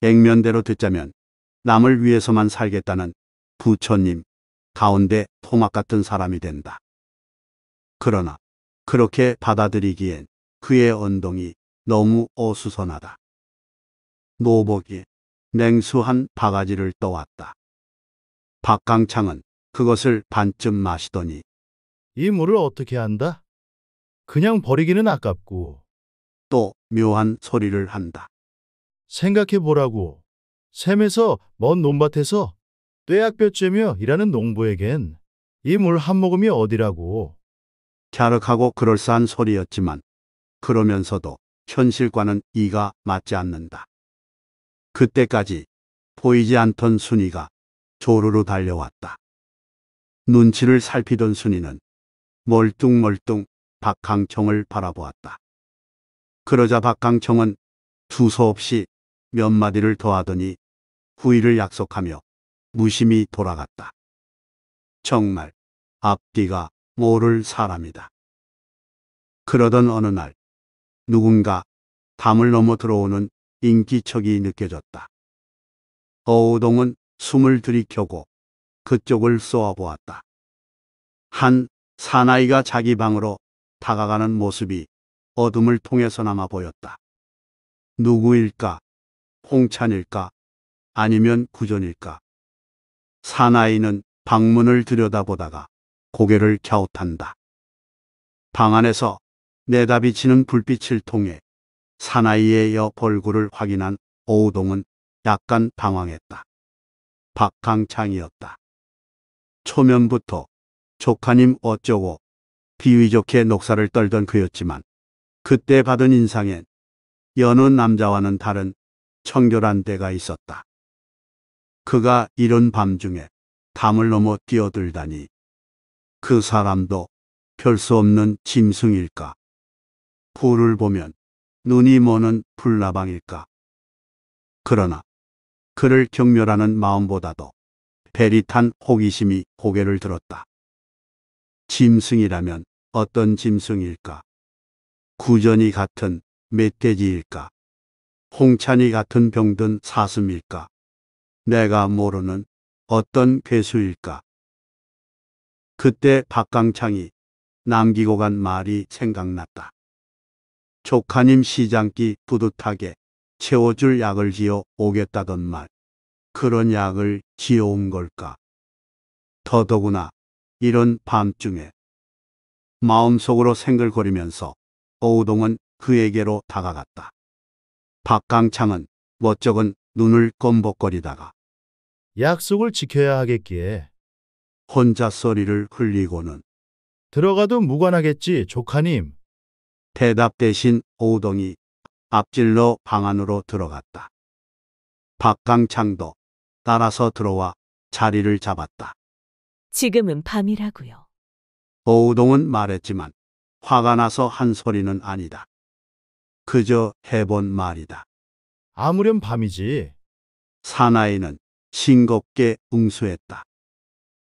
액면대로 듣자면 남을 위해서만 살겠다는 부처님 가운데 토막 같은 사람이 된다. 그러나 그렇게 받아들이기엔 그의 언동이 너무 어수선하다. 노복이 냉수한 바가지를 떠왔다. 박강창은 그것을 반쯤 마시더니 이 물을 어떻게 한다? 그냥 버리기는 아깝고 또 묘한 소리를 한다. 생각해 보라고. 샘에서 먼 논밭에서 떼약볕쬐며 일하는 농부에겐 이 물 한 모금이 어디라고. 갸륵하고 그럴싸한 소리였지만 그러면서도 현실과는 이가 맞지 않는다. 그때까지 보이지 않던 순이가 조르르 달려왔다. 눈치를 살피던 순이는 멀뚱멀뚱 박항청을 바라보았다. 그러자 박강청은 두서없이 몇 마디를 더하더니 후일을 약속하며 무심히 돌아갔다. 정말 앞뒤가 모를 사람이다. 그러던 어느 날 누군가 담을 넘어 들어오는 인기척이 느껴졌다. 어우동은 숨을 들이켜고 그쪽을 쏘아보았다. 한 사나이가 자기 방으로 다가가는 모습이 어둠을 통해서나마 보였다. 누구일까? 홍찬일까? 아니면 구전일까? 사나이는 방문을 들여다보다가 고개를 갸웃한다. 방 안에서 내다비 치는 불빛을 통해 사나이의 옆 얼굴을 확인한 오우동은 약간 당황했다. 박강창이었다. 초면부터 조카님 어쩌고 비위 좋게 녹사를 떨던 그였지만 그때 받은 인상엔 여느 남자와는 다른 청결한 때가 있었다. 그가 이른 밤중에 담을 넘어 뛰어들다니 그 사람도 별 수 없는 짐승일까? 불을 보면 눈이 머는 불나방일까? 그러나 그를 경멸하는 마음보다도 배릿한 호기심이 고개를 들었다. 짐승이라면 어떤 짐승일까? 구전이 같은 멧돼지일까? 홍찬이 같은 병든 사슴일까? 내가 모르는 어떤 괴수일까? 그때 박강창이 남기고 간 말이 생각났다. 조카님 시장기 뿌듯하게 채워줄 약을 지어 오겠다던 말. 그런 약을 지어온 걸까? 더더구나 이런 밤중에 마음속으로 생글거리면서 어우동은 그에게로 다가갔다. 박강창은 멋쩍은 눈을 껌벅거리다가 약속을 지켜야 하겠기에 혼자 소리를 흘리고는 들어가도 무관하겠지 조카님 대답 대신 오우동이 앞질러 방 안으로 들어갔다. 박강창도 따라서 들어와 자리를 잡았다. 지금은 밤이라고요. 오우동은 말했지만 화가 나서 한 소리는 아니다. 그저 해본 말이다. 아무렴 밤이지. 사나이는 싱겁게 응수했다.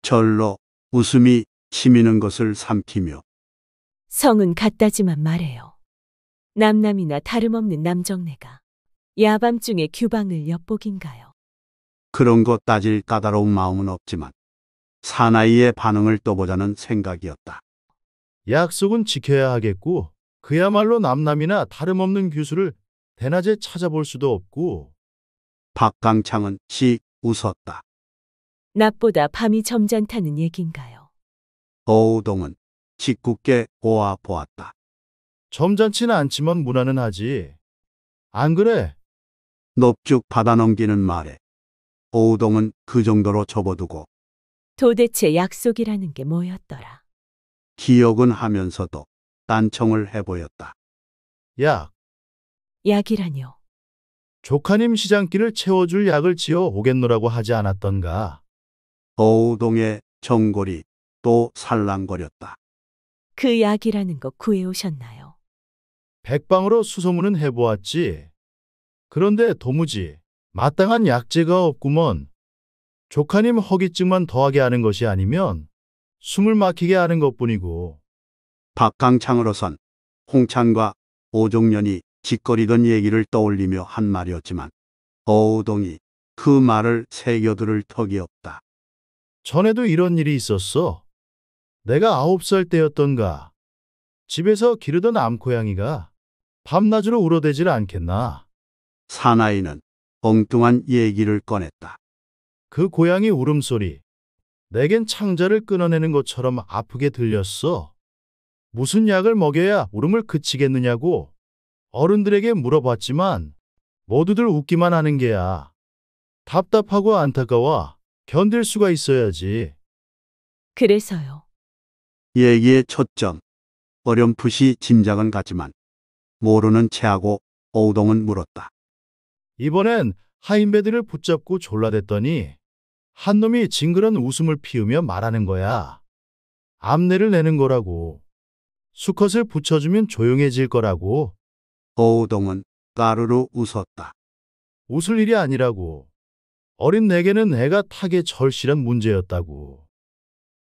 절로 웃음이 치미는 것을 삼키며 성은 같다지만 말해요. 남남이나 다름없는 남정네가 야밤중에 규방을 엿보긴가요. 그런 것 따질 까다로운 마음은 없지만 사나이의 반응을 떠보자는 생각이었다. 약속은 지켜야 하겠고 그야말로 남남이나 다름없는 교수를 대낮에 찾아볼 수도 없고 박강창은 씩 웃었다. 낮보다 밤이 점잖다는 얘긴가요? 어우동은 짓궂게 보아보았다. 점잖지는 않지만 문화는 하지. 안 그래? 높죽 받아넘기는 말에 어우동은 그 정도로 접어두고 도대체 약속이라는 게 뭐였더라? 기억은 하면서도 딴청을 해보였다. 약, 약이라뇨. 조카님 시장길을 채워줄 약을 지어 오겠노라고 하지 않았던가. 어우동의 정골이 또 살랑거렸다. 그 약이라는 거 구해오셨나요? 백방으로 수소문은 해보았지. 그런데 도무지 마땅한 약재가 없구먼. 조카님 허기증만 더하게 하는 것이 아니면 숨을 막히게 하는 것뿐이고 박강창으로선 홍찬과 오종년이 짓거리던 얘기를 떠올리며 한 말이었지만 어우동이 그 말을 새겨들을 턱이 없다. 전에도 이런 일이 있었어. 내가 아홉 살 때였던가. 집에서 기르던 암고양이가 밤낮으로 울어대질 않겠나. 사나이는 엉뚱한 얘기를 꺼냈다. 그 고양이 울음소리 내겐 창자를 끊어내는 것처럼 아프게 들렸어. 무슨 약을 먹여야 울음을 그치겠느냐고 어른들에게 물어봤지만 모두들 웃기만 하는 게야. 답답하고 안타까워 견딜 수가 있어야지. 그래서요. 얘기의 초점. 어렴풋이 짐작은 가지만 모르는 체하고 오동은 물었다. 이번엔 하인베드를 붙잡고 졸라댔더니 한 놈이 징그런 웃음을 피우며 말하는 거야. 암내를 내는 거라고. 수컷을 붙여주면 조용해질 거라고. 어우동은 까르르 웃었다. 웃을 일이 아니라고. 어린 내게는 애가 타게 절실한 문제였다고.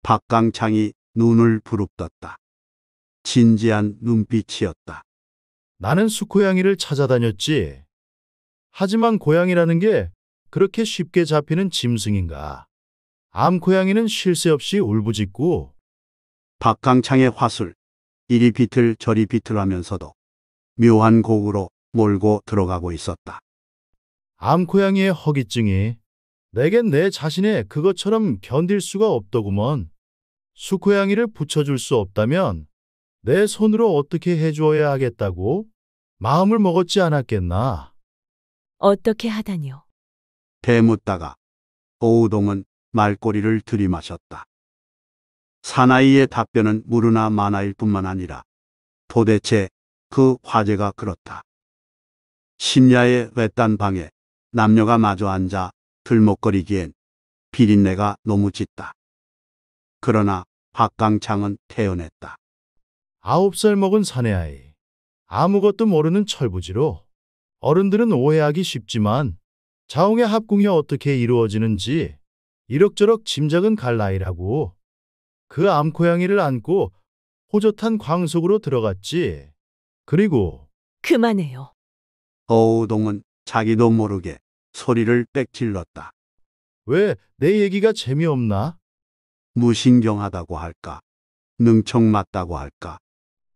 박강창이 눈을 부릅떴다. 진지한 눈빛이었다. 나는 수고양이를 찾아다녔지. 하지만 고양이라는 게 그렇게 쉽게 잡히는 짐승인가. 암고양이는 쉴 새 없이 울부짖고 박강창의 화술 이리 비틀 저리 비틀하면서도 묘한 곡으로 몰고 들어가고 있었다. 암고양이의 허기증이 내겐 내 자신의 그것처럼 견딜 수가 없더구먼. 수고양이를 붙여줄 수 없다면 내 손으로 어떻게 해주어야 하겠다고 마음을 먹었지 않았겠나. 어떻게 하다뇨. 대묻다가 오우동은 말꼬리를 들이마셨다. 사나이의 답변은 무르나 마나일 뿐만 아니라 도대체 그 화제가 그렇다. 심야의 외딴 방에 남녀가 마주 앉아 들먹거리기엔 비린내가 너무 짙다. 그러나 박강창은 태연했다. 아홉 살 먹은 사내아이. 아무것도 모르는 철부지로 어른들은 오해하기 쉽지만 자홍의 합궁이 어떻게 이루어지는지 이럭저럭 짐작은 갈 나이라고 그 암고양이를 안고 호젓한 광 속으로 들어갔지. 그리고 그만해요. 어우동은 자기도 모르게 소리를 빽질렀다. 왜 내 얘기가 재미없나? 무신경하다고 할까? 능청맞다고 할까?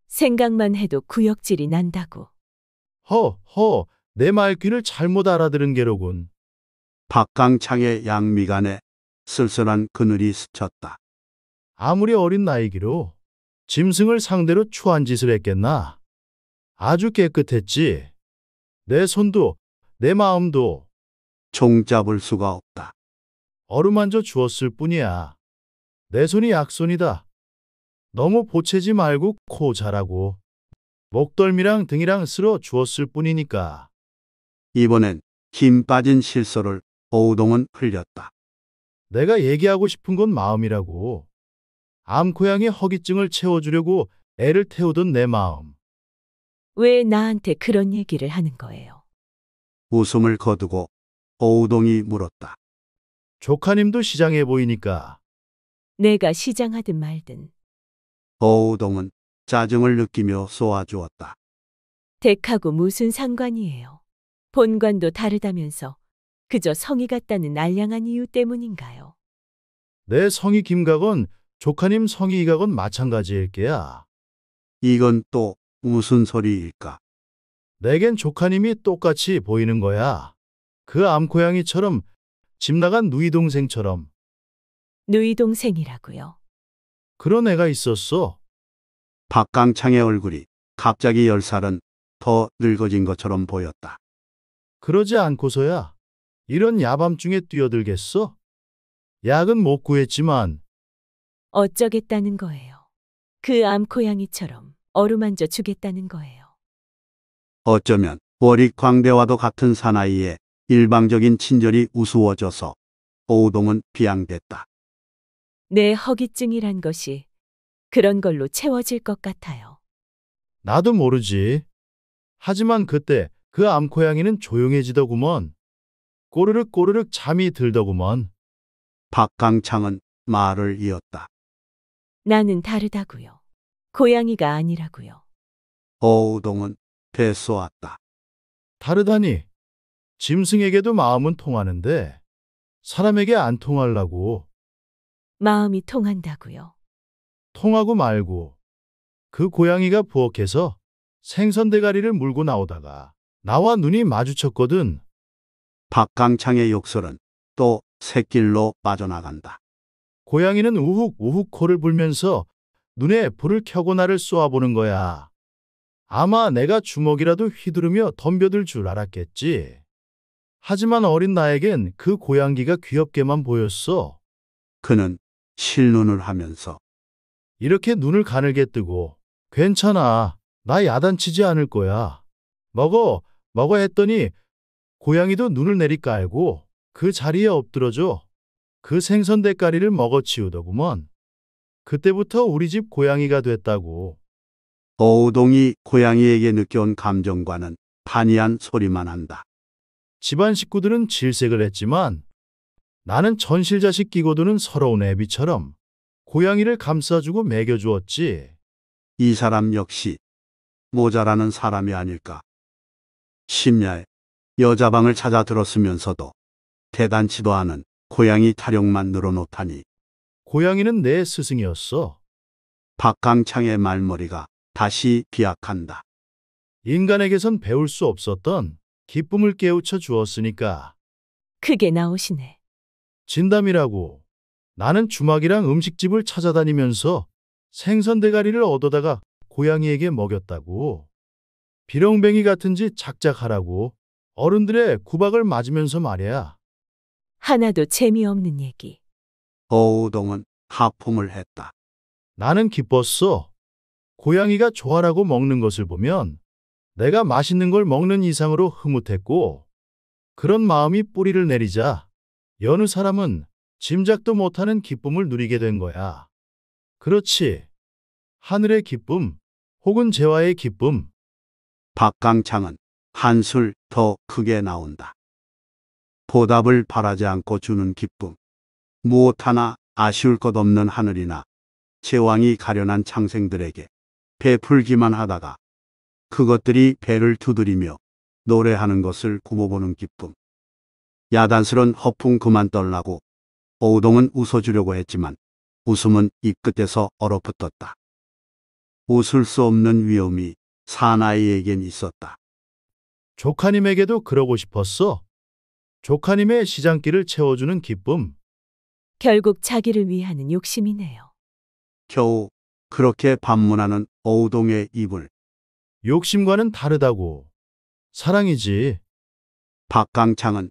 생각만 해도 구역질이 난다고. 허, 허, 내 말귀를 잘못 알아들은 게로군. 박강창의 양미간에 쓸쓸한 그늘이 스쳤다. 아무리 어린 나이기로 짐승을 상대로 추한 짓을 했겠나. 아주 깨끗했지. 내 손도 내 마음도 종잡을 수가 없다. 어루만져 주었을 뿐이야. 내 손이 약손이다. 너무 보채지 말고 코 자라고. 목덜미랑 등이랑 쓸어 주었을 뿐이니까. 이번엔 힘 빠진 실소를 오우동은 흘렸다. 내가 얘기하고 싶은 건 마음이라고. 암고양이 허기증을 채워주려고 애를 태우던 내 마음. 왜 나한테 그런 얘기를 하는 거예요? 웃음을 거두고 오우동이 물었다. 조카님도 시장해 보이니까. 내가 시장하든 말든 오우동은 짜증을 느끼며 쏘아주었다. 덱하고 무슨 상관이에요? 본관도 다르다면서 그저 성이 같다는 알량한 이유 때문인가요? 내 성이 김각은 조카님 성이 이각은 마찬가지일 게야. 이건 또 무슨 소리일까? 내겐 조카님이 똑같이 보이는 거야. 그 암고양이처럼 집 나간 누이 동생처럼 누이 동생이라고요. 그런 애가 있었어. 박강창의 얼굴이 갑자기 열살은 더 늙어진 것처럼 보였다. 그러지 않고서야 이런 야밤중에 뛰어들겠어? 약은 못 구했지만 어쩌겠다는 거예요. 그 암고양이처럼 어루만져 주겠다는 거예요. 어쩌면 월익 광대와도 같은 사나이에 일방적인 친절이 우스워져서 오우동은 비양됐다. 내 허기증이란 것이 그런 걸로 채워질 것 같아요. 나도 모르지. 하지만 그때 그 암고양이는 조용해지더구먼. 꼬르륵 꼬르륵 잠이 들더구먼. 박강창은 말을 이었다. 나는 다르다고요. 고양이가 아니라구요 어우동은 배소았다 다르다니. 짐승에게도 마음은 통하는데 사람에게 안 통하려고. 마음이 통한다구요 통하고 말고. 그 고양이가 부엌에서 생선 대가리를 물고 나오다가 나와 눈이 마주쳤거든. 박강창의 욕설은 또샛길로 빠져나간다. 고양이는 우훅 우훅 코를 불면서 눈에 불을 켜고 나를 쏘아보는 거야. 아마 내가 주먹이라도 휘두르며 덤벼들 줄 알았겠지. 하지만 어린 나에겐 그고양기가 귀엽게만 보였어. 그는 실눈을 하면서 이렇게 눈을 가늘게 뜨고 괜찮아. 나 야단치지 않을 거야. 먹어, 먹어 했더니 고양이도 눈을 내리깔고 그 자리에 엎드러져 그 생선 대가리를 먹어치우더구먼. 그때부터 우리 집 고양이가 됐다고. 어우동이 고양이에게 느껴온 감정과는 반이한 소리만 한다. 집안 식구들은 질색을 했지만 나는 전실자식 끼고드는 서러운 애비처럼 고양이를 감싸주고 먹여주었지. 이 사람 역시 모자라는 사람이 아닐까. 심야에 여자방을 찾아 들었으면서도 대단치도 않은 고양이 타령만 늘어놓다니 고양이는 내 스승이었어. 박강창의 말머리가 다시 비약한다. 인간에게선 배울 수 없었던 기쁨을 깨우쳐 주었으니까. 그게 나오시네. 진담이라고. 나는 주막이랑 음식집을 찾아다니면서 생선 대가리를 얻어다가 고양이에게 먹였다고. 비렁뱅이 같은 지 작작하라고 어른들의 구박을 맞으면서 말이야. 하나도 재미없는 얘기. 어우동은 하품을 했다. 나는 기뻤어. 고양이가 좋아라고 먹는 것을 보면 내가 맛있는 걸 먹는 이상으로 흐뭇했고 그런 마음이 뿌리를 내리자 여느 사람은 짐작도 못하는 기쁨을 누리게 된 거야. 그렇지. 하늘의 기쁨 혹은 재화의 기쁨 박강창은 한술 더 크게 나온다. 보답을 바라지 않고 주는 기쁨. 무엇 하나 아쉬울 것 없는 하늘이나 제왕이 가련한 창생들에게 베풀기만 하다가 그것들이 배를 두드리며 노래하는 것을 굽어보는 기쁨. 야단스런 허풍 그만 떨라고 오우동은 웃어주려고 했지만 웃음은 입끝에서 얼어붙었다. 웃을 수 없는 위험이 사나이에겐 있었다. 조카님에게도 그러고 싶었어. 조카님의 시장길을 채워주는 기쁨. 결국 자기를 위하는 욕심이네요. 겨우 그렇게 반문하는 어우동의 입을 욕심과는 다르다고. 사랑이지. 박강창은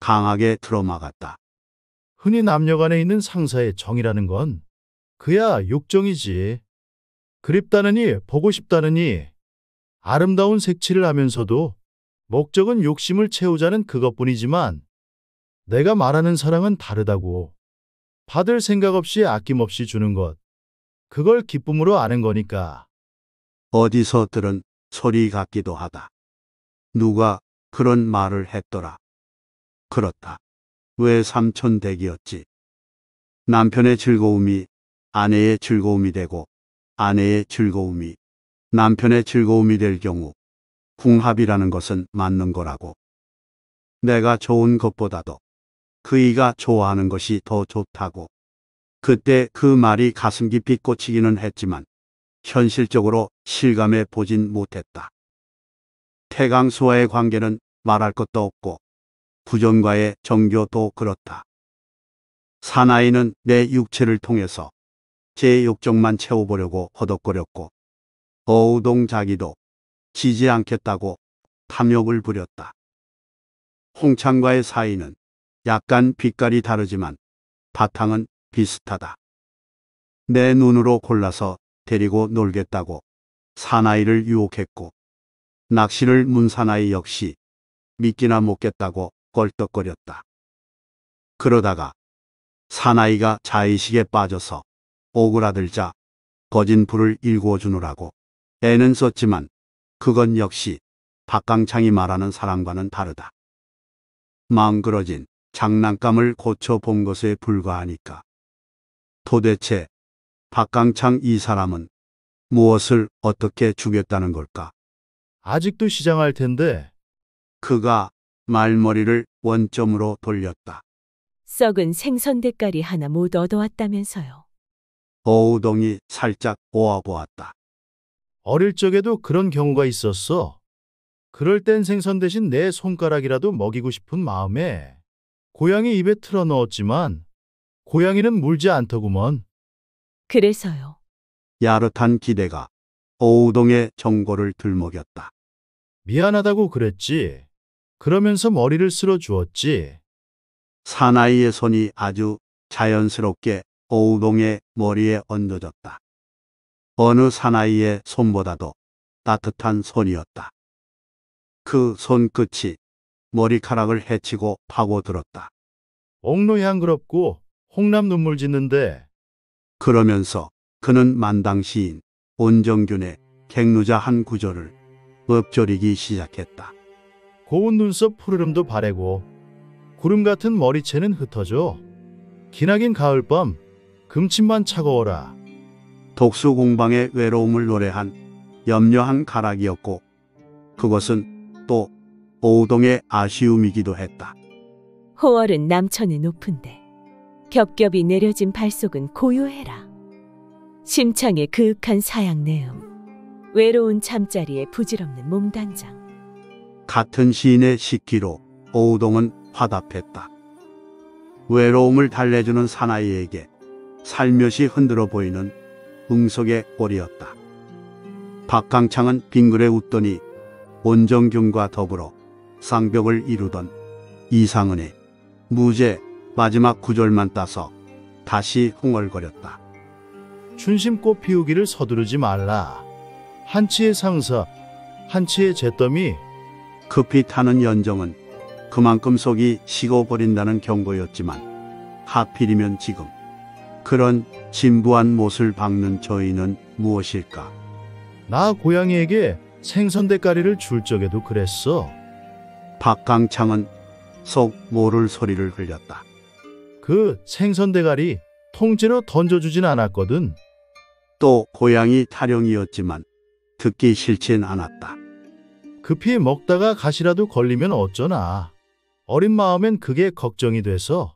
강하게 들어막았다. 흔히 남녀간에 있는 상사의 정이라는 건 그야 욕정이지. 그립다느니 보고 싶다느니 아름다운 색칠을 하면서도 목적은 욕심을 채우자는 그것뿐이지만 내가 말하는 사랑은 다르다고. 받을 생각 없이 아낌없이 주는 것. 그걸 기쁨으로 아는 거니까. 어디서 들은 소리 같기도 하다. 누가 그런 말을 했더라. 그렇다. 왜 삼촌 댁이었지? 남편의 즐거움이 아내의 즐거움이 되고 아내의 즐거움이 남편의 즐거움이 될 경우 궁합이라는 것은 맞는 거라고. 내가 좋은 것보다도 그이가 좋아하는 것이 더 좋다고. 그때 그 말이 가슴 깊이 꽂히기는 했지만 현실적으로 실감해 보진 못했다. 태강수와의 관계는 말할 것도 없고 부전과의 정교도 그렇다. 사나이는 내 육체를 통해서 제 욕정만 채워보려고 허덕거렸고 어우동 자기도 지지 않겠다고 탐욕을 부렸다. 홍창과의 사이는 약간 빛깔이 다르지만 바탕은 비슷하다. 내 눈으로 골라서 데리고 놀겠다고 사나이를 유혹했고 낚시를 문 사나이 역시 믿기나 못겠다고 껄떡거렸다. 그러다가 사나이가 자의식에 빠져서 오그라들자 거진 불을 일궈주느라고 애는 썼지만 그건 역시 박강창이 말하는 사람과는 다르다. 망그러진 장난감을 고쳐본 것에 불과하니까. 도대체 박강창 이 사람은 무엇을 어떻게 죽였다는 걸까? 아직도 시장할 텐데. 그가 말머리를 원점으로 돌렸다. 썩은 생선 대가리 하나 못 얻어왔다면서요. 어우동이 살짝 오아보았다. 어릴 적에도 그런 경우가 있었어. 그럴 땐 생선 대신 내 손가락이라도 먹이고 싶은 마음에 고양이 입에 틀어 넣었지만 고양이는 물지 않더구먼. 그래서요. 야릇한 기대가 오우동의 정보를 들먹였다. 미안하다고 그랬지. 그러면서 머리를 쓸어 주었지. 사나이의 손이 아주 자연스럽게 오우동의 머리에 얹어졌다. 어느 사나이의 손보다도 따뜻한 손이었다. 그 손끝이 머리카락을 해치고 파고들었다. 옥로 향그럽고 홍남 눈물 짓는데 그러면서 그는 만당시인 온정균의 갱루자한 구절을 읊조리기 시작했다. 고운 눈썹 푸르름도 바래고 구름 같은 머리채는 흩어져 기나긴 가을밤 금침만 차가워라. 독수 공방의 외로움을 노래한 염려한 가락이었고 그것은 또 오우동의 아쉬움이기도 했다. 호월은 남천이 높은데 겹겹이 내려진 발속은 고요해라. 심창의 그윽한 사양 내음, 외로운 잠자리에 부질없는 몸단장. 같은 시인의 식기로 오우동은 화답했다. 외로움을 달래주는 사나이에게 살며시 흔들어 보이는 응석의 꼴이었다. 박강창은 빙그레 웃더니 온정균과 더불어 쌍벽을 이루던 이상은의 무죄 마지막 구절만 따서 다시 흥얼거렸다. 춘심꽃 피우기를 서두르지 말라. 한치의 상서 한치의 잿더미. 급히 타는 연정은 그만큼 속이 식어버린다는 경고였지만 하필이면 지금 그런 진부한 못을 박는 저희는 무엇일까? 나 고양이에게 생선 대가리를 줄 적에도 그랬어. 박강창은 속 모를 소리를 흘렸다. 그 생선 대가리 통째로 던져주진 않았거든. 또 고양이 타령이었지만 듣기 싫진 않았다. 급히 먹다가 가시라도 걸리면 어쩌나. 어린 마음엔 그게 걱정이 돼서.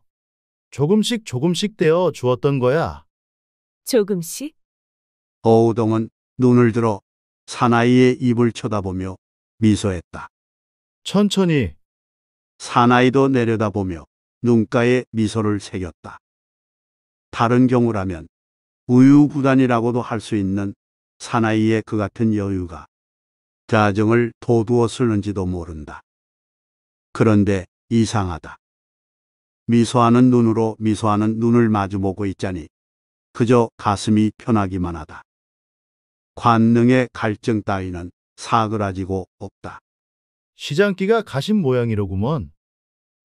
조금씩 조금씩 떼어 주었던 거야. 조금씩? 어우동은 눈을 들어 사나이의 입을 쳐다보며 미소했다. 천천히 사나이도 내려다보며 눈가에 미소를 새겼다. 다른 경우라면 우유부단이라고도 할 수 있는 사나이의 그 같은 여유가 자정을 도두어 쓰는지도 모른다. 그런데 이상하다. 미소하는 눈으로 미소하는 눈을 마주보고 있자니 그저 가슴이 편하기만 하다. 관능의 갈증 따위는 사그라지고 없다. 시장기가 가신 모양이로구먼.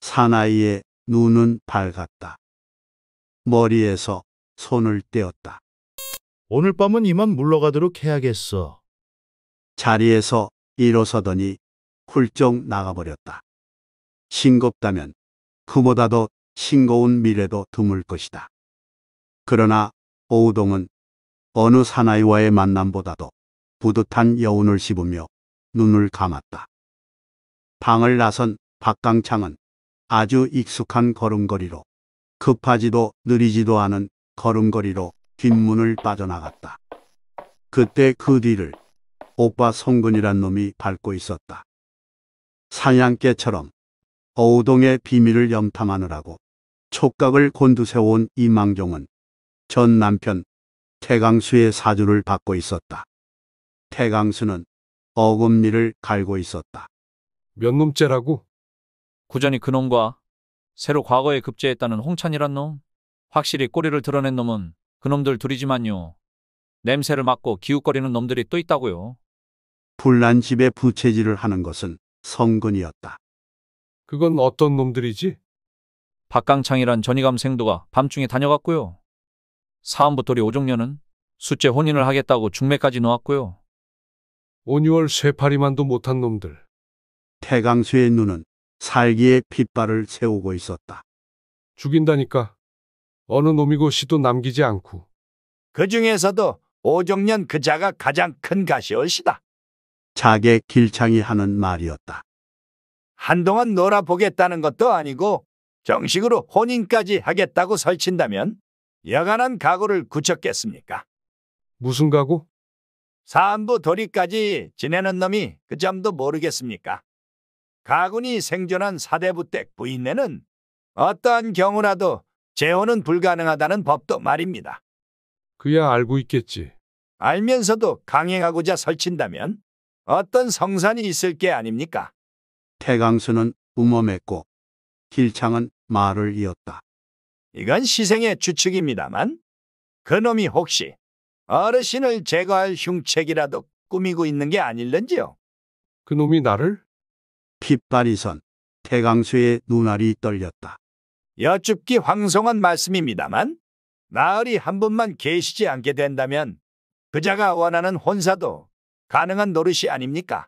사나이의 눈은 밝았다. 머리에서 손을 떼었다. 오늘 밤은 이만 물러가도록 해야겠어. 자리에서 일어서더니 훌쩍 나가버렸다. 싱겁다면 그보다 도 싱거운 미래도 드물 것이다. 그러나 오우동은 어느 사나이와의 만남보다도 부듯한 여운을 씹으며 눈을 감았다. 방을 나선 박강창은 아주 익숙한 걸음걸이로 급하지도 느리지도 않은 걸음걸이로 뒷문을 빠져나갔다. 그때 그 뒤를 오빠 성근이란 놈이 밟고 있었다. 사냥개처럼 어우동의 비밀을 염탐하느라고 촉각을 곤두세워온 이망종은 전 남편 태강수의 사주를 받고 있었다. 태강수는 어금니를 갈고 있었다. 몇 놈째라고? 구전이 그놈과 새로 과거에 급제했다는 홍찬이란 놈? 확실히 꼬리를 드러낸 놈은 그놈들 둘이지만요. 냄새를 맡고 기웃거리는 놈들이 또 있다고요. 불난 집에 부채질을 하는 것은 성근이었다. 그건 어떤 놈들이지? 박강창이란 전이감 생도가 밤중에 다녀갔고요. 사안부토리 오종년은 수째 혼인을 하겠다고 중매까지 놓았고요. 온유월 쇠파리만도 못한 놈들. 태강수의 눈은 살기에 핏발을 세우고 있었다. 죽인다니까. 어느 놈이고 시도 남기지 않고. 그 중에서도 오종년 그자가 가장 큰가시옷이다 자객 길창이 하는 말이었다. 한동안 놀아보겠다는 것도 아니고 정식으로 혼인까지 하겠다고 설친다면 여간한 각오를 굳혔겠습니까? 무슨 각오? 사안부 도리까지 지내는 놈이 그 점도 모르겠습니까? 가군이 생존한 사대부댁 부인네는 어떠한 경우라도 재혼은 불가능하다는 법도 말입니다. 그야 알고 있겠지. 알면서도 강행하고자 설친다면 어떤 성산이 있을 게 아닙니까? 태강수는 우멈했고 길창은 말을 이었다. 이건 시생의 추측입니다만 그놈이 혹시 어르신을 제거할 흉책이라도 꾸미고 있는 게 아닐는지요? 그놈이 나를? 핏발이선 태강수의 눈알이 떨렸다. 여쭙기 황송한 말씀입니다만 나으리 한 분만 계시지 않게 된다면 그자가 원하는 혼사도 가능한 노릇이 아닙니까?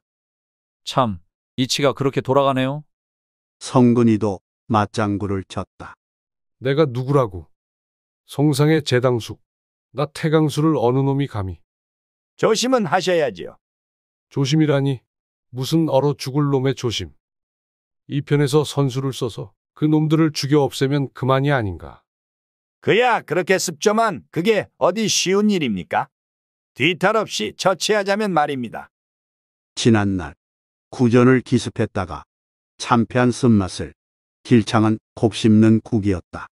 참 이치가 그렇게 돌아가네요. 성근이도 맞장구를 쳤다. 내가 누구라고. 성상의 재당숙. 나 태강수를 어느 놈이 감히. 조심은 하셔야지요. 조심이라니. 무슨 얼어 죽을 놈의 조심. 이 편에서 선수를 써서 그 놈들을 죽여 없애면 그만이 아닌가. 그야 그렇게 습조만 그게 어디 쉬운 일입니까? 뒤탈 없이 처치하자면 말입니다. 지난날 구전을 기습했다가 참패한 쓴맛을 길창은 곱씹는 국이었다.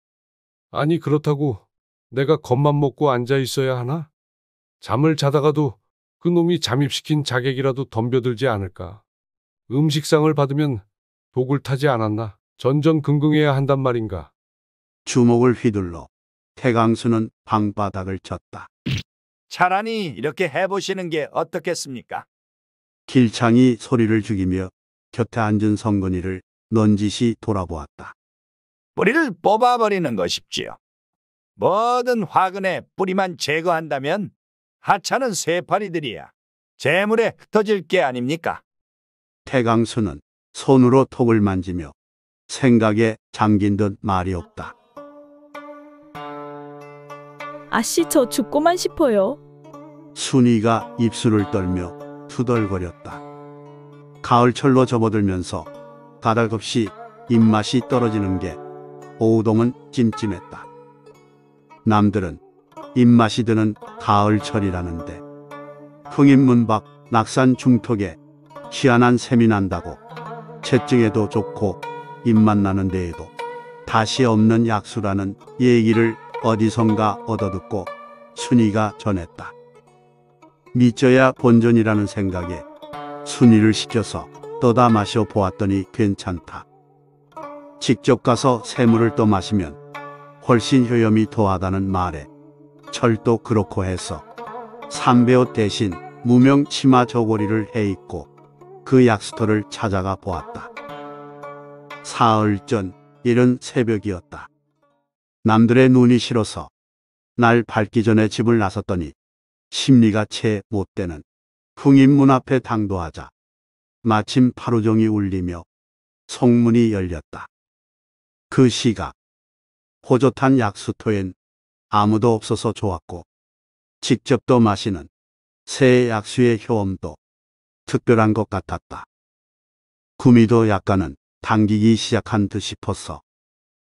아니 그렇다고 내가 겁만 먹고 앉아 있어야 하나? 잠을 자다가도 그놈이 잠입시킨 자객이라도 덤벼들지 않을까. 음식상을 받으면 독을 타지 않았나. 전전긍긍해야 한단 말인가. 주먹을 휘둘러 태강수는 방바닥을 쳤다. 차라리 이렇게 해보시는 게 어떻겠습니까? 길창이 소리를 죽이며 곁에 앉은 성근이를 넌지시 돌아보았다. 뿌리를 뽑아버리는 것이지요. 모든 화근의 뿌리만 제거한다면 하찮은 쇠파리들이야. 재물에 흩어질 게 아닙니까? 태강수는 손으로 턱을 만지며 생각에 잠긴 듯 말이 없다. 아씨 저 죽고만 싶어요. 순이가 입술을 떨며 투덜거렸다. 가을철로 접어들면서 가닥없이 입맛이 떨어지는 게 오우동은 찜찜했다. 남들은 입맛이 드는 가을철이라는데 흥인문 밖 낙산 중턱에 희한한 샘이 난다고 채증에도 좋고 입맛 나는 데에도 다시 없는 약수라는 얘기를 어디선가 얻어듣고 순이가 전했다. 미쳐야 본전이라는 생각에 순위를 시켜서 떠다 마셔 보았더니 괜찮다. 직접 가서 새물을 떠 마시면 훨씬 효염이 더하다는 말에 철도 그렇고 해서 삼배옷 대신 무명 치마 저고리를 해 입고 그 약수터를 찾아가 보았다. 사흘 전 이른 새벽이었다. 남들의 눈이 싫어서 날 밝기 전에 집을 나섰더니 심리가 채 못되는 흥인문 앞에 당도하자 마침 파루종이 울리며 성문이 열렸다. 그 시각 호젓한 약수터엔 아무도 없어서 좋았고 직접도 마시는 새 약수의 효험도 특별한 것 같았다. 구미도 약간은 당기기 시작한 듯 싶었어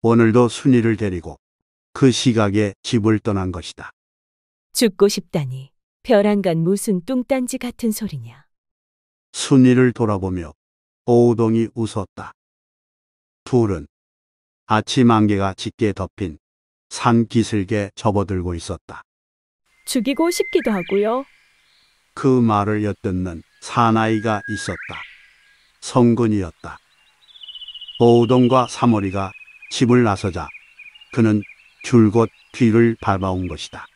오늘도 순이를 데리고 그 시각에 집을 떠난 것이다. 죽고 싶다니. 벼랑간 무슨 뚱딴지 같은 소리냐. 순이를 돌아보며 오우동이 웃었다. 둘은 아침 안개가 짙게 덮인 산 기슭에 접어들고 있었다. 죽이고 싶기도 하고요. 그 말을 엿듣는 사나이가 있었다. 성근이었다. 오우동과 사머리가 집을 나서자 그는 줄곧 뒤를 밟아온 것이다.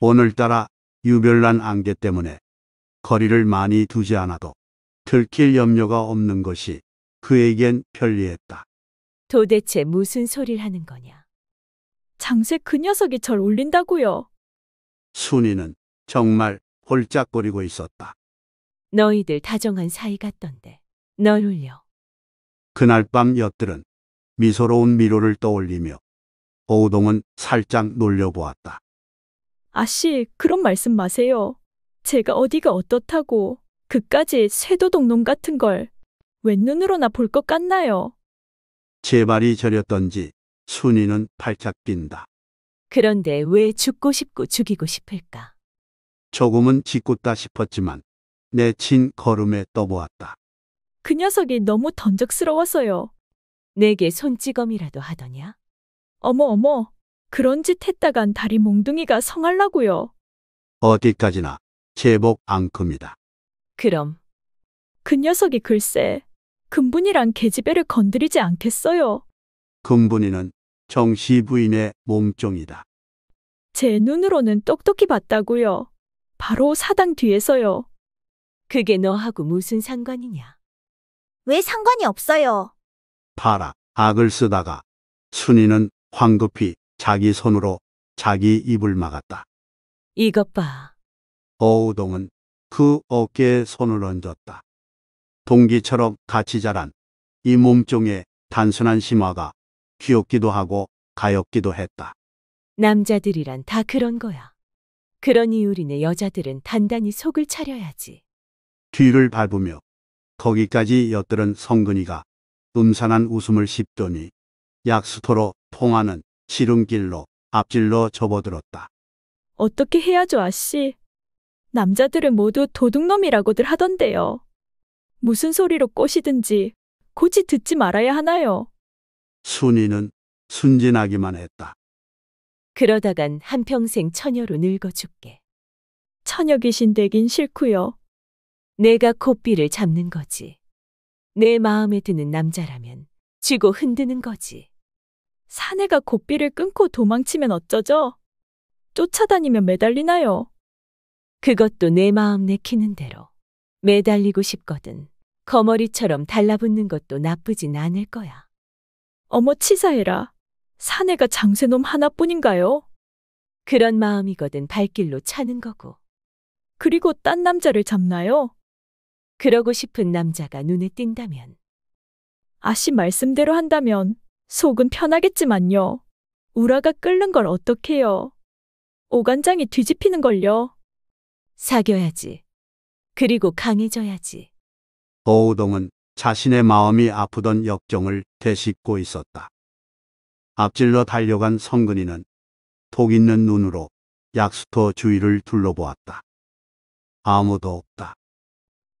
오늘따라 유별난 안개 때문에 거리를 많이 두지 않아도 들킬 염려가 없는 것이 그에겐 편리했다. 도대체 무슨 소리를 하는 거냐? 장세 그 녀석이 절 올린다고요. 순이는 정말 홀짝거리고 있었다. 너희들 다정한 사이 같던데 널 울려. 그날 밤 엿들은 미소로운 미로를 떠올리며 오동은 살짝 놀려보았다. 아씨, 그런 말씀 마세요. 제가 어디가 어떻다고 그까지 쇠도둑놈 같은 걸왼 눈으로나 볼 것 같나요? 제 말이 저렸던지 순이는 팔짝뛴다 그런데 왜 죽고 싶고 죽이고 싶을까? 조금은 짓궂다 싶었지만 내친 걸음에 떠보았다. 그 녀석이 너무 던적스러워서요. 내게 손찌검이라도 하더냐? 어머 어머, 그런 짓 했다간 다리 몽둥이가 성할라고요. 어디까지나 제복 안큽니다 그럼 그 녀석이 글쎄 금분이랑 계집애를 건드리지 않겠어요. 금분이는 정시 부인의 몸종이다. 제 눈으로는 똑똑히 봤다고요. 바로 사당 뒤에서요. 그게 너하고 무슨 상관이냐? 왜 상관이 없어요? 봐라, 악을 쓰다가 순이는 황급히 자기 손으로 자기 입을 막았다. 이것 봐. 어우동은 그 어깨에 손을 얹었다. 동기처럼 같이 자란 이 몸종의 단순한 심화가 귀엽기도 하고 가엽기도 했다. 남자들이란 다 그런 거야. 그러니 우리네 여자들은 단단히 속을 차려야지. 뒤를 밟으며 거기까지 엿들은 성근이가 음산한 웃음을 씹더니 약수터로 통하는 시름길로 앞질러 접어들었다. 어떻게 해야죠, 아씨? 남자들은 모두 도둑놈이라고들 하던데요. 무슨 소리로 꼬시든지 굳이 듣지 말아야 하나요? 순이는 순진하기만 했다. 그러다간 한평생 처녀로 늙어 줄게 처녀 귀신 되긴 싫고요. 내가 코삐를 잡는 거지. 내 마음에 드는 남자라면 쥐고 흔드는 거지. 사내가 고삐를 끊고 도망치면 어쩌죠? 쫓아다니면 매달리나요? 그것도 내 마음 내키는 대로. 매달리고 싶거든. 거머리처럼 달라붙는 것도 나쁘진 않을 거야. 어머 치사해라. 사내가 장세놈 하나뿐인가요? 그런 마음이거든 발길로 차는 거고. 그리고 딴 남자를 잡나요? 그러고 싶은 남자가 눈에 띈다면. 아씨 말씀대로 한다면 속은 편하겠지만요. 우라가 끓는 걸 어떡해요. 오간장이 뒤집히는 걸요. 사겨야지. 그리고 강해져야지. 어우동은 자신의 마음이 아프던 역정을 되씹고 있었다. 앞질러 달려간 성근이는 독 있는 눈으로 약수터 주위를 둘러보았다. 아무도 없다.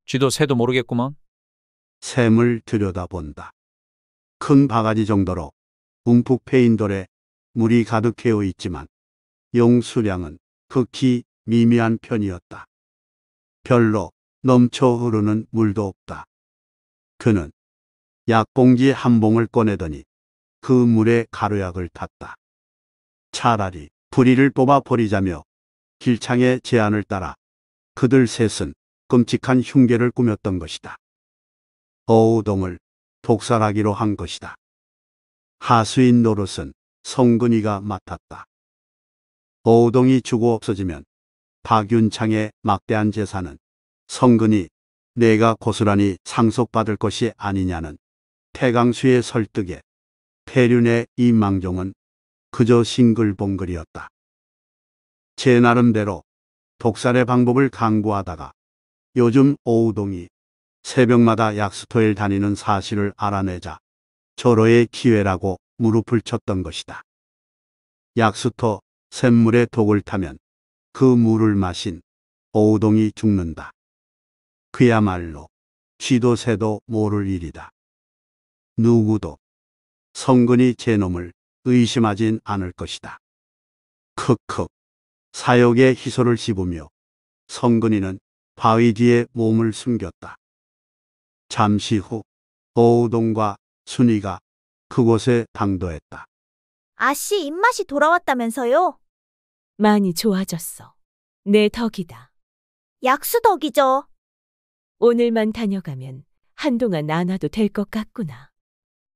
쥐도 새도 모르겠구먼. 샘을 들여다본다. 큰 바가지 정도로 움푹 패인 돌에 물이 가득 헤어 있지만 용수량은 극히 미미한 편이었다. 별로 넘쳐 흐르는 물도 없다. 그는 약봉지 한 봉을 꺼내더니 그 물에 가루약을 탔다. 차라리 부리를 뽑아버리자며 길창의 제안을 따라 그들 셋은 끔찍한 흉계를 꾸몄던 것이다. 어우동을 독살하기로 한 것이다. 하수인 노릇은 성근이가 맡았다. 오동이 죽어 없어지면 박윤창의 막대한 재산은 성근이 내가 고스란히 상속받을 것이 아니냐는 태강수의 설득에 태륜의 이 망종은 그저 싱글봉글이었다. 제 나름대로 독살의 방법을 강구하다가 요즘 오우동이 새벽마다 약수터에 다니는 사실을 알아내자 절호의 기회라고 무릎을 쳤던 것이다. 약수터 샘물의 독을 타면 그 물을 마신 오우동이 죽는다. 그야말로 쥐도 새도 모를 일이다. 누구도 성근이 제 놈을 의심하진 않을 것이다. 크흑 사역의 희소를 씹으며 성근이는 바위 뒤에 몸을 숨겼다. 잠시 후 어우동과 순이가 그곳에 당도했다. 아씨 입맛이 돌아왔다면서요? 많이 좋아졌어. 내 덕이다. 약수덕이죠. 오늘만 다녀가면 한동안 안 와도 될 것 같구나.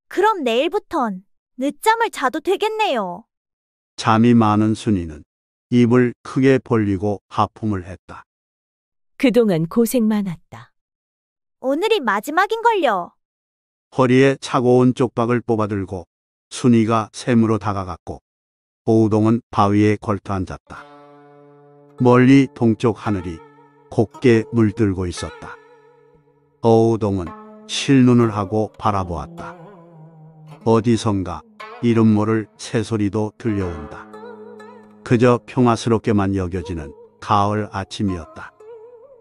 그럼 내일부턴 늦잠을 자도 되겠네요. 잠이 많은 순이는 입을 크게 벌리고 하품을 했다. 그동안 고생 많았다. 오늘이 마지막인걸요. 허리에 차고온 쪽박을 뽑아들고 순이가 샘으로 다가갔고 보우동은 바위에 걸터앉았다. 멀리 동쪽 하늘이 곱게 물들고 있었다. 어우동은 실눈을 하고 바라보았다. 어디선가 이름 모를 새소리도 들려온다. 그저 평화스럽게만 여겨지는 가을 아침이었다.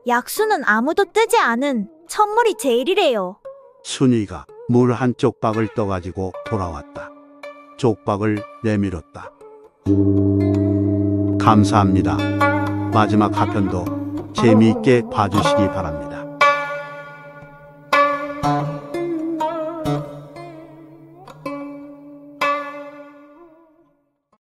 약수는 아무도 뜨지 않은 선물이 제일이래요. 순이가 물한 쪽박을 떠가지고 돌아왔다. 쪽박을 내밀었다. 감사합니다. 마지막 하편도 재미있게 봐주시기 바랍니다.